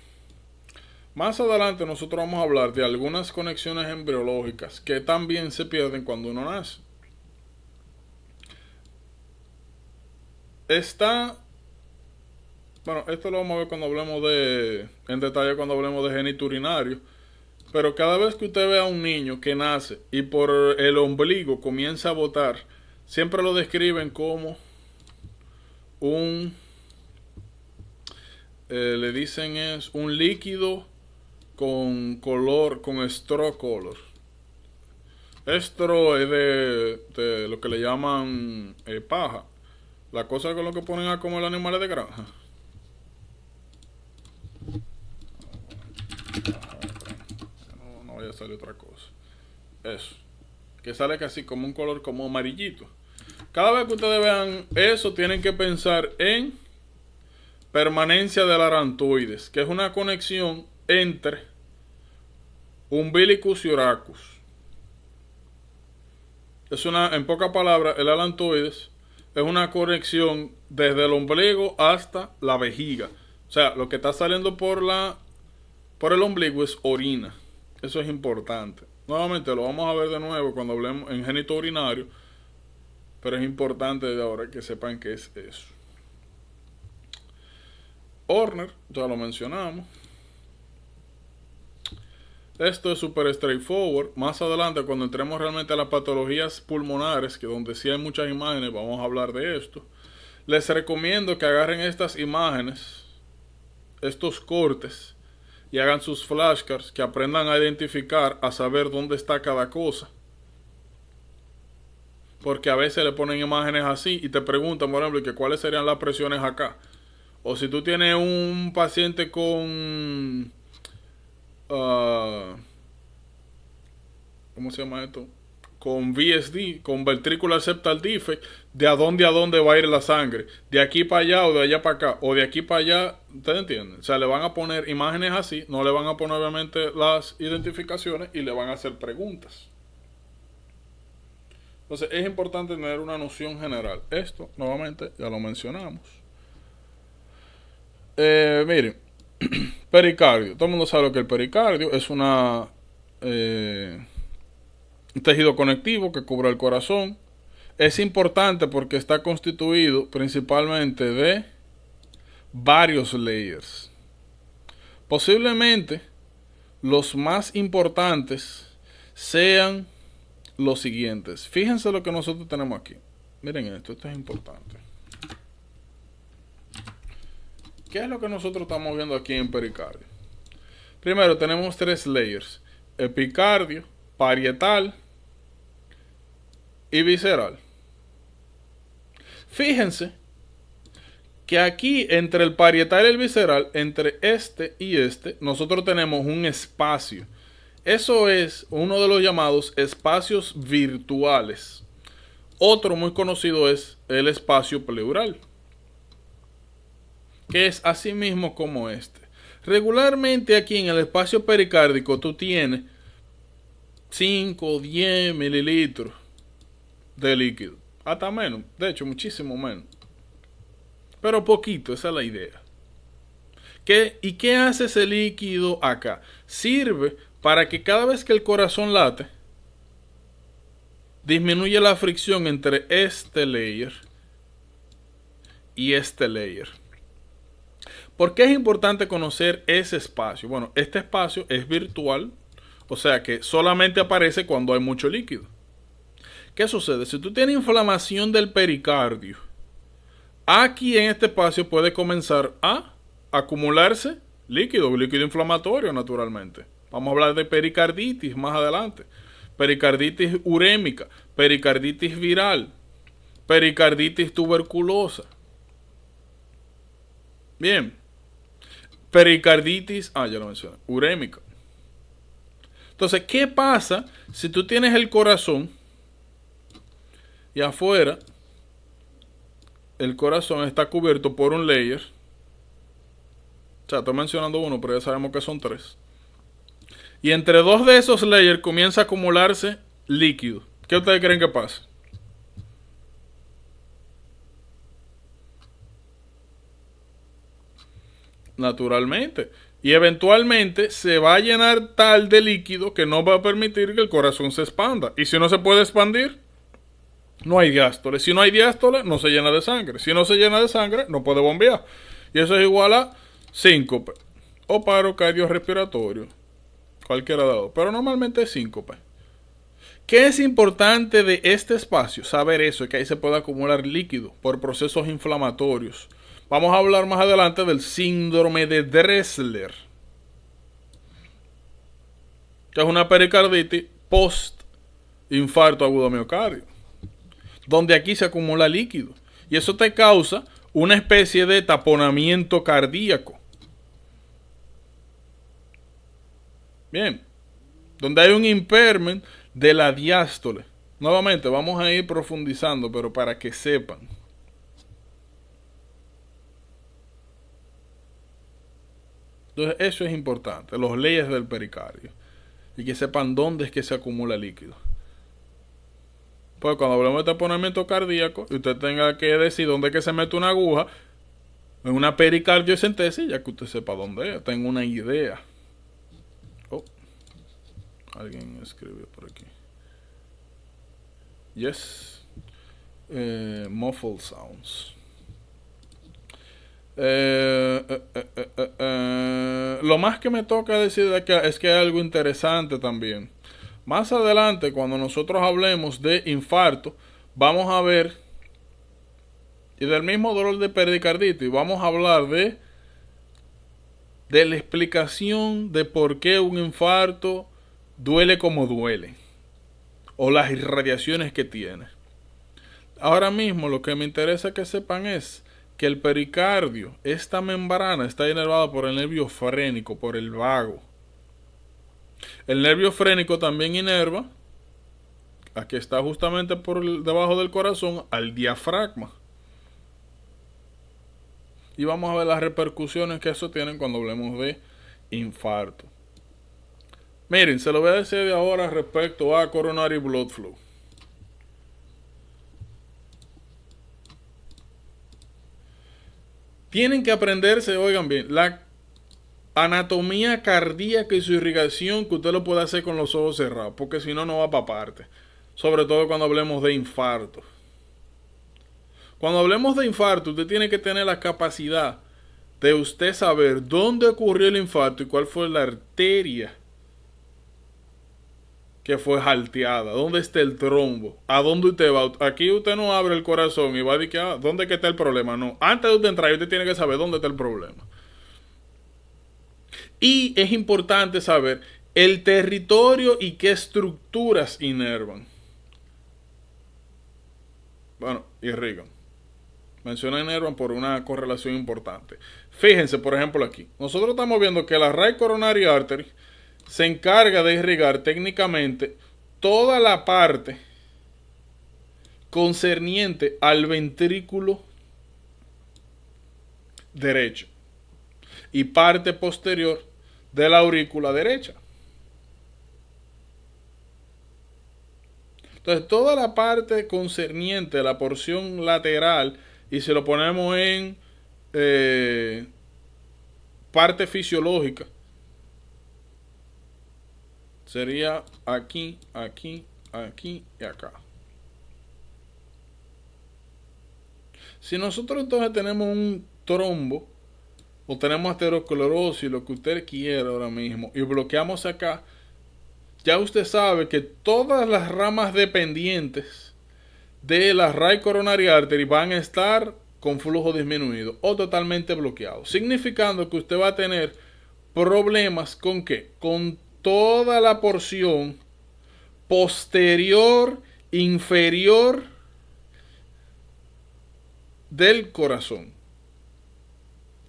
[SPEAKER 1] más adelante nosotros vamos a hablar de algunas conexiones embriológicas que también se pierden cuando uno nace. Está... Bueno, esto lo vamos a ver cuando hablemos de... En detalle cuando hablemos de geniturinario. Pero cada vez que usted ve a un niño que nace y por el ombligo comienza a botar, siempre lo describen como un... Eh, le dicen es un líquido con color, con straw color. estro es de, lo que le llaman eh, paja. La cosa con lo que ponen a comer los animales de granja. No, vaya a salir otra cosa. Eso. Que sale casi como un color como amarillito. Cada vez que ustedes vean eso, tienen que pensar en permanencia del arantoides, que es una conexión entre umbilicus y oracus. Es una, en pocas palabras, el alantoides es una conexión desde el ombligo hasta la vejiga. O sea, lo que está saliendo por la por el ombligo es orina. Eso es importante. Nuevamente lo vamos a ver de nuevo cuando hablemos en génito urinario, pero es importante de ahora que sepan qué es eso. Horner, ya lo mencionamos. Esto es súper straightforward. Más adelante, cuando entremos realmente a las patologías pulmonares, que donde sí hay muchas imágenes, vamos a hablar de esto. Les recomiendo que agarren estas imágenes, estos cortes, y hagan sus flashcards, que aprendan a identificar, a saber dónde está cada cosa. Porque a veces le ponen imágenes así y te preguntan, por ejemplo, que cuáles serían las presiones acá. O si tú tienes un paciente con Ah, ¿cómo se llama esto? Con VSD, con ventrículo Septal Defect, de a dónde a dónde va a ir la sangre, de aquí para allá o de allá para acá, o de aquí para allá, ¿ustedes entienden? O sea, le van a poner imágenes así, no le van a poner obviamente las identificaciones y le van a hacer preguntas. Entonces es importante tener una noción general. Esto, nuevamente, ya lo mencionamos. Eh, miren, *clears throat* pericardio. Todo el mundo sabe que el pericardio es una, eh, un tejido conectivo que cubre el corazón. Es importante porque está constituido principalmente de varios layers. Posiblemente los más importantes sean los siguientes. Fíjense lo que nosotros tenemos aquí. Miren esto, esto es importante. ¿Qué es lo que nosotros estamos viendo aquí en pericardio? Primero tenemos tres layers, epicardio, parietal y visceral. Fíjense que aquí entre el parietal y el visceral, entre este y este, nosotros tenemos un espacio. Eso es uno de los llamados espacios virtuales. Otro muy conocido es el espacio pleural que es así mismo como este. Regularmente aquí en el espacio pericárdico tú tienes 5 o 10 mililitros de líquido. Hasta menos, de hecho muchísimo menos. Pero poquito, esa es la idea. ¿Qué, ¿Y qué hace ese líquido acá? Sirve para que cada vez que el corazón late, disminuya la fricción entre este layer y este layer. ¿Por qué es importante conocer ese espacio? Bueno, este espacio es virtual, o sea que solamente aparece cuando hay mucho líquido. ¿Qué sucede? Si tú tienes inflamación del pericardio, aquí en este espacio puede comenzar a acumularse líquido, líquido inflamatorio naturalmente. Vamos a hablar de pericarditis más adelante. Pericarditis urémica, pericarditis viral, pericarditis tuberculosa. Bien, pericarditis, ah, ya lo mencioné, urémica. Entonces, ¿qué pasa si tú tienes el corazón y afuera el corazón está cubierto por un layer? O sea, estoy mencionando uno, pero ya sabemos que son tres. Y entre dos de esos layers comienza a acumularse líquido. ¿Qué ustedes creen que pasa? naturalmente. Y eventualmente se va a llenar tal de líquido que no va a permitir que el corazón se expanda. Y si no se puede expandir, no hay diástole. Si no hay diástole, no se llena de sangre. Si no se llena de sangre, no puede bombear. Y eso es igual a síncope o paro cardiorrespiratorio. Cualquiera dado. Pero normalmente es síncope. ¿Qué es importante de este espacio? Saber eso, que ahí se puede acumular líquido por procesos inflamatorios Vamos a hablar más adelante del síndrome de Dressler, que es una pericarditis post infarto agudo miocardio, donde aquí se acumula líquido y eso te causa una especie de taponamiento cardíaco. Bien, donde hay un impairment de la diástole. Nuevamente, vamos a ir profundizando, pero para que sepan. Entonces eso es importante, los leyes del pericardio. Y que sepan dónde es que se acumula líquido. Pues cuando hablamos de taponamiento cardíaco, y usted tenga que decir dónde es que se mete una aguja, en una pericardiocentesis, ya que usted sepa dónde es, tenga una idea. Oh, alguien escribió por aquí. Yes. Eh, muffled sounds. Eh, eh, eh, lo más que me toca decir es que, es que hay algo interesante también. Más adelante, cuando nosotros hablemos de infarto, vamos a ver, y del mismo dolor de pericarditis, vamos a hablar de, de la explicación de por qué un infarto duele como duele, o las irradiaciones que tiene. Ahora mismo lo que me interesa que sepan es, que el pericardio, esta membrana, está inervada por el nervio frénico, por el vago. El nervio frénico también inerva, aquí está justamente por debajo del corazón, al diafragma. Y vamos a ver las repercusiones que eso tiene cuando hablemos de infarto. Miren, se lo voy a decir de ahora respecto a coronary blood flow. Tienen que aprenderse, oigan bien, la anatomía cardíaca y su irrigación que usted lo puede hacer con los ojos cerrados, porque si no, no va para parte. Sobre todo cuando hablemos de infarto. Cuando hablemos de infarto, usted tiene que tener la capacidad de usted saber dónde ocurrió el infarto y cuál fue la arteria que fue jalteada? ¿Dónde está el trombo? ¿A dónde usted va? Aquí usted no abre el corazón y va a decir, ah, ¿dónde que está el problema? No, antes de entrar, usted tiene que saber dónde está el problema. Y es importante saber el territorio y qué estructuras inervan. Bueno, y rigan. Menciona Inervan por una correlación importante. Fíjense, por ejemplo, aquí. Nosotros estamos viendo que la raíz coronaria artery se encarga de irrigar técnicamente toda la parte concerniente al ventrículo derecho y parte posterior de la aurícula derecha. Entonces, toda la parte concerniente a la porción lateral, y se lo ponemos en eh, parte fisiológica, Sería aquí, aquí, aquí y acá. Si nosotros entonces tenemos un trombo o tenemos aterosclerosis, lo que usted quiera ahora mismo, y bloqueamos acá, ya usted sabe que todas las ramas dependientes de la raíz coronaria arterial. van a estar con flujo disminuido o totalmente bloqueado, significando que usted va a tener problemas con qué? Con toda la porción posterior, inferior del corazón.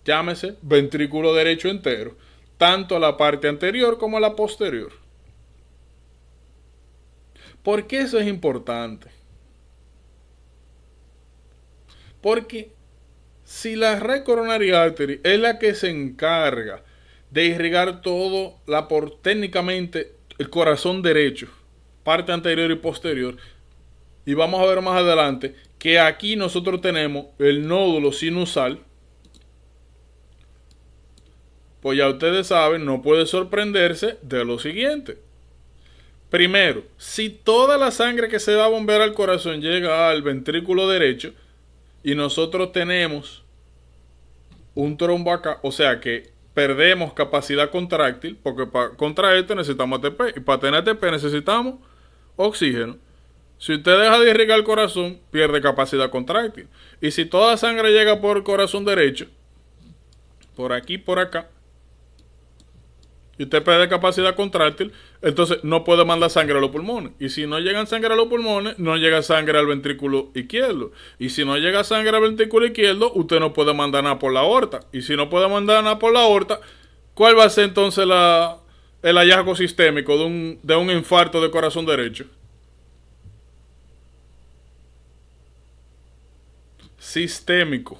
[SPEAKER 1] Llámese ventrículo derecho entero, tanto la parte anterior como la posterior. ¿Por qué eso es importante? Porque si la red coronaria artery es la que se encarga de irrigar todo la por técnicamente el corazón derecho, parte anterior y posterior. Y vamos a ver más adelante que aquí nosotros tenemos el nódulo sinusal. Pues ya ustedes saben, no puede sorprenderse de lo siguiente. Primero, si toda la sangre que se va a bombear al corazón llega al ventrículo derecho y nosotros tenemos un trombo acá, o sea que perdemos capacidad contráctil porque para contraerte necesitamos ATP, y para tener ATP necesitamos oxígeno. Si usted deja de irrigar el corazón, pierde capacidad contráctil. Y si toda sangre llega por el corazón derecho, por aquí, por acá, y usted pierde capacidad contráctil, entonces no puede mandar sangre a los pulmones. Y si no llega sangre a los pulmones, no llega sangre al ventrículo izquierdo. Y si no llega sangre al ventrículo izquierdo, usted no puede mandar nada por la aorta. Y si no puede mandar nada por la aorta, ¿cuál va a ser entonces la, el hallazgo sistémico de un, de un infarto de corazón derecho? Sistémico.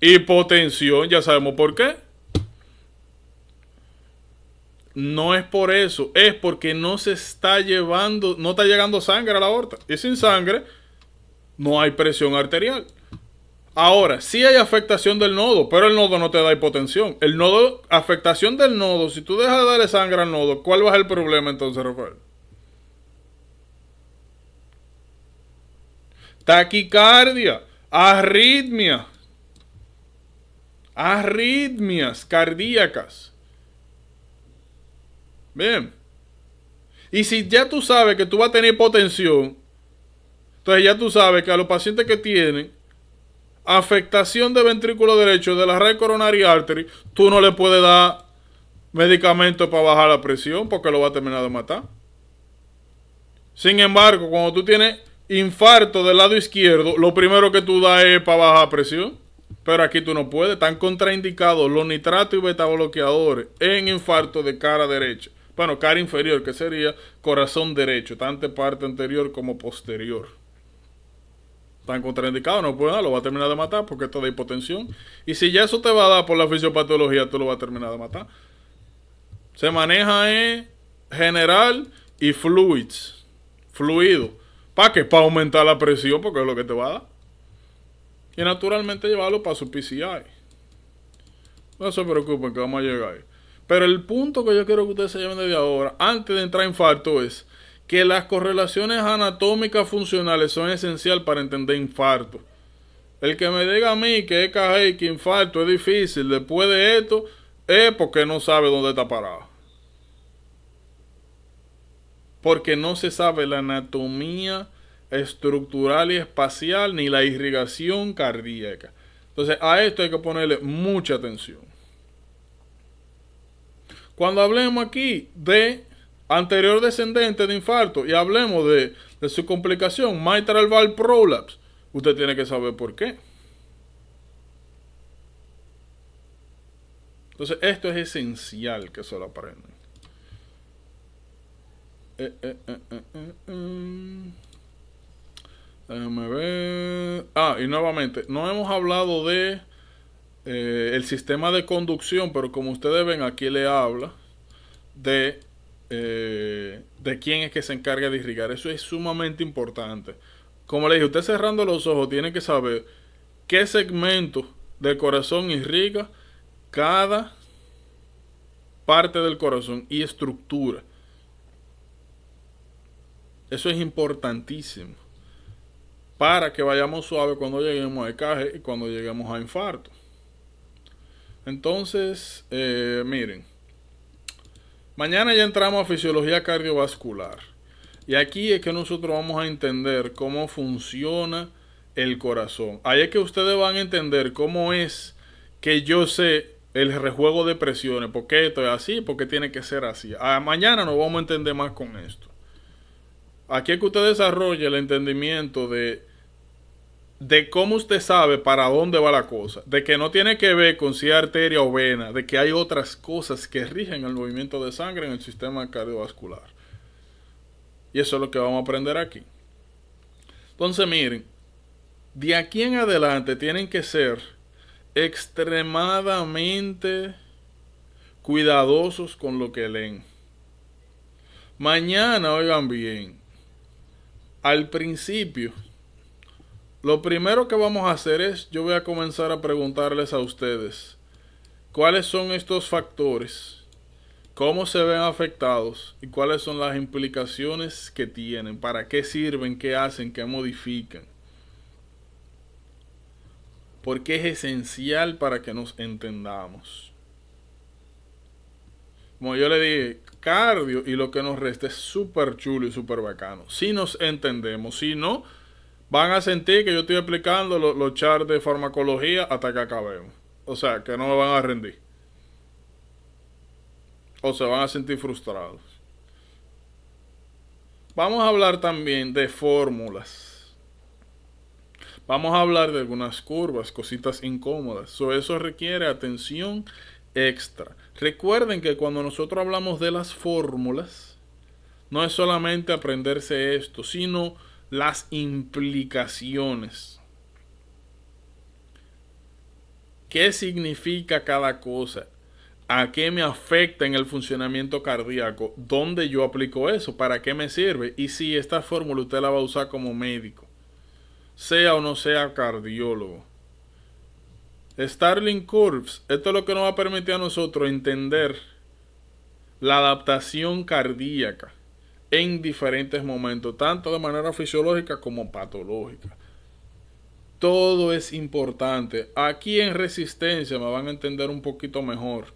[SPEAKER 1] Hipotensión, ya sabemos por qué no es por eso, es porque no se está llevando, no está llegando sangre a la aorta. Y sin sangre no hay presión arterial. Ahora, sí hay afectación del nodo, pero el nodo no te da hipotensión. El nodo, afectación del nodo, si tú dejas de darle sangre al nodo, ¿cuál va a ser el problema entonces, Rafael? Taquicardia, arritmia, arritmias cardíacas. Bien. Y si ya tú sabes que tú vas a tener hipotensión, entonces ya tú sabes que a los pacientes que tienen afectación de ventrículo derecho de la red coronaria artery, tú no le puedes dar medicamento para bajar la presión porque lo va a terminar de matar. Sin embargo, cuando tú tienes infarto del lado izquierdo, lo primero que tú das es para bajar presión. Pero aquí tú no puedes, están contraindicados los nitratos y beta bloqueadores en infarto de cara derecha bueno, cara inferior, que sería corazón derecho, tanto parte anterior como posterior. Están contraindicado, no puede dar, lo va a terminar de matar porque esto de hipotensión. Y si ya eso te va a dar por la fisiopatología, tú lo vas a terminar de matar. Se maneja en general y fluids, fluido. ¿Para qué? Para aumentar la presión, porque es lo que te va a dar. Y naturalmente llevarlo para su PCI. No se preocupen que vamos a llegar ahí. Pero el punto que yo quiero que ustedes se lleven desde ahora, antes de entrar en infarto, es que las correlaciones anatómicas funcionales son esencial para entender infarto. El que me diga a mí que EKG y que infarto es difícil después de esto, es porque no sabe dónde está parado. Porque no se sabe la anatomía estructural y espacial ni la irrigación cardíaca. Entonces a esto hay que ponerle mucha atención. Cuando hablemos aquí de anterior descendente de infarto y hablemos de, su complicación, mitral valve prolapse, usted tiene que saber por qué. Entonces, esto es esencial que se lo aprendan. Eh, eh, eh, ver. Ah, y nuevamente, no hemos hablado de eh, el sistema de conducción, pero como ustedes ven, aquí le habla de, eh, de quién es que se encarga de irrigar. Eso es sumamente importante. Como le dije, usted cerrando los ojos tiene que saber qué segmento del corazón irriga cada parte del corazón y estructura. Eso es importantísimo para que vayamos suave cuando lleguemos a EKG y cuando lleguemos a infarto. Entonces, eh, miren. Mañana ya entramos a fisiología cardiovascular. Y aquí es que nosotros vamos a entender cómo funciona el corazón. Ahí es que ustedes van a entender cómo es que yo sé el rejuego de presiones. ¿Por qué esto es así? ¿Por qué tiene que ser así? mañana nos vamos a entender más con esto. Aquí es que usted desarrolle el entendimiento de de cómo usted sabe para dónde va la cosa, de que no tiene que ver con si arteria o vena, de que hay otras cosas que rigen el movimiento de sangre en el sistema cardiovascular. Y eso es lo que vamos a aprender aquí. Entonces, miren, de aquí en adelante tienen que ser extremadamente cuidadosos con lo que leen. Mañana, oigan bien, al principio lo primero que vamos a hacer es, yo voy a comenzar a preguntarles a ustedes, ¿cuáles son estos factores? ¿Cómo se ven afectados? ¿Y cuáles son las implicaciones que tienen? ¿Para qué sirven? ¿Qué hacen? ¿Qué modifican? Porque es esencial para que nos entendamos. Como yo le dije, cardio y lo que nos resta es súper chulo y súper bacano. Si nos entendemos, si no, van a sentir que yo estoy explicando los lo charts de farmacología hasta que acabemos. O sea, que no me van a rendir. O se van a sentir frustrados. Vamos a hablar también de fórmulas. Vamos a hablar de algunas curvas, cositas incómodas. eso requiere atención extra. Recuerden que cuando nosotros hablamos de las fórmulas, no es solamente aprenderse esto, sino las implicaciones. ¿Qué significa cada cosa? ¿A qué me afecta en el funcionamiento cardíaco? ¿Dónde yo aplico eso? ¿Para qué me sirve? Y si esta fórmula usted la va a usar como médico, sea o no sea cardiólogo. Starling Curves, esto es lo que nos va a permitir a nosotros entender la adaptación cardíaca en diferentes momentos, tanto de manera fisiológica como patológica. Todo es importante. Aquí en resistencia me van a entender un poquito mejor.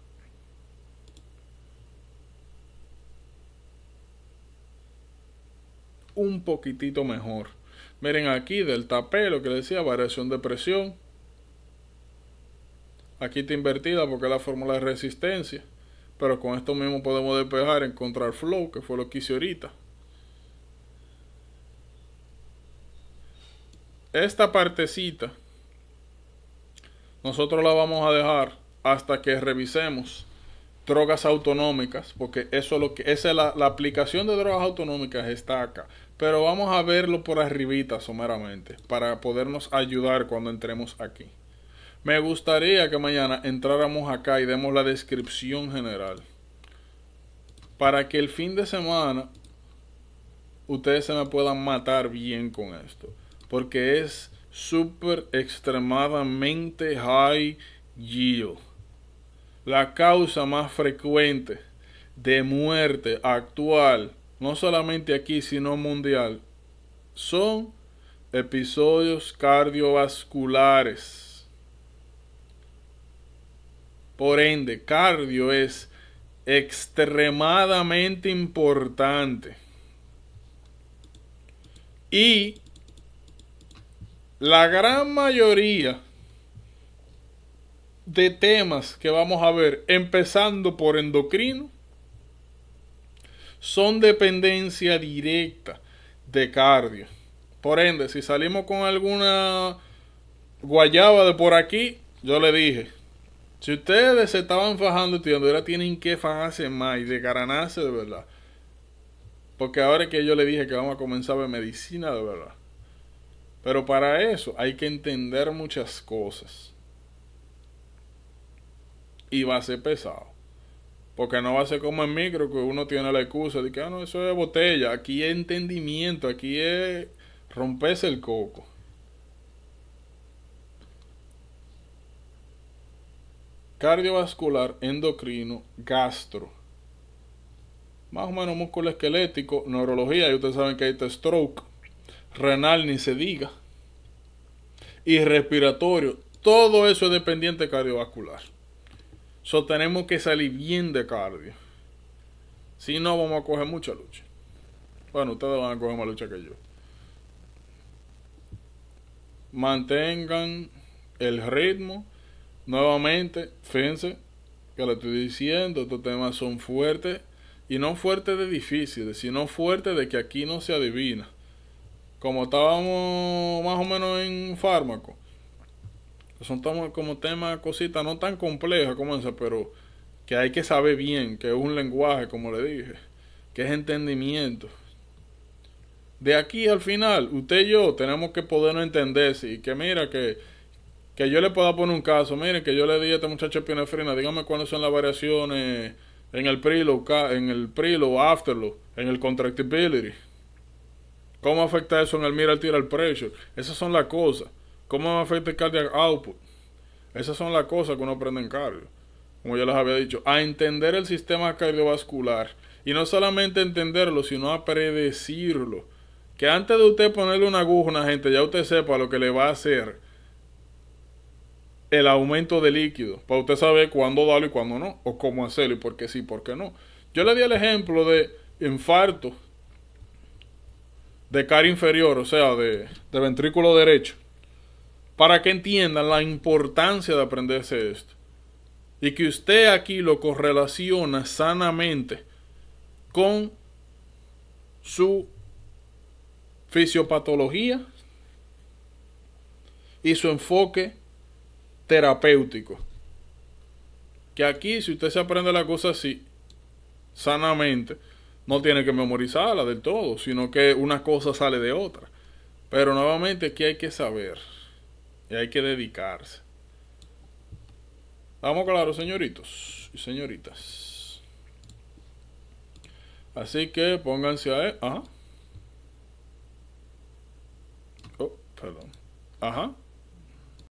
[SPEAKER 1] Un poquitito mejor. Miren aquí, del tapelo que decía, variación de presión. Aquí está invertida porque la fórmula de resistencia. Pero con esto mismo podemos despejar, encontrar flow, que fue lo que hice ahorita. Esta partecita, nosotros la vamos a dejar hasta que revisemos drogas autonómicas, porque eso lo que esa es la, la, aplicación de drogas autonómicas está acá. Pero vamos a verlo por arribita someramente para podernos ayudar cuando entremos aquí. Me gustaría que mañana entráramos acá y demos la descripción general. Para que el fin de semana ustedes se me puedan matar bien con esto. Porque es súper extremadamente high yield. La causa más frecuente de muerte actual, no solamente aquí, sino mundial, son episodios cardiovasculares. Por ende, cardio es extremadamente importante. Y la gran mayoría de temas que vamos a ver, empezando por endocrino, son dependencia directa de cardio. Por ende, si salimos con alguna guayaba de por aquí, yo le dije, si ustedes se estaban fajando estudiando, ahora tienen que fajarse más y desgaranarse de verdad. Porque ahora que yo le dije que vamos a comenzar a ver medicina de verdad. Pero para eso hay que entender muchas cosas. Y va a ser pesado. Porque no va a ser como en micro que uno tiene la excusa de que ah, no, eso es botella. Aquí es entendimiento, aquí es romperse el coco. cardiovascular, endocrino, gastro. Más o menos músculo esquelético, neurología, y ustedes saben que hay está stroke, renal ni se diga, y respiratorio. Todo eso es dependiente cardiovascular. So tenemos que salir bien de cardio. Si no, vamos a coger mucha lucha. Bueno, ustedes van a coger más lucha que yo. Mantengan el ritmo Nuevamente, fíjense que le estoy diciendo, estos temas son fuertes y no fuertes de difíciles, sino fuertes de que aquí no se adivina. Como estábamos más o menos en fármaco, son como temas, cositas no tan complejas como esa, pero que hay que saber bien, que es un lenguaje, como le dije, que es entendimiento. De aquí al final, usted y yo tenemos que podernos entender, y que mira que que yo le pueda poner un caso, miren que yo le di a este muchacho pinefrina, dígame cuáles son las variaciones en el preload, en el prelo, afterlo, en el contractibility. ¿Cómo afecta eso en el mira, el tira, el pressure? Esas son las cosas. ¿Cómo afecta el cardiac output? Esas son las cosas que uno aprende en cardio. Como ya les había dicho, a entender el sistema cardiovascular. Y no solamente entenderlo, sino a predecirlo. Que antes de usted ponerle una aguja a una gente, ya usted sepa lo que le va a hacer el aumento de líquido, para usted saber cuándo darlo y cuándo no, o cómo hacerlo y por qué sí por qué no. Yo le di el ejemplo de infarto de cara inferior, o sea, de, de ventrículo derecho, para que entiendan la importancia de aprenderse esto. Y que usted aquí lo correlaciona sanamente con su fisiopatología y su enfoque terapéutico. Que aquí, si usted se aprende la cosa así, sanamente, no tiene que memorizarla del todo, sino que una cosa sale de otra. Pero nuevamente aquí hay que saber y hay que dedicarse. Estamos claros, señoritos y señoritas. Así que pónganse a... E- Ajá.
[SPEAKER 2] Ah. Oh, perdón. Ajá.